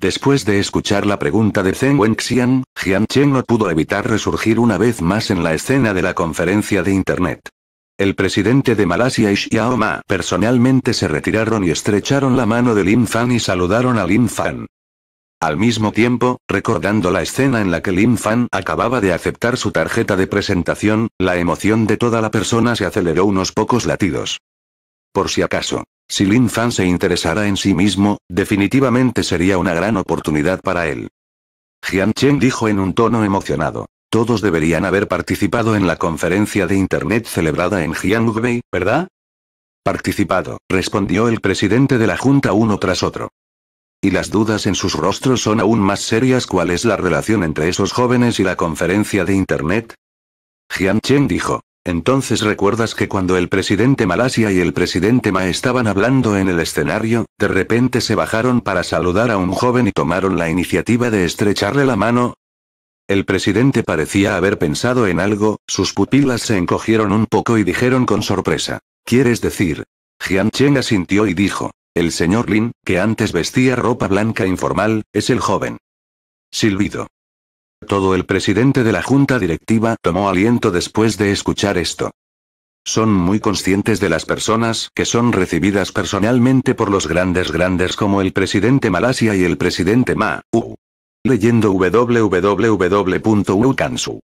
Después de escuchar la pregunta de Zeng Wenxian, Jiancheng no pudo evitar resurgir una vez más en la escena de la conferencia de Internet. El presidente de Malasia y Xiaoma personalmente se retiraron y estrecharon la mano de Lin Fan y saludaron a Lin Fan. Al mismo tiempo, recordando la escena en la que Lin Fan acababa de aceptar su tarjeta de presentación, la emoción de toda la persona se aceleró unos pocos latidos. Por si acaso, si Lin Fan se interesara en sí mismo, definitivamente sería una gran oportunidad para él. Jian Chen dijo en un tono emocionado. Todos deberían haber participado en la conferencia de Internet celebrada en Jiangbei, ¿verdad? Participado, respondió el presidente de la Junta uno tras otro y las dudas en sus rostros son aún más serias cuál es la relación entre esos jóvenes y la conferencia de Internet. Jian Chen dijo. Entonces recuerdas que cuando el presidente Malasia y el presidente Ma estaban hablando en el escenario, de repente se bajaron para saludar a un joven y tomaron la iniciativa de estrecharle la mano. El presidente parecía haber pensado en algo, sus pupilas se encogieron un poco y dijeron con sorpresa. ¿Quieres decir? Jian Chen asintió y dijo. El señor Lin, que antes vestía ropa blanca informal, es el joven. Silbido. Todo el presidente de la junta directiva tomó aliento después de escuchar esto. Son muy conscientes de las personas que son recibidas personalmente por los grandes grandes como el presidente Malasia y el presidente Ma. Leyendo www.ukansu.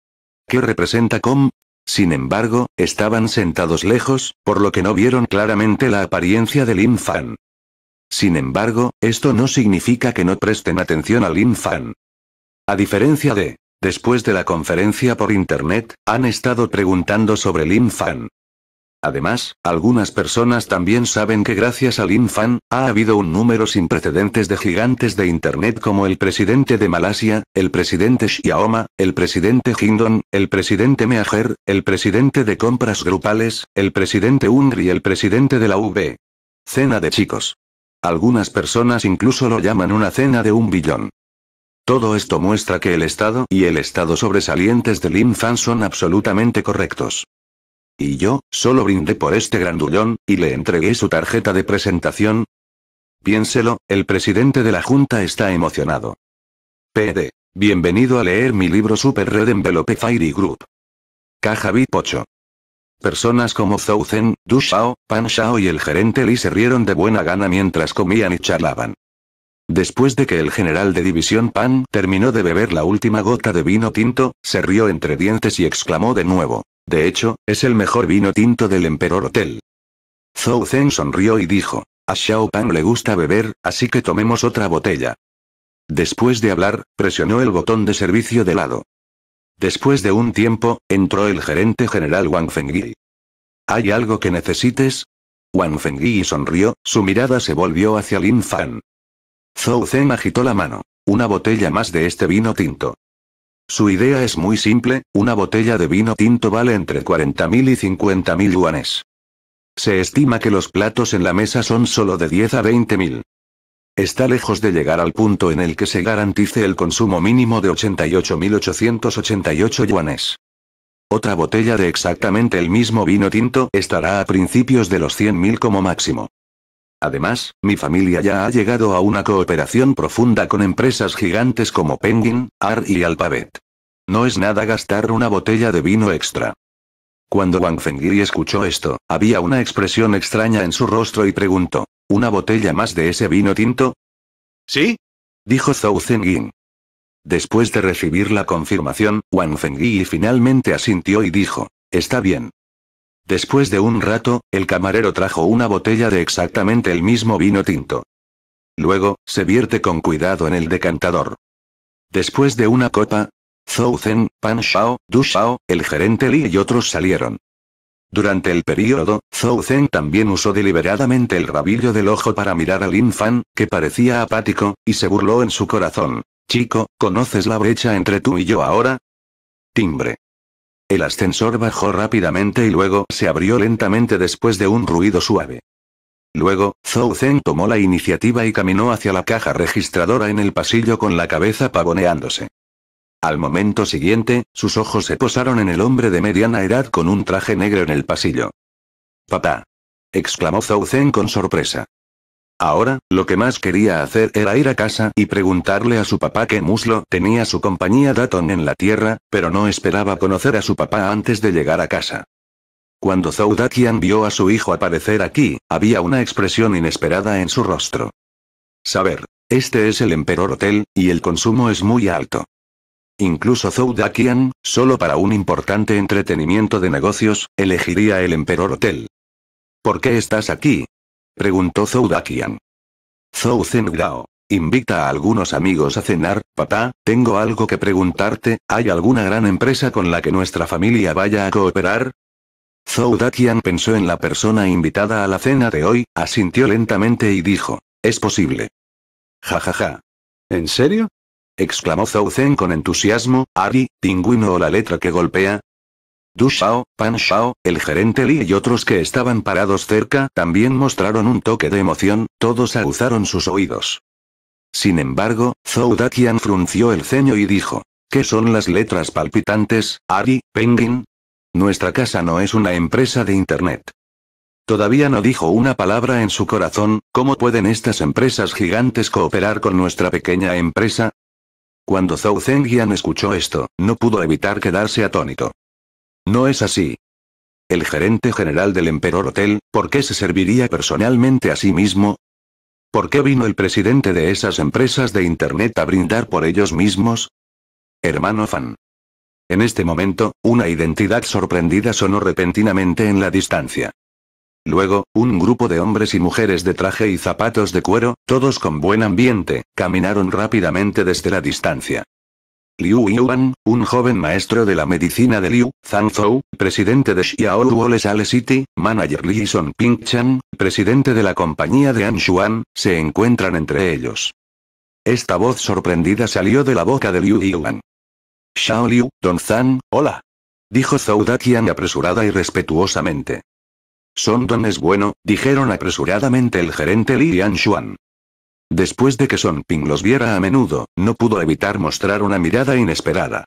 ¿Qué representa com? Sin embargo, estaban sentados lejos, por lo que no vieron claramente la apariencia de Lin Fan. Sin embargo, esto no significa que no presten atención a Lin A diferencia de, después de la conferencia por internet, han estado preguntando sobre Lin Fan. Además, algunas personas también saben que gracias a Lin ha habido un número sin precedentes de gigantes de Internet como el presidente de Malasia, el presidente Xiaoma, el presidente Hindon, el presidente Meager, el presidente de compras grupales, el presidente Unri y el presidente de la V. Cena de chicos. Algunas personas incluso lo llaman una cena de un billón. Todo esto muestra que el estado y el estado sobresalientes de Lin son absolutamente correctos. Y yo, solo brindé por este grandullón, y le entregué su tarjeta de presentación. Piénselo, el presidente de la Junta está emocionado. PD. Bienvenido a leer mi libro Super Red Envelope Fairy Group. Caja VIP Pocho. Personas como Zhou Zhen, Du Shao, Pan Shao y el gerente Li se rieron de buena gana mientras comían y charlaban. Después de que el general de división Pan terminó de beber la última gota de vino tinto, se rió entre dientes y exclamó de nuevo. De hecho, es el mejor vino tinto del Emperor Hotel. Zhou Zhen sonrió y dijo. A Shao Pan le gusta beber, así que tomemos otra botella. Después de hablar, presionó el botón de servicio de lado. Después de un tiempo, entró el gerente general Wang Fengyi. ¿Hay algo que necesites? Wang Fengyi sonrió, su mirada se volvió hacia Lin Fan. Zhou Zhen agitó la mano. Una botella más de este vino tinto. Su idea es muy simple, una botella de vino tinto vale entre 40.000 y 50.000 yuanes. Se estima que los platos en la mesa son solo de 10 a 20.000. Está lejos de llegar al punto en el que se garantice el consumo mínimo de 88.888 yuanes. Otra botella de exactamente el mismo vino tinto estará a principios de los 100.000 como máximo. Además, mi familia ya ha llegado a una cooperación profunda con empresas gigantes como Penguin, AR y Alphabet. No es nada gastar una botella de vino extra. Cuando Wang Fengli escuchó esto, había una expresión extraña en su rostro y preguntó. ¿Una botella más de ese vino tinto? ¿Sí? Dijo Zhou Zengyin. Después de recibir la confirmación, Wang Yi finalmente asintió y dijo, está bien. Después de un rato, el camarero trajo una botella de exactamente el mismo vino tinto. Luego, se vierte con cuidado en el decantador. Después de una copa, Zhou Zheng, Pan Shao, Du Shao, el gerente Li y otros salieron. Durante el periodo, Zhou Zhen también usó deliberadamente el rabillo del ojo para mirar al Fan, que parecía apático, y se burló en su corazón. Chico, ¿conoces la brecha entre tú y yo ahora? Timbre. El ascensor bajó rápidamente y luego se abrió lentamente después de un ruido suave. Luego, Zhou Zhen tomó la iniciativa y caminó hacia la caja registradora en el pasillo con la cabeza pavoneándose. Al momento siguiente, sus ojos se posaron en el hombre de mediana edad con un traje negro en el pasillo. Papá. exclamó Zhou con sorpresa. Ahora, lo que más quería hacer era ir a casa y preguntarle a su papá qué muslo tenía su compañía Daton en la tierra, pero no esperaba conocer a su papá antes de llegar a casa. Cuando Zhou vio a su hijo aparecer aquí, había una expresión inesperada en su rostro. Saber, este es el Emperor Hotel, y el consumo es muy alto. Incluso Zou Dakian, solo para un importante entretenimiento de negocios, elegiría el Emperor Hotel. ¿Por qué estás aquí? preguntó Zou Dakian. Zou zengdao Invita a algunos amigos a cenar, papá, tengo algo que preguntarte, ¿hay alguna gran empresa con la que nuestra familia vaya a cooperar? Zou Dakian pensó en la persona invitada a la cena de hoy, asintió lentamente y dijo, es posible. Ja ja ja. ¿En serio? exclamó Zhou Zhen con entusiasmo, Ari, pingüino o la letra que golpea. Du Shao, Pan Shao, el gerente Li y otros que estaban parados cerca también mostraron un toque de emoción, todos aguzaron sus oídos. Sin embargo, Zhou Daqian frunció el ceño y dijo, ¿qué son las letras palpitantes, Ari, Penguin? Nuestra casa no es una empresa de Internet. Todavía no dijo una palabra en su corazón, ¿cómo pueden estas empresas gigantes cooperar con nuestra pequeña empresa? Cuando Zhou Zhengian escuchó esto, no pudo evitar quedarse atónito. No es así. El gerente general del Emperor Hotel, ¿por qué se serviría personalmente a sí mismo? ¿Por qué vino el presidente de esas empresas de Internet a brindar por ellos mismos? Hermano Fan. En este momento, una identidad sorprendida sonó repentinamente en la distancia. Luego, un grupo de hombres y mujeres de traje y zapatos de cuero, todos con buen ambiente, caminaron rápidamente desde la distancia. Liu Yuan, un joven maestro de la medicina de Liu, Zhang Zhou, presidente de Xiaohuole Sale City, manager Li Son Pingchan, presidente de la compañía de Anshuan, se encuentran entre ellos. Esta voz sorprendida salió de la boca de Liu Yuan. Xiao Liu, Don Zhang, hola. Dijo Zhou Daqian apresurada y respetuosamente. Son es bueno, dijeron apresuradamente el gerente Li Yan Xuan. Después de que Son Ping los viera a menudo, no pudo evitar mostrar una mirada inesperada.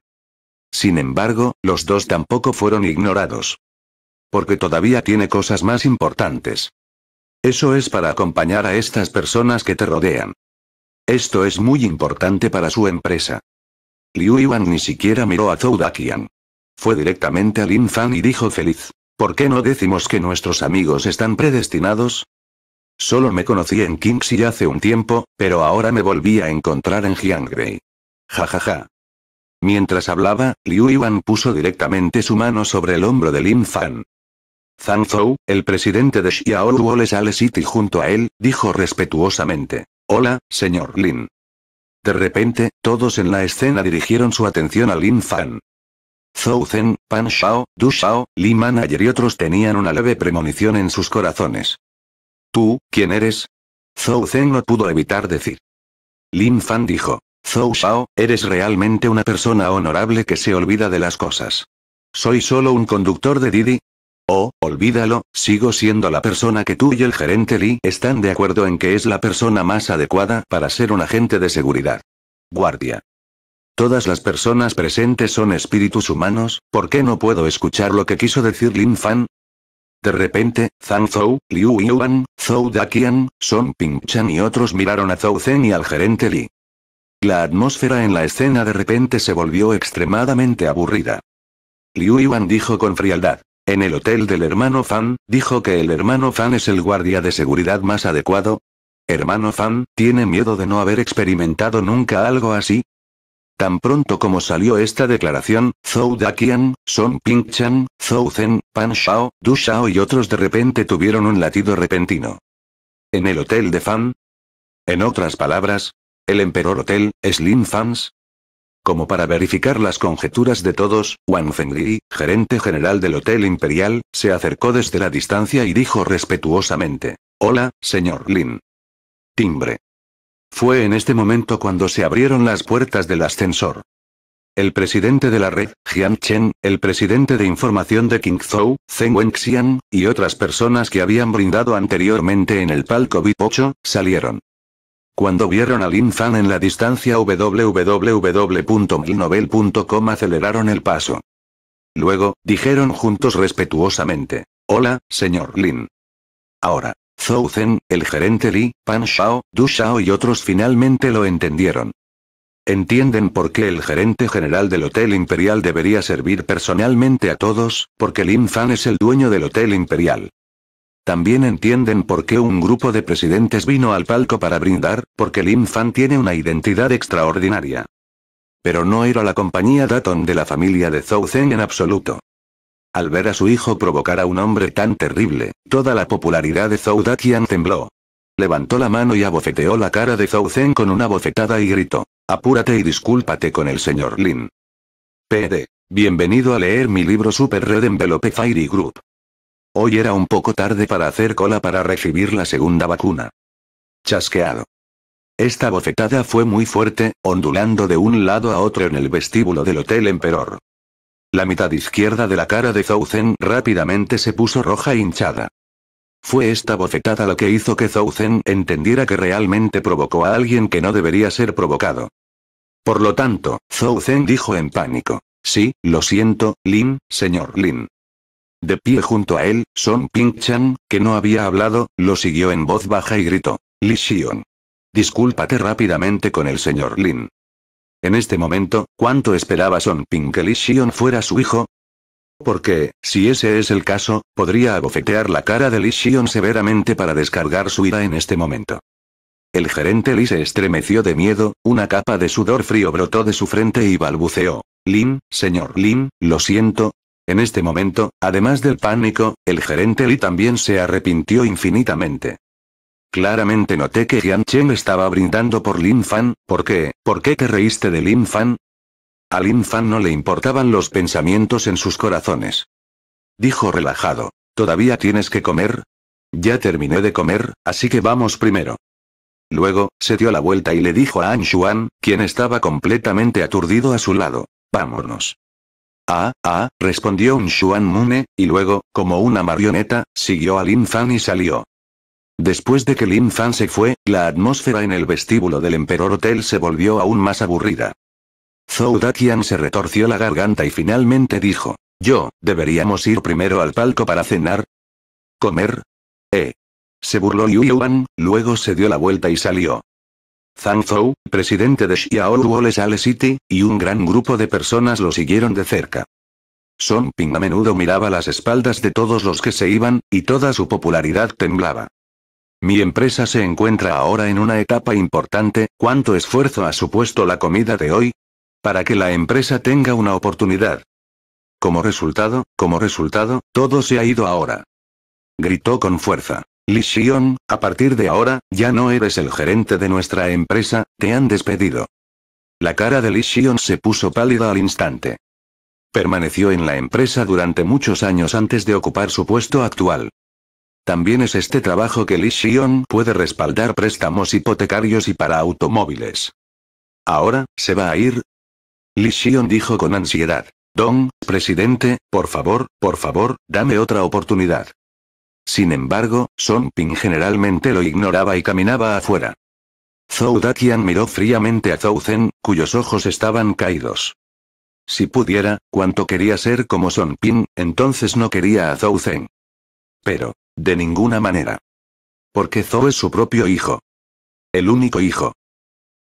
Sin embargo, los dos tampoco fueron ignorados. Porque todavía tiene cosas más importantes. Eso es para acompañar a estas personas que te rodean. Esto es muy importante para su empresa. Liu Yuan ni siquiera miró a Zhou Daqian. Fue directamente a Lin Fan y dijo feliz. ¿Por qué no decimos que nuestros amigos están predestinados? Solo me conocí en Kingsley hace un tiempo, pero ahora me volví a encontrar en Jiangrei. Ja ja ja. Mientras hablaba, Liu Yuan puso directamente su mano sobre el hombro de Lin Fan. Zhang Zhou, el presidente de Xiao City junto a él, dijo respetuosamente. Hola, señor Lin. De repente, todos en la escena dirigieron su atención a Lin Fan. Zhou Zhen, Pan Shao, Du Shao, Li Manager y otros tenían una leve premonición en sus corazones. ¿Tú, quién eres? Zhou Zhen no pudo evitar decir. Lin Fan dijo. Zhou Shao, eres realmente una persona honorable que se olvida de las cosas. ¿Soy solo un conductor de Didi? Oh, olvídalo, sigo siendo la persona que tú y el gerente Li están de acuerdo en que es la persona más adecuada para ser un agente de seguridad. Guardia. Todas las personas presentes son espíritus humanos, ¿por qué no puedo escuchar lo que quiso decir Lin Fan? De repente, Zhang Zhou, Liu Yuan, Zhou Daqian, Song Pingchan y otros miraron a Zhou Zhen y al gerente Li. La atmósfera en la escena de repente se volvió extremadamente aburrida. Liu Yuan dijo con frialdad. En el hotel del hermano Fan, dijo que el hermano Fan es el guardia de seguridad más adecuado. Hermano Fan, ¿tiene miedo de no haber experimentado nunca algo así? Tan pronto como salió esta declaración, Zhou Daqian, Song Chan, Zhou Zhen, Pan Shao, Du Shao y otros de repente tuvieron un latido repentino. ¿En el hotel de Fan? En otras palabras, ¿el emperor hotel, es Slim Fans? Como para verificar las conjeturas de todos, Wang Fengli, gerente general del Hotel Imperial, se acercó desde la distancia y dijo respetuosamente. Hola, señor Lin. Timbre. Fue en este momento cuando se abrieron las puertas del ascensor. El presidente de la red, Jian Chen, el presidente de información de Qingzhou, Zeng Wenxian, y otras personas que habían brindado anteriormente en el palco VIP-8, salieron. Cuando vieron a Lin Fan en la distancia www.milnovel.com aceleraron el paso. Luego, dijeron juntos respetuosamente. Hola, señor Lin. Ahora. Zhou Zhen, el gerente Li, Pan Shao, Du Shao y otros finalmente lo entendieron. Entienden por qué el gerente general del Hotel Imperial debería servir personalmente a todos, porque Lin Fan es el dueño del Hotel Imperial. También entienden por qué un grupo de presidentes vino al palco para brindar, porque Lin Fan tiene una identidad extraordinaria. Pero no era la compañía Daton de la familia de Zhou Zhen en absoluto. Al ver a su hijo provocar a un hombre tan terrible, toda la popularidad de Zhou Dakian tembló. Levantó la mano y abofeteó la cara de Zhou Zhen con una bofetada y gritó. Apúrate y discúlpate con el señor Lin. PD. Bienvenido a leer mi libro Super Red Envelope Fairy Group. Hoy era un poco tarde para hacer cola para recibir la segunda vacuna. Chasqueado. Esta bofetada fue muy fuerte, ondulando de un lado a otro en el vestíbulo del Hotel Emperor. La mitad izquierda de la cara de Zhou Zhen rápidamente se puso roja e hinchada. Fue esta bofetada lo que hizo que Zhou Zhen entendiera que realmente provocó a alguien que no debería ser provocado. Por lo tanto, Zhou Zhen dijo en pánico. Sí, lo siento, Lin, señor Lin. De pie junto a él, Son Ping-chan, que no había hablado, lo siguió en voz baja y gritó. Li Xion. Discúlpate rápidamente con el señor Lin. En este momento, ¿cuánto esperaba Son Ping que Li Xion fuera su hijo? Porque, si ese es el caso, podría abofetear la cara de Li Xion severamente para descargar su ira en este momento. El gerente Lee se estremeció de miedo, una capa de sudor frío brotó de su frente y balbuceó. Lin, señor Lin, lo siento. En este momento, además del pánico, el gerente Lee también se arrepintió infinitamente. Claramente noté que Jian Chen estaba brindando por Lin Fan, ¿por qué? ¿Por qué te reíste de Lin Fan? A Lin Fan no le importaban los pensamientos en sus corazones. Dijo relajado. ¿Todavía tienes que comer? Ya terminé de comer, así que vamos primero. Luego, se dio la vuelta y le dijo a An Xuan, quien estaba completamente aturdido a su lado. Vámonos. Ah, ah, respondió Xuan Mune, y luego, como una marioneta, siguió a Lin Fan y salió. Después de que Lin Fan se fue, la atmósfera en el vestíbulo del Emperor Hotel se volvió aún más aburrida. Zhou Dakian se retorció la garganta y finalmente dijo, yo, deberíamos ir primero al palco para cenar. ¿Comer? Eh. Se burló Liu Yuan, luego se dio la vuelta y salió. Zhang Zhou, presidente de Xiao City, y un gran grupo de personas lo siguieron de cerca. Song Ping a menudo miraba las espaldas de todos los que se iban, y toda su popularidad temblaba. Mi empresa se encuentra ahora en una etapa importante, ¿cuánto esfuerzo ha supuesto la comida de hoy? Para que la empresa tenga una oportunidad. Como resultado, como resultado, todo se ha ido ahora. Gritó con fuerza. Li Xion, a partir de ahora, ya no eres el gerente de nuestra empresa, te han despedido. La cara de Li se puso pálida al instante. Permaneció en la empresa durante muchos años antes de ocupar su puesto actual. También es este trabajo que Li Xion puede respaldar préstamos hipotecarios y para automóviles. ¿Ahora, se va a ir? Li Xion dijo con ansiedad. Don, presidente, por favor, por favor, dame otra oportunidad. Sin embargo, Son Ping generalmente lo ignoraba y caminaba afuera. Zhou Daqian miró fríamente a Zhou Zhen, cuyos ojos estaban caídos. Si pudiera, cuanto quería ser como Son Ping, entonces no quería a Zhou Zhen. Pero, de ninguna manera. Porque Zhou es su propio hijo. El único hijo.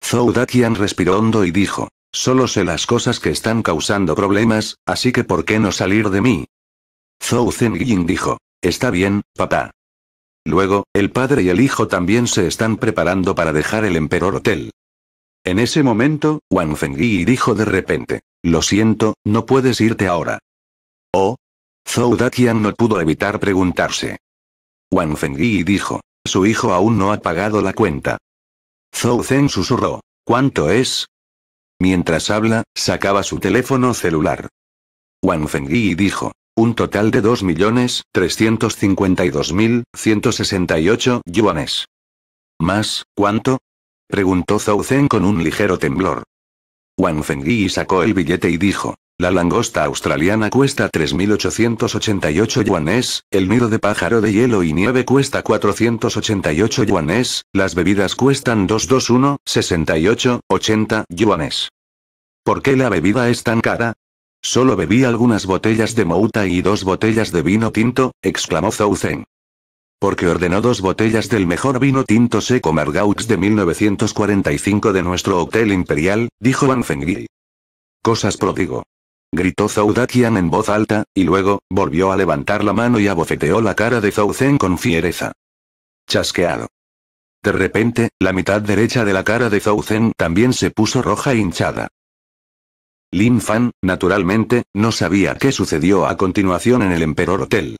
Zou Dakian respiró hondo y dijo, solo sé las cosas que están causando problemas, así que ¿por qué no salir de mí? Zou Zengyin dijo, está bien, papá. Luego, el padre y el hijo también se están preparando para dejar el Emperor Hotel. En ese momento, Wang Fengyi dijo de repente, lo siento, no puedes irte ahora. ¿Oh? Zhou Daqian no pudo evitar preguntarse. Wang Fengyi dijo. Su hijo aún no ha pagado la cuenta. Zhou Zhen susurró. ¿Cuánto es? Mientras habla, sacaba su teléfono celular. Wang Fengyi dijo. Un total de 2.352.168 yuanes. ¿Más, cuánto? Preguntó Zhou Zhen con un ligero temblor. Wang Fengyi sacó el billete y dijo. La langosta australiana cuesta 3.888 yuanes, el nido de pájaro de hielo y nieve cuesta 488 yuanes, las bebidas cuestan 221, 68, 80 yuanes. ¿Por qué la bebida es tan cara? Solo bebí algunas botellas de mouta y dos botellas de vino tinto, exclamó Zhou Zeng. Porque ordenó dos botellas del mejor vino tinto seco Margaux de 1945 de nuestro Hotel Imperial, dijo Wang Cosas prodigo gritó Zhou en voz alta, y luego, volvió a levantar la mano y abofeteó la cara de Zhou con fiereza. Chasqueado. De repente, la mitad derecha de la cara de Zhou también se puso roja e hinchada. Lin Fan, naturalmente, no sabía qué sucedió a continuación en el Emperor Hotel.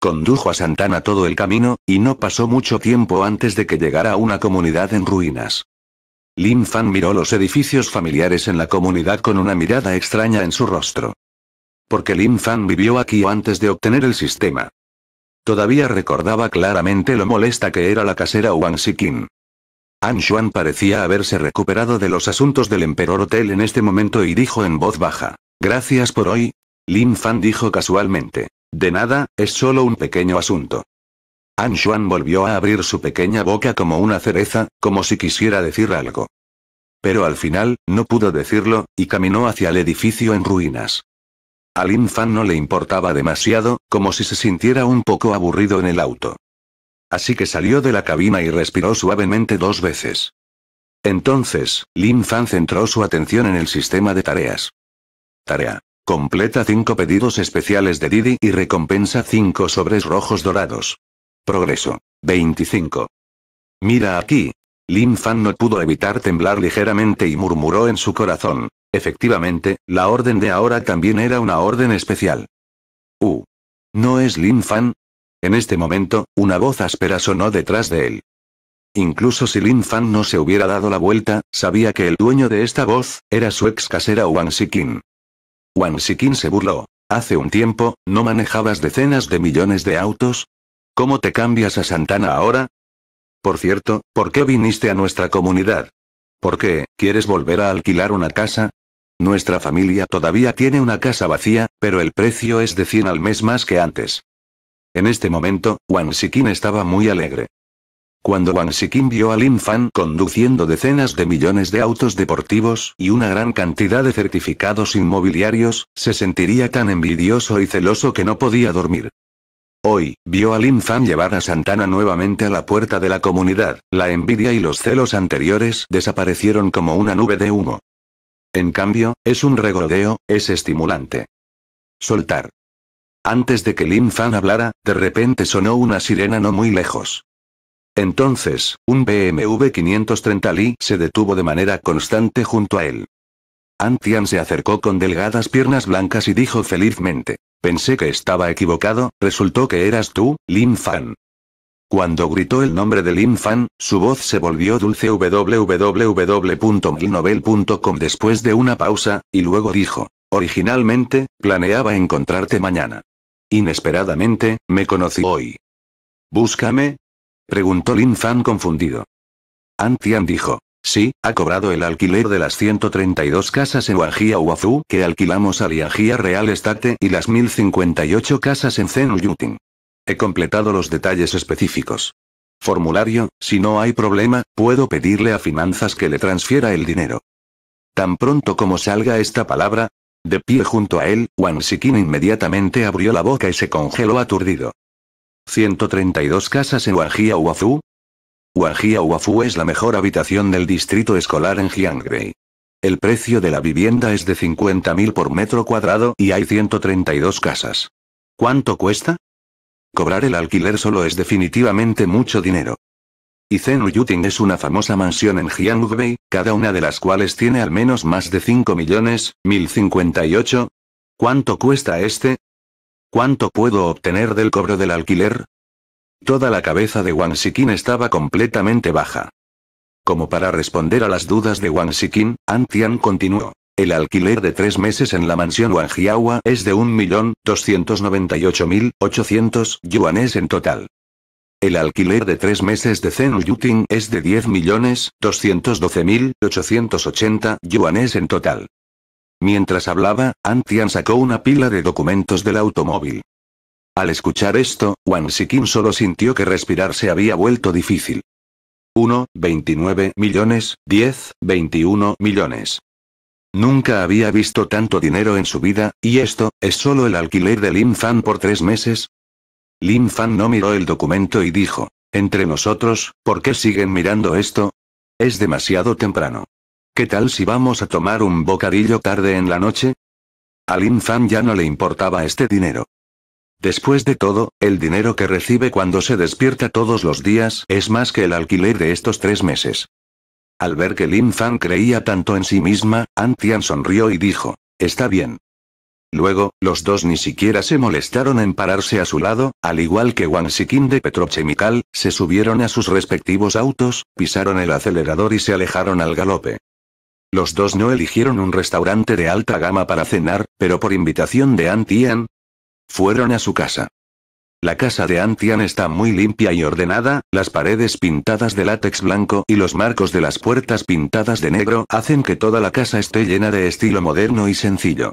Condujo a Santana todo el camino, y no pasó mucho tiempo antes de que llegara a una comunidad en ruinas. Lin Fan miró los edificios familiares en la comunidad con una mirada extraña en su rostro. Porque Lin Fan vivió aquí antes de obtener el sistema. Todavía recordaba claramente lo molesta que era la casera Wang sikin An Xuan parecía haberse recuperado de los asuntos del emperador Hotel en este momento y dijo en voz baja, Gracias por hoy. Lin Fan dijo casualmente, De nada, es solo un pequeño asunto. Anshuan volvió a abrir su pequeña boca como una cereza, como si quisiera decir algo. Pero al final, no pudo decirlo, y caminó hacia el edificio en ruinas. Lin Fan no le importaba demasiado, como si se sintiera un poco aburrido en el auto. Así que salió de la cabina y respiró suavemente dos veces. Entonces, Lin Fan centró su atención en el sistema de tareas. Tarea. Completa cinco pedidos especiales de Didi y recompensa cinco sobres rojos dorados. Progreso. 25. Mira aquí. Lin Fan no pudo evitar temblar ligeramente y murmuró en su corazón. Efectivamente, la orden de ahora también era una orden especial. Uh. ¿No es Lin Fan? En este momento, una voz áspera sonó detrás de él. Incluso si Lin Fan no se hubiera dado la vuelta, sabía que el dueño de esta voz, era su ex casera Wang Sikin. Wang Sikin se burló. Hace un tiempo, ¿no manejabas decenas de millones de autos? ¿Cómo te cambias a Santana ahora? Por cierto, ¿por qué viniste a nuestra comunidad? ¿Por qué, quieres volver a alquilar una casa? Nuestra familia todavía tiene una casa vacía, pero el precio es de 100 al mes más que antes. En este momento, Wang Sikin estaba muy alegre. Cuando Wang Sikin vio a Lin Fan conduciendo decenas de millones de autos deportivos y una gran cantidad de certificados inmobiliarios, se sentiría tan envidioso y celoso que no podía dormir. Hoy, vio a Lin Fan llevar a Santana nuevamente a la puerta de la comunidad, la envidia y los celos anteriores desaparecieron como una nube de humo. En cambio, es un regodeo, es estimulante. Soltar. Antes de que Lin Fan hablara, de repente sonó una sirena no muy lejos. Entonces, un BMW 530 Li se detuvo de manera constante junto a él. Antian se acercó con delgadas piernas blancas y dijo felizmente. Pensé que estaba equivocado, resultó que eras tú, Lin Fan. Cuando gritó el nombre de Lin Fan, su voz se volvió dulce www.milnovel.com después de una pausa, y luego dijo, originalmente, planeaba encontrarte mañana. Inesperadamente, me conocí hoy. ¿Búscame? Preguntó Lin Fan confundido. Antian dijo, Sí, ha cobrado el alquiler de las 132 casas en Wangia Uazú que alquilamos a Yajia Real Estate y las 1058 casas en Zen He completado los detalles específicos. Formulario, si no hay problema, puedo pedirle a finanzas que le transfiera el dinero. Tan pronto como salga esta palabra, de pie junto a él, Wang Sikin inmediatamente abrió la boca y se congeló aturdido. 132 casas en Wajia Wajia Wafu es la mejor habitación del distrito escolar en Jiangbei. El precio de la vivienda es de 50.000 por metro cuadrado y hay 132 casas. ¿Cuánto cuesta? Cobrar el alquiler solo es definitivamente mucho dinero. Zen Yuting es una famosa mansión en Jiangbei, cada una de las cuales tiene al menos más de 5 millones, 1058. ¿Cuánto cuesta este? ¿Cuánto puedo obtener del cobro del alquiler? Toda la cabeza de Wang Sikin estaba completamente baja. Como para responder a las dudas de Wang Sikin, Antian continuó. El alquiler de tres meses en la mansión Wangjiawa es de 1.298.800 yuanes en total. El alquiler de tres meses de Zen Yuting es de 10.212.880 yuanes en total. Mientras hablaba, Antian sacó una pila de documentos del automóvil. Al escuchar esto, Wang kim solo sintió que respirar se había vuelto difícil. 1, 29 millones, 10, 21 millones. Nunca había visto tanto dinero en su vida, y esto, ¿es solo el alquiler de Lin Fan por tres meses? Lin Fan no miró el documento y dijo, entre nosotros, ¿por qué siguen mirando esto? Es demasiado temprano. ¿Qué tal si vamos a tomar un bocadillo tarde en la noche? A Lin Fan ya no le importaba este dinero. Después de todo, el dinero que recibe cuando se despierta todos los días es más que el alquiler de estos tres meses. Al ver que Lin Fan creía tanto en sí misma, Antian sonrió y dijo, está bien. Luego, los dos ni siquiera se molestaron en pararse a su lado, al igual que Wang Sikin de Petrochemical, se subieron a sus respectivos autos, pisaron el acelerador y se alejaron al galope. Los dos no eligieron un restaurante de alta gama para cenar, pero por invitación de Antian, fueron a su casa. La casa de Antian está muy limpia y ordenada, las paredes pintadas de látex blanco y los marcos de las puertas pintadas de negro hacen que toda la casa esté llena de estilo moderno y sencillo.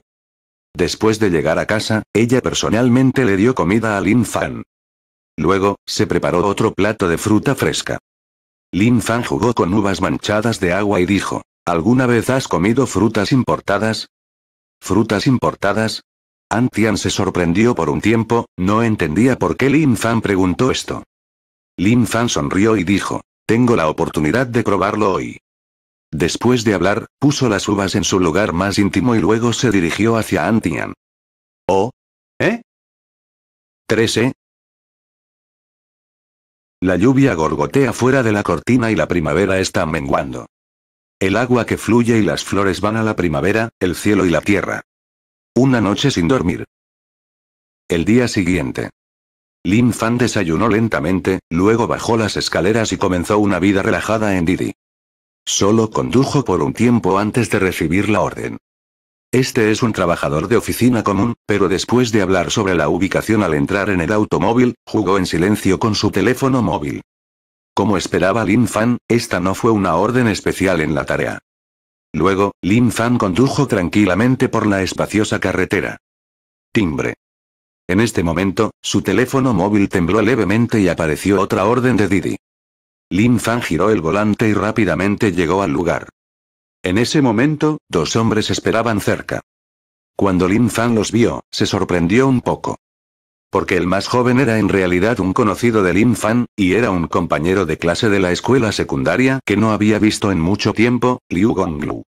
Después de llegar a casa, ella personalmente le dio comida a Lin Fan. Luego, se preparó otro plato de fruta fresca. Lin Fan jugó con uvas manchadas de agua y dijo, ¿alguna vez has comido frutas importadas? ¿Frutas importadas? Antian se sorprendió por un tiempo, no entendía por qué Lin Fan preguntó esto. Lin Fan sonrió y dijo, tengo la oportunidad de probarlo hoy. Después de hablar, puso las uvas en su lugar más íntimo y luego se dirigió hacia Antian. ¿Oh? ¿Eh? 13. ¿eh?". La lluvia gorgotea fuera de la cortina y la primavera está menguando. El agua que fluye y las flores van a la primavera, el cielo y la tierra. Una noche sin dormir. El día siguiente. Lin Fan desayunó lentamente, luego bajó las escaleras y comenzó una vida relajada en Didi. Solo condujo por un tiempo antes de recibir la orden. Este es un trabajador de oficina común, pero después de hablar sobre la ubicación al entrar en el automóvil, jugó en silencio con su teléfono móvil. Como esperaba Lin Fan, esta no fue una orden especial en la tarea. Luego, Lin Fan condujo tranquilamente por la espaciosa carretera. Timbre. En este momento, su teléfono móvil tembló levemente y apareció otra orden de Didi. Lin Fan giró el volante y rápidamente llegó al lugar. En ese momento, dos hombres esperaban cerca. Cuando Lin Fan los vio, se sorprendió un poco porque el más joven era en realidad un conocido de Lin Fan, y era un compañero de clase de la escuela secundaria que no había visto en mucho tiempo, Liu Gonglu.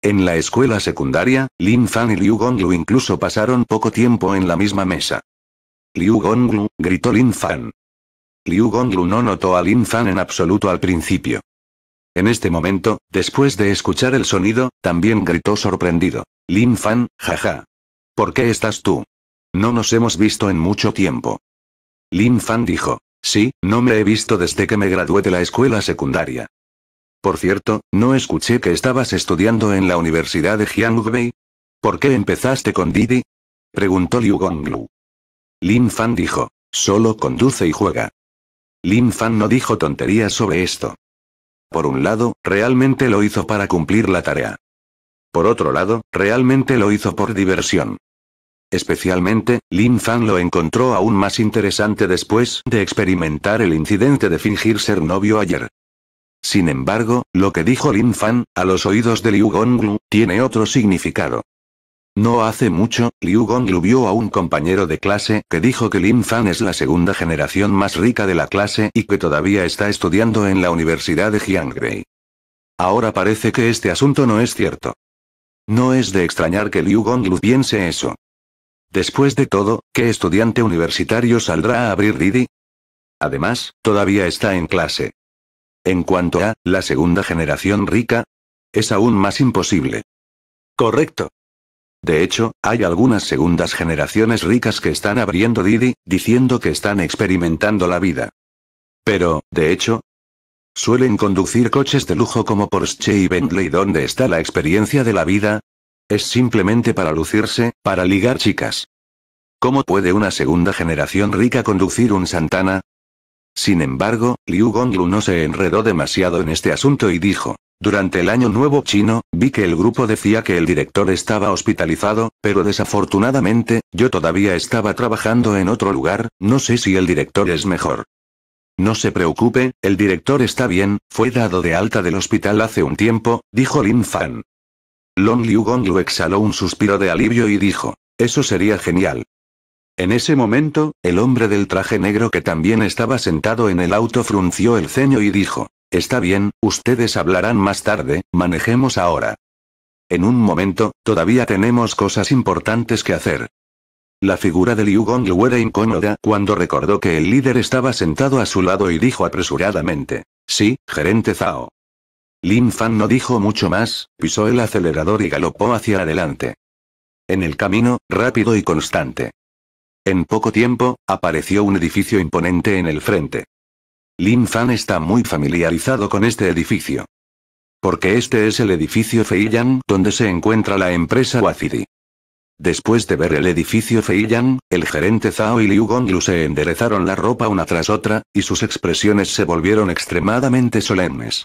En la escuela secundaria, Lin Fan y Liu Gonglu incluso pasaron poco tiempo en la misma mesa. Liu Gonglu, gritó Lin Fan. Liu Gonglu no notó a Lin Fan en absoluto al principio. En este momento, después de escuchar el sonido, también gritó sorprendido. Lin Fan, jaja. ¿Por qué estás tú? No nos hemos visto en mucho tiempo. Lin Fan dijo. Sí, no me he visto desde que me gradué de la escuela secundaria. Por cierto, ¿no escuché que estabas estudiando en la Universidad de Jiangbei? ¿Por qué empezaste con Didi? Preguntó Liu Gonglu. Lin Fan dijo. Solo conduce y juega. Lin Fan no dijo tonterías sobre esto. Por un lado, realmente lo hizo para cumplir la tarea. Por otro lado, realmente lo hizo por diversión. Especialmente, Lin Fan lo encontró aún más interesante después de experimentar el incidente de fingir ser novio ayer. Sin embargo, lo que dijo Lin Fan, a los oídos de Liu Gonglu, tiene otro significado. No hace mucho, Liu Gonglu vio a un compañero de clase que dijo que Lin Fan es la segunda generación más rica de la clase y que todavía está estudiando en la Universidad de Jiangrei. Ahora parece que este asunto no es cierto. No es de extrañar que Liu Gonglu piense eso. Después de todo, ¿qué estudiante universitario saldrá a abrir Didi? Además, todavía está en clase. En cuanto a la segunda generación rica, es aún más imposible. Correcto. De hecho, hay algunas segundas generaciones ricas que están abriendo Didi, diciendo que están experimentando la vida. Pero, de hecho, suelen conducir coches de lujo como Porsche y Bentley donde está la experiencia de la vida, es simplemente para lucirse, para ligar chicas. ¿Cómo puede una segunda generación rica conducir un Santana? Sin embargo, Liu Gonglu no se enredó demasiado en este asunto y dijo, durante el año nuevo chino, vi que el grupo decía que el director estaba hospitalizado, pero desafortunadamente, yo todavía estaba trabajando en otro lugar, no sé si el director es mejor. No se preocupe, el director está bien, fue dado de alta del hospital hace un tiempo, dijo Lin Fan. Long Liu Gonglu exhaló un suspiro de alivio y dijo, eso sería genial. En ese momento, el hombre del traje negro que también estaba sentado en el auto frunció el ceño y dijo, Está bien, ustedes hablarán más tarde, manejemos ahora. En un momento, todavía tenemos cosas importantes que hacer. La figura de Liu Gonglu era incómoda cuando recordó que el líder estaba sentado a su lado y dijo apresuradamente, Sí, gerente Zhao. Lin Fan no dijo mucho más, pisó el acelerador y galopó hacia adelante. En el camino, rápido y constante. En poco tiempo, apareció un edificio imponente en el frente. Lin Fan está muy familiarizado con este edificio. Porque este es el edificio Feiyan donde se encuentra la empresa Wafidi. Después de ver el edificio Feiyan, el gerente Zhao y Liu Gonglu se enderezaron la ropa una tras otra, y sus expresiones se volvieron extremadamente solemnes.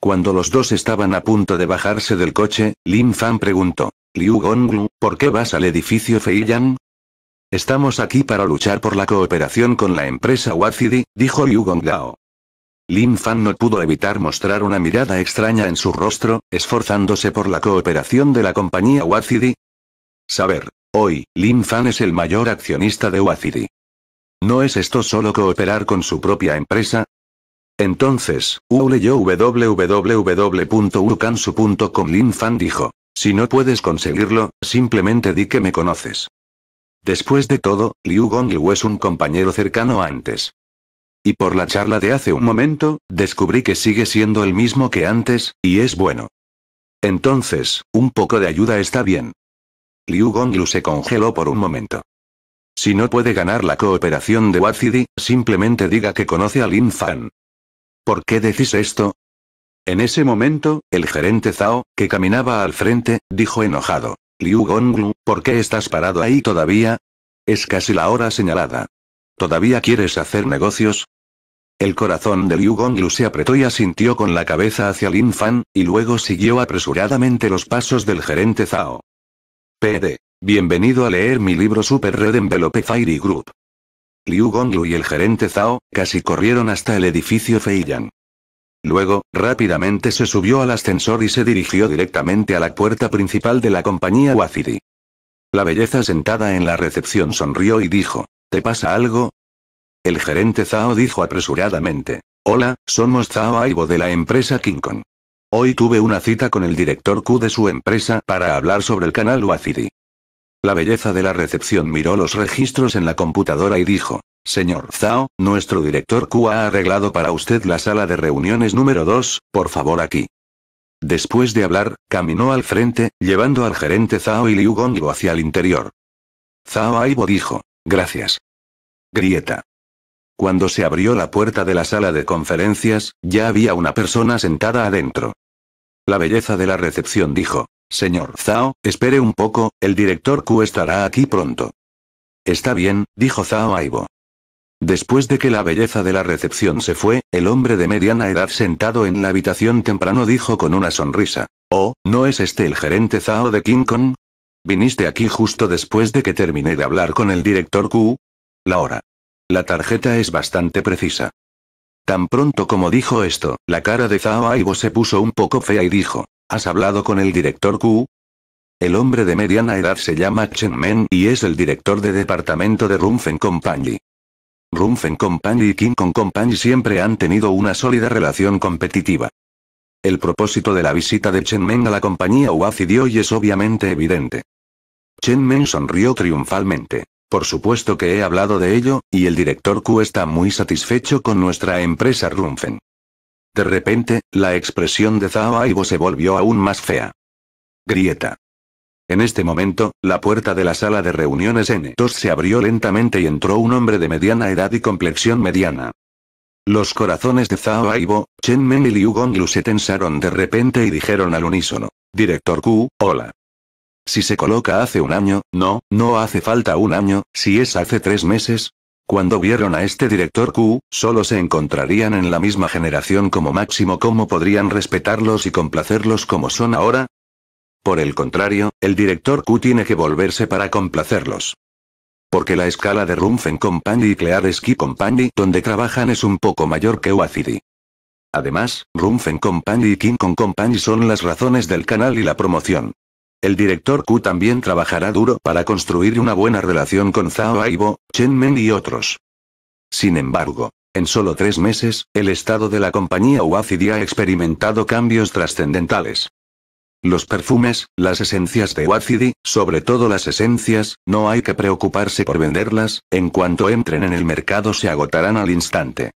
Cuando los dos estaban a punto de bajarse del coche, Lin Fan preguntó. Liu Gonglu, ¿por qué vas al edificio Feiyang? Estamos aquí para luchar por la cooperación con la empresa Wazidi, dijo Liu Gonglao. Lin Fan no pudo evitar mostrar una mirada extraña en su rostro, esforzándose por la cooperación de la compañía Wazidi. Saber, hoy, Lin Fan es el mayor accionista de Wazidi. ¿No es esto solo cooperar con su propia empresa? Entonces, U leyó Lin Fan dijo. Si no puedes conseguirlo, simplemente di que me conoces. Después de todo, Liu Gonglu es un compañero cercano antes. Y por la charla de hace un momento, descubrí que sigue siendo el mismo que antes, y es bueno. Entonces, un poco de ayuda está bien. Liu Gonglu se congeló por un momento. Si no puede ganar la cooperación de Wazidi, simplemente diga que conoce a Lin Fan. ¿Por qué decís esto? En ese momento, el gerente Zhao, que caminaba al frente, dijo enojado. Liu Gonglu, ¿por qué estás parado ahí todavía? Es casi la hora señalada. ¿Todavía quieres hacer negocios? El corazón de Liu Gonglu se apretó y asintió con la cabeza hacia Lin Fan, y luego siguió apresuradamente los pasos del gerente Zhao. PD. Bienvenido a leer mi libro Super Red Envelope Fairy Group. Liu Gonglu y el gerente Zhao, casi corrieron hasta el edificio Feiyan. Luego, rápidamente se subió al ascensor y se dirigió directamente a la puerta principal de la compañía Wafidi. La belleza sentada en la recepción sonrió y dijo, ¿te pasa algo? El gerente Zhao dijo apresuradamente, hola, somos Zhao Aibo de la empresa King Kong. Hoy tuve una cita con el director Q de su empresa para hablar sobre el canal Wafidi. La belleza de la recepción miró los registros en la computadora y dijo, Señor Zhao, nuestro director Q ha arreglado para usted la sala de reuniones número 2, por favor aquí. Después de hablar, caminó al frente, llevando al gerente Zhao y Liu hacia el interior. Zhao Aibo dijo, gracias. Grieta. Cuando se abrió la puerta de la sala de conferencias, ya había una persona sentada adentro. La belleza de la recepción dijo, Señor Zhao, espere un poco, el director Q estará aquí pronto. Está bien, dijo Zhao Aibo. Después de que la belleza de la recepción se fue, el hombre de mediana edad sentado en la habitación temprano dijo con una sonrisa. Oh, ¿no es este el gerente Zhao de King Kong? ¿Viniste aquí justo después de que terminé de hablar con el director Q? La hora. La tarjeta es bastante precisa. Tan pronto como dijo esto, la cara de Zhao Aibo se puso un poco fea y dijo. ¿Has hablado con el director Q? El hombre de mediana edad se llama Chen Meng y es el director de departamento de Rumfen Company. Rumfen Company y King Kong Company siempre han tenido una sólida relación competitiva. El propósito de la visita de Chen Meng a la compañía UACI dio y es obviamente evidente. Chen Meng sonrió triunfalmente. Por supuesto que he hablado de ello, y el director Q está muy satisfecho con nuestra empresa Rumfen. De repente, la expresión de Zhao Aibo se volvió aún más fea. Grieta. En este momento, la puerta de la sala de reuniones N2 se abrió lentamente y entró un hombre de mediana edad y complexión mediana. Los corazones de Zhao Aibo, Chen Meng y Liu Gonglu se tensaron de repente y dijeron al unísono. Director Q, hola. Si se coloca hace un año, no, no hace falta un año, si es hace tres meses, cuando vieron a este director Q, solo se encontrarían en la misma generación como máximo cómo podrían respetarlos y complacerlos como son ahora. Por el contrario, el director Q tiene que volverse para complacerlos. Porque la escala de Rumfen Company y Clear Ski Company donde trabajan es un poco mayor que Wacidi. Además, Rumfen Company y King Kong Company son las razones del canal y la promoción. El director Q también trabajará duro para construir una buena relación con Zhao Aibo, Chen Meng y otros. Sin embargo, en solo tres meses, el estado de la compañía Wazidi ha experimentado cambios trascendentales. Los perfumes, las esencias de Wazidi, sobre todo las esencias, no hay que preocuparse por venderlas, en cuanto entren en el mercado se agotarán al instante.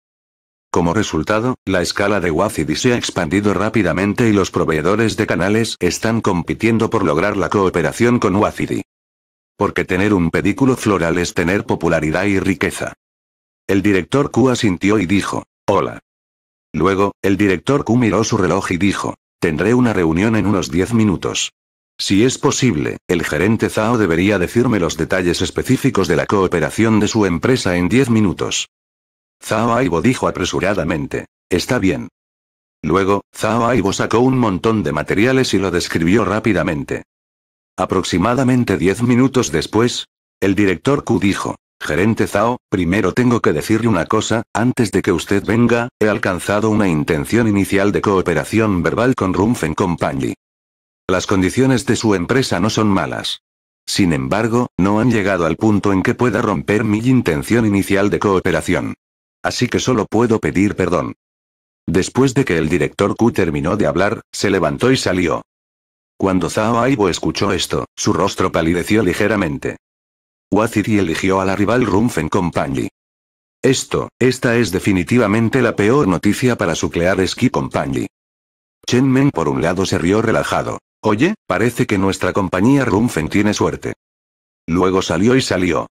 Como resultado, la escala de WACIDI se ha expandido rápidamente y los proveedores de canales están compitiendo por lograr la cooperación con WACIDI. Porque tener un pedículo floral es tener popularidad y riqueza. El director Q asintió y dijo, hola. Luego, el director Q miró su reloj y dijo, tendré una reunión en unos 10 minutos. Si es posible, el gerente Zhao debería decirme los detalles específicos de la cooperación de su empresa en 10 minutos. Zao Aibo dijo apresuradamente. Está bien. Luego, Zao Aibo sacó un montón de materiales y lo describió rápidamente. Aproximadamente diez minutos después, el director Q dijo, Gerente Zao, primero tengo que decirle una cosa, antes de que usted venga, he alcanzado una intención inicial de cooperación verbal con Rumfen Company. Las condiciones de su empresa no son malas. Sin embargo, no han llegado al punto en que pueda romper mi intención inicial de cooperación. Así que solo puedo pedir perdón. Después de que el director Q terminó de hablar, se levantó y salió. Cuando Zhao Aibo escuchó esto, su rostro palideció ligeramente. Waziri eligió a la rival Rumfen Company. Esto, esta es definitivamente la peor noticia para su Clear Ski Company. Chen Men por un lado se rió relajado. Oye, parece que nuestra compañía Rumfen tiene suerte. Luego salió y salió.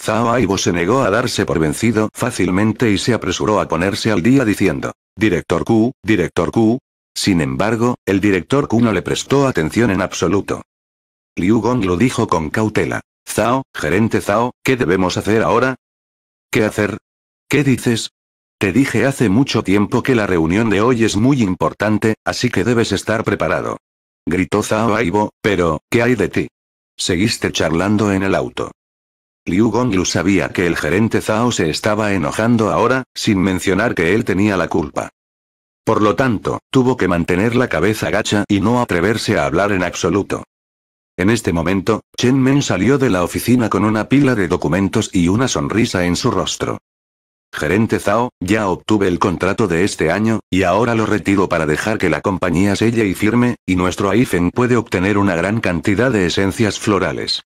Zhao Aibo se negó a darse por vencido fácilmente y se apresuró a ponerse al día diciendo, Director Q, Director Q. Sin embargo, el Director Q no le prestó atención en absoluto. Liu Gong lo dijo con cautela. Zhao, gerente Zhao, ¿qué debemos hacer ahora? ¿Qué hacer? ¿Qué dices? Te dije hace mucho tiempo que la reunión de hoy es muy importante, así que debes estar preparado. Gritó Zhao Aibo, pero, ¿qué hay de ti? Seguiste charlando en el auto. Liu Gonglu sabía que el gerente Zhao se estaba enojando ahora, sin mencionar que él tenía la culpa. Por lo tanto, tuvo que mantener la cabeza gacha y no atreverse a hablar en absoluto. En este momento, Chen Men salió de la oficina con una pila de documentos y una sonrisa en su rostro. Gerente Zhao, ya obtuve el contrato de este año, y ahora lo retiro para dejar que la compañía selle y firme, y nuestro AIFEN puede obtener una gran cantidad de esencias florales.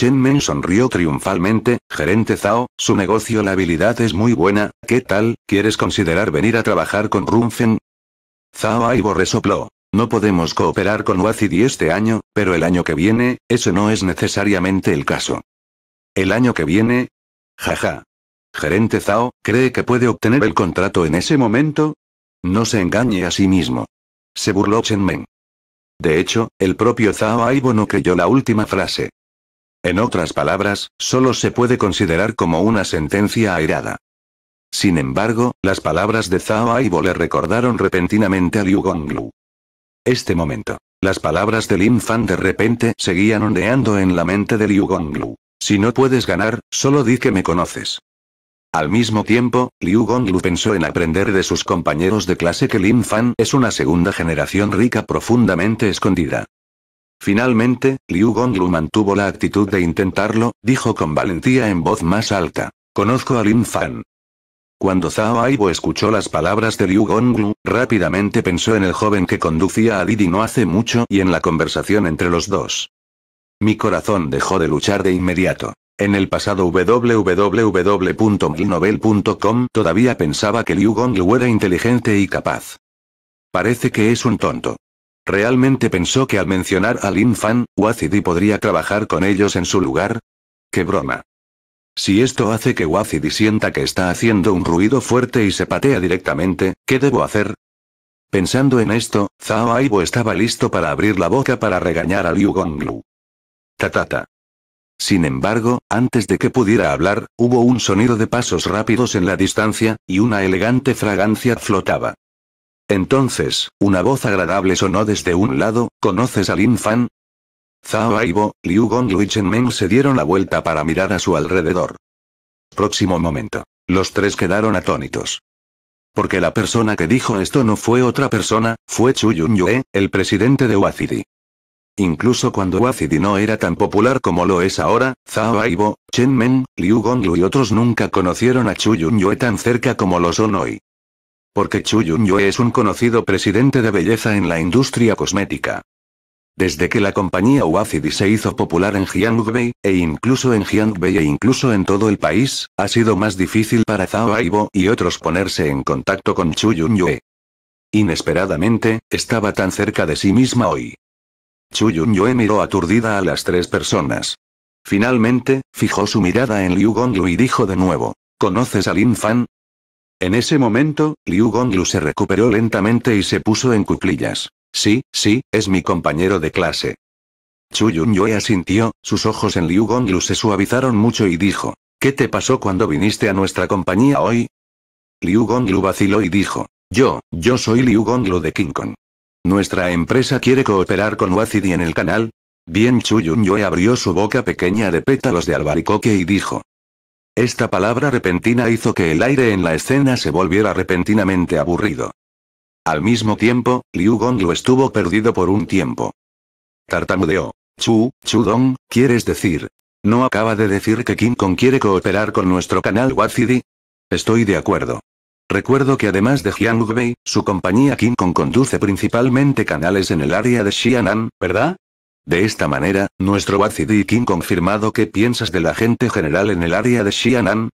Chen Men sonrió triunfalmente, gerente Zhao, su negocio la habilidad es muy buena, ¿qué tal, quieres considerar venir a trabajar con Runfen? Zhao Aibo resopló. No podemos cooperar con Wazidi este año, pero el año que viene, eso no es necesariamente el caso. ¿El año que viene? Jaja. Gerente Zhao, ¿cree que puede obtener el contrato en ese momento? No se engañe a sí mismo. Se burló Chen Men. De hecho, el propio Zhao Aibo no creyó la última frase. En otras palabras, solo se puede considerar como una sentencia airada. Sin embargo, las palabras de Zhao Aibo le recordaron repentinamente a Liu Gonglu. Este momento. Las palabras de Lin Fan de repente seguían ondeando en la mente de Liu Gonglu. Si no puedes ganar, solo di que me conoces. Al mismo tiempo, Liu Gonglu pensó en aprender de sus compañeros de clase que Lin Fan es una segunda generación rica profundamente escondida. Finalmente, Liu Gonglu mantuvo la actitud de intentarlo, dijo con valentía en voz más alta. Conozco a Lin Fan. Cuando Zhao Aibo escuchó las palabras de Liu Gonglu, rápidamente pensó en el joven que conducía a Didi no hace mucho y en la conversación entre los dos. Mi corazón dejó de luchar de inmediato. En el pasado www.milnovel.com todavía pensaba que Liu Gonglu era inteligente y capaz. Parece que es un tonto. ¿Realmente pensó que al mencionar a Lin Fan, Wazidi podría trabajar con ellos en su lugar? ¡Qué broma! Si esto hace que Wazidi sienta que está haciendo un ruido fuerte y se patea directamente, ¿qué debo hacer? Pensando en esto, Zhao Aibo estaba listo para abrir la boca para regañar a Liu Gonglu. Tatata. Sin embargo, antes de que pudiera hablar, hubo un sonido de pasos rápidos en la distancia, y una elegante fragancia flotaba. Entonces, una voz agradable sonó desde un lado, ¿conoces a Lin Fan? Zhao Aibo, Liu Gonglu y Chen Meng se dieron la vuelta para mirar a su alrededor. Próximo momento. Los tres quedaron atónitos. Porque la persona que dijo esto no fue otra persona, fue Chu Yunyue, el presidente de Wacidi. Incluso cuando Wacidi no era tan popular como lo es ahora, Zhao Aibo, Chen Meng, Liu Gonglu y otros nunca conocieron a Chu Yunyue tan cerca como lo son hoy porque Chu es un conocido presidente de belleza en la industria cosmética. Desde que la compañía Wazidi se hizo popular en Jiangbei, e incluso en Jiangbei e incluso en todo el país, ha sido más difícil para Zhao Aibo y otros ponerse en contacto con Chu Yunyue. Inesperadamente, estaba tan cerca de sí misma hoy. Chu Yunyue miró aturdida a las tres personas. Finalmente, fijó su mirada en Liu Gonglu y dijo de nuevo, ¿conoces a Lin Fan? En ese momento, Liu Gonglu se recuperó lentamente y se puso en cuclillas. Sí, sí, es mi compañero de clase. Chu Yunyue asintió, sus ojos en Liu Gonglu se suavizaron mucho y dijo, ¿qué te pasó cuando viniste a nuestra compañía hoy? Liu Gonglu vaciló y dijo, yo, yo soy Liu Gonglu de King Kong. Nuestra empresa quiere cooperar con Wazidi en el canal. Bien Chu Yunyue abrió su boca pequeña de pétalos de albaricoque y dijo, esta palabra repentina hizo que el aire en la escena se volviera repentinamente aburrido. Al mismo tiempo, Liu Gong lo estuvo perdido por un tiempo. Tartamudeó. Chu, Chudong, ¿quieres decir? ¿No acaba de decir que King Kong quiere cooperar con nuestro canal Wazidi? Estoy de acuerdo. Recuerdo que además de Jiang su compañía King Kong conduce principalmente canales en el área de Xianan, ¿verdad? De esta manera, nuestro Wazidi King confirmado ¿Qué piensas del agente general en el área de Xianan?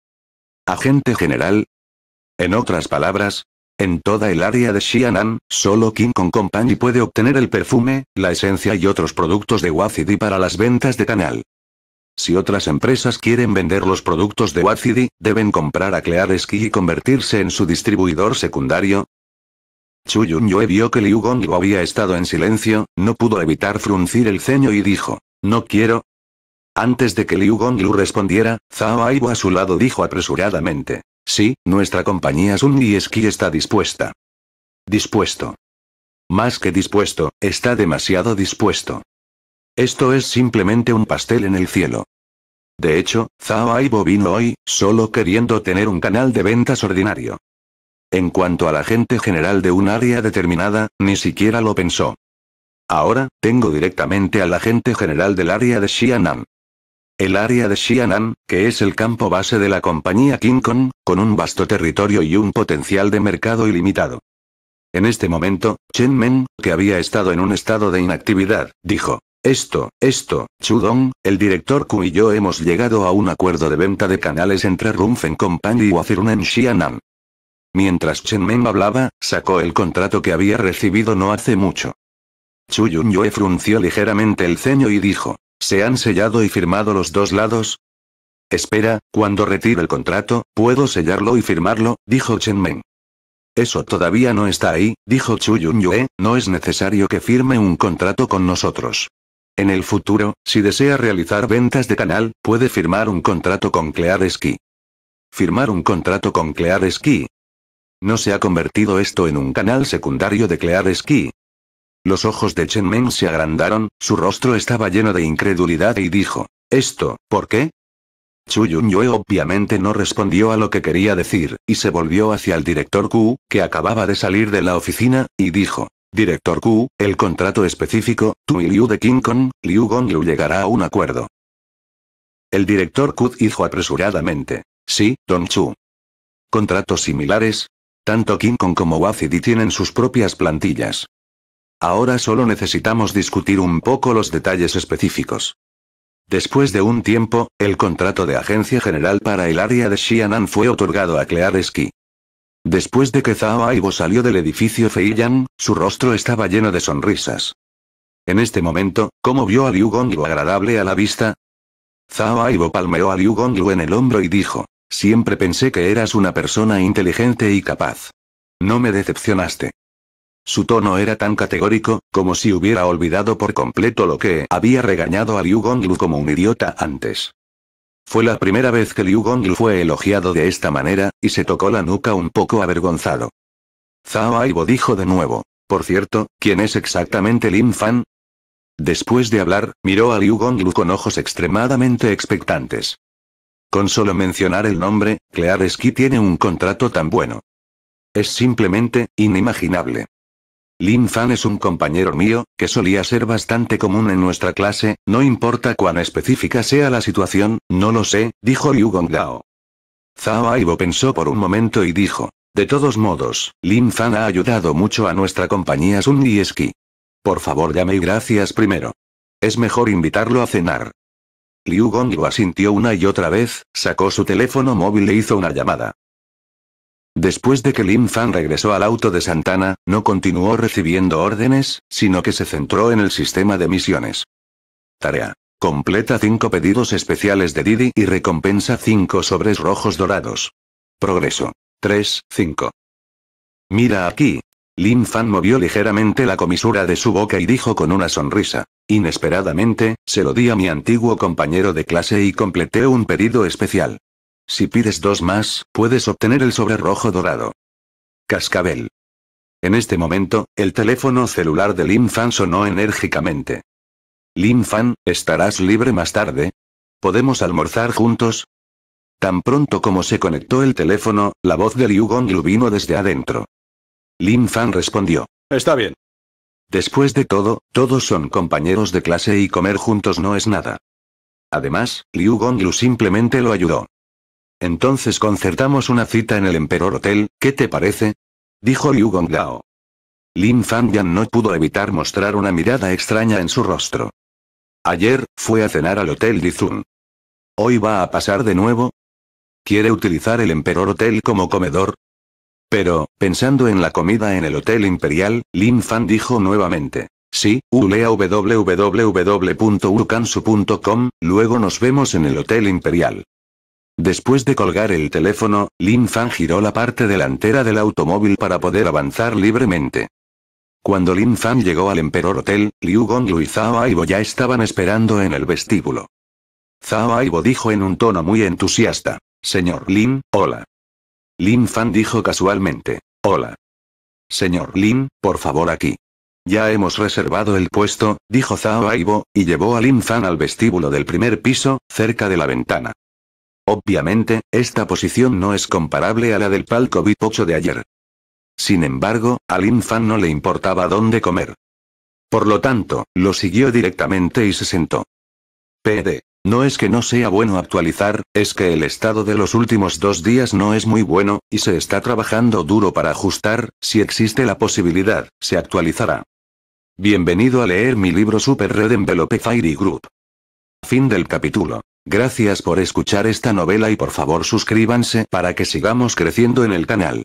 ¿Agente general? En otras palabras, en toda el área de Xianan, solo King con Company puede obtener el perfume, la esencia y otros productos de Wacidi para las ventas de canal. Si otras empresas quieren vender los productos de Wazidi, deben comprar a Clear Ski y convertirse en su distribuidor secundario, Yunyue vio que Liu Gonglu había estado en silencio, no pudo evitar fruncir el ceño y dijo, no quiero. Antes de que Liu Gonglu respondiera, Zhao Aibo a su lado dijo apresuradamente, sí, nuestra compañía Sun y está dispuesta. Dispuesto. Más que dispuesto, está demasiado dispuesto. Esto es simplemente un pastel en el cielo. De hecho, Zhao Aibo vino hoy, solo queriendo tener un canal de ventas ordinario. En cuanto a la gente general de un área determinada, ni siquiera lo pensó. Ahora, tengo directamente al agente general del área de Xi'anan. El área de Xi'anan, que es el campo base de la compañía King Kong, con un vasto territorio y un potencial de mercado ilimitado. En este momento, Chen Meng, que había estado en un estado de inactividad, dijo, esto, esto, Dong, el director Ku y yo hemos llegado a un acuerdo de venta de canales entre Rumfen Company y Wafirun en Xi'anan. Mientras Chen Meng hablaba, sacó el contrato que había recibido no hace mucho. Chu Yunyue yue frunció ligeramente el ceño y dijo, ¿se han sellado y firmado los dos lados? Espera, cuando retire el contrato, puedo sellarlo y firmarlo, dijo Chen Meng. Eso todavía no está ahí, dijo Chu Yunyue, yue no es necesario que firme un contrato con nosotros. En el futuro, si desea realizar ventas de canal, puede firmar un contrato con Clear Ski. Firmar un contrato con Clear Ski, ¿No se ha convertido esto en un canal secundario de Clear Ski? Los ojos de Chen Meng se agrandaron, su rostro estaba lleno de incredulidad y dijo, ¿esto, por qué? Chu Yue obviamente no respondió a lo que quería decir, y se volvió hacia el director Ku, que acababa de salir de la oficina, y dijo, Director Ku, el contrato específico, tú y Liu de King Kong, Liu Liu llegará a un acuerdo. El director Ku dijo apresuradamente, sí, Don Chu. Contratos similares, tanto Kong como Wazidi tienen sus propias plantillas. Ahora solo necesitamos discutir un poco los detalles específicos. Después de un tiempo, el contrato de agencia general para el área de Xianan fue otorgado a Clear Ski. Después de que Zhao Aibo salió del edificio Feiyan, su rostro estaba lleno de sonrisas. En este momento, ¿cómo vio a Liu Gonglu agradable a la vista? Zhao Aibo palmeó a Liu Gonglu en el hombro y dijo. Siempre pensé que eras una persona inteligente y capaz. No me decepcionaste. Su tono era tan categórico, como si hubiera olvidado por completo lo que había regañado a Liu Gonglu como un idiota antes. Fue la primera vez que Liu Gonglu fue elogiado de esta manera, y se tocó la nuca un poco avergonzado. Zhao Aibo dijo de nuevo. Por cierto, ¿quién es exactamente Lin Fan? Después de hablar, miró a Liu Gonglu con ojos extremadamente expectantes. Con solo mencionar el nombre, Ski tiene un contrato tan bueno. Es simplemente, inimaginable. Lin Fan es un compañero mío, que solía ser bastante común en nuestra clase, no importa cuán específica sea la situación, no lo sé, dijo Yu Gongdao. Zhao Aibo pensó por un momento y dijo, de todos modos, Lin Fan ha ayudado mucho a nuestra compañía Sun y Ski. Por favor llame y gracias primero. Es mejor invitarlo a cenar. Liu Gong lo asintió una y otra vez, sacó su teléfono móvil e hizo una llamada. Después de que Lin Fan regresó al auto de Santana, no continuó recibiendo órdenes, sino que se centró en el sistema de misiones. Tarea. Completa cinco pedidos especiales de Didi y recompensa cinco sobres rojos dorados. Progreso. 3, 5. Mira aquí, Lin Fan movió ligeramente la comisura de su boca y dijo con una sonrisa. Inesperadamente, se lo di a mi antiguo compañero de clase y completé un pedido especial. Si pides dos más, puedes obtener el sobre rojo dorado. Cascabel. En este momento, el teléfono celular de Lin Fan sonó enérgicamente. Lin Fan, ¿estarás libre más tarde? ¿Podemos almorzar juntos? Tan pronto como se conectó el teléfono, la voz de Liu Gonglu vino desde adentro. Lin Fan respondió. Está bien. Después de todo, todos son compañeros de clase y comer juntos no es nada. Además, Liu Gonglu simplemente lo ayudó. Entonces concertamos una cita en el Emperor Hotel, ¿qué te parece? Dijo Liu Gonglao. Lin Yan no pudo evitar mostrar una mirada extraña en su rostro. Ayer, fue a cenar al Hotel Dizun. ¿Hoy va a pasar de nuevo? ¿Quiere utilizar el Emperor Hotel como comedor? Pero, pensando en la comida en el Hotel Imperial, Lin Fan dijo nuevamente. Sí, ulea luego nos vemos en el Hotel Imperial. Después de colgar el teléfono, Lin Fan giró la parte delantera del automóvil para poder avanzar libremente. Cuando Lin Fan llegó al Emperor Hotel, Liu Gong y Zhao Aibo ya estaban esperando en el vestíbulo. Zhao Aibo dijo en un tono muy entusiasta. Señor Lin, hola. Lin Fan dijo casualmente. Hola. Señor Lin, por favor aquí. Ya hemos reservado el puesto, dijo Zhao Aibo, y llevó a Lin Fan al vestíbulo del primer piso, cerca de la ventana. Obviamente, esta posición no es comparable a la del palco VIP 8 de ayer. Sin embargo, a Lin Fan no le importaba dónde comer. Por lo tanto, lo siguió directamente y se sentó. PD. No es que no sea bueno actualizar, es que el estado de los últimos dos días no es muy bueno, y se está trabajando duro para ajustar, si existe la posibilidad, se actualizará. Bienvenido a leer mi libro Super Red Envelope Fairy Group. Fin del capítulo. Gracias por escuchar esta novela y por favor suscríbanse para que sigamos creciendo en el canal.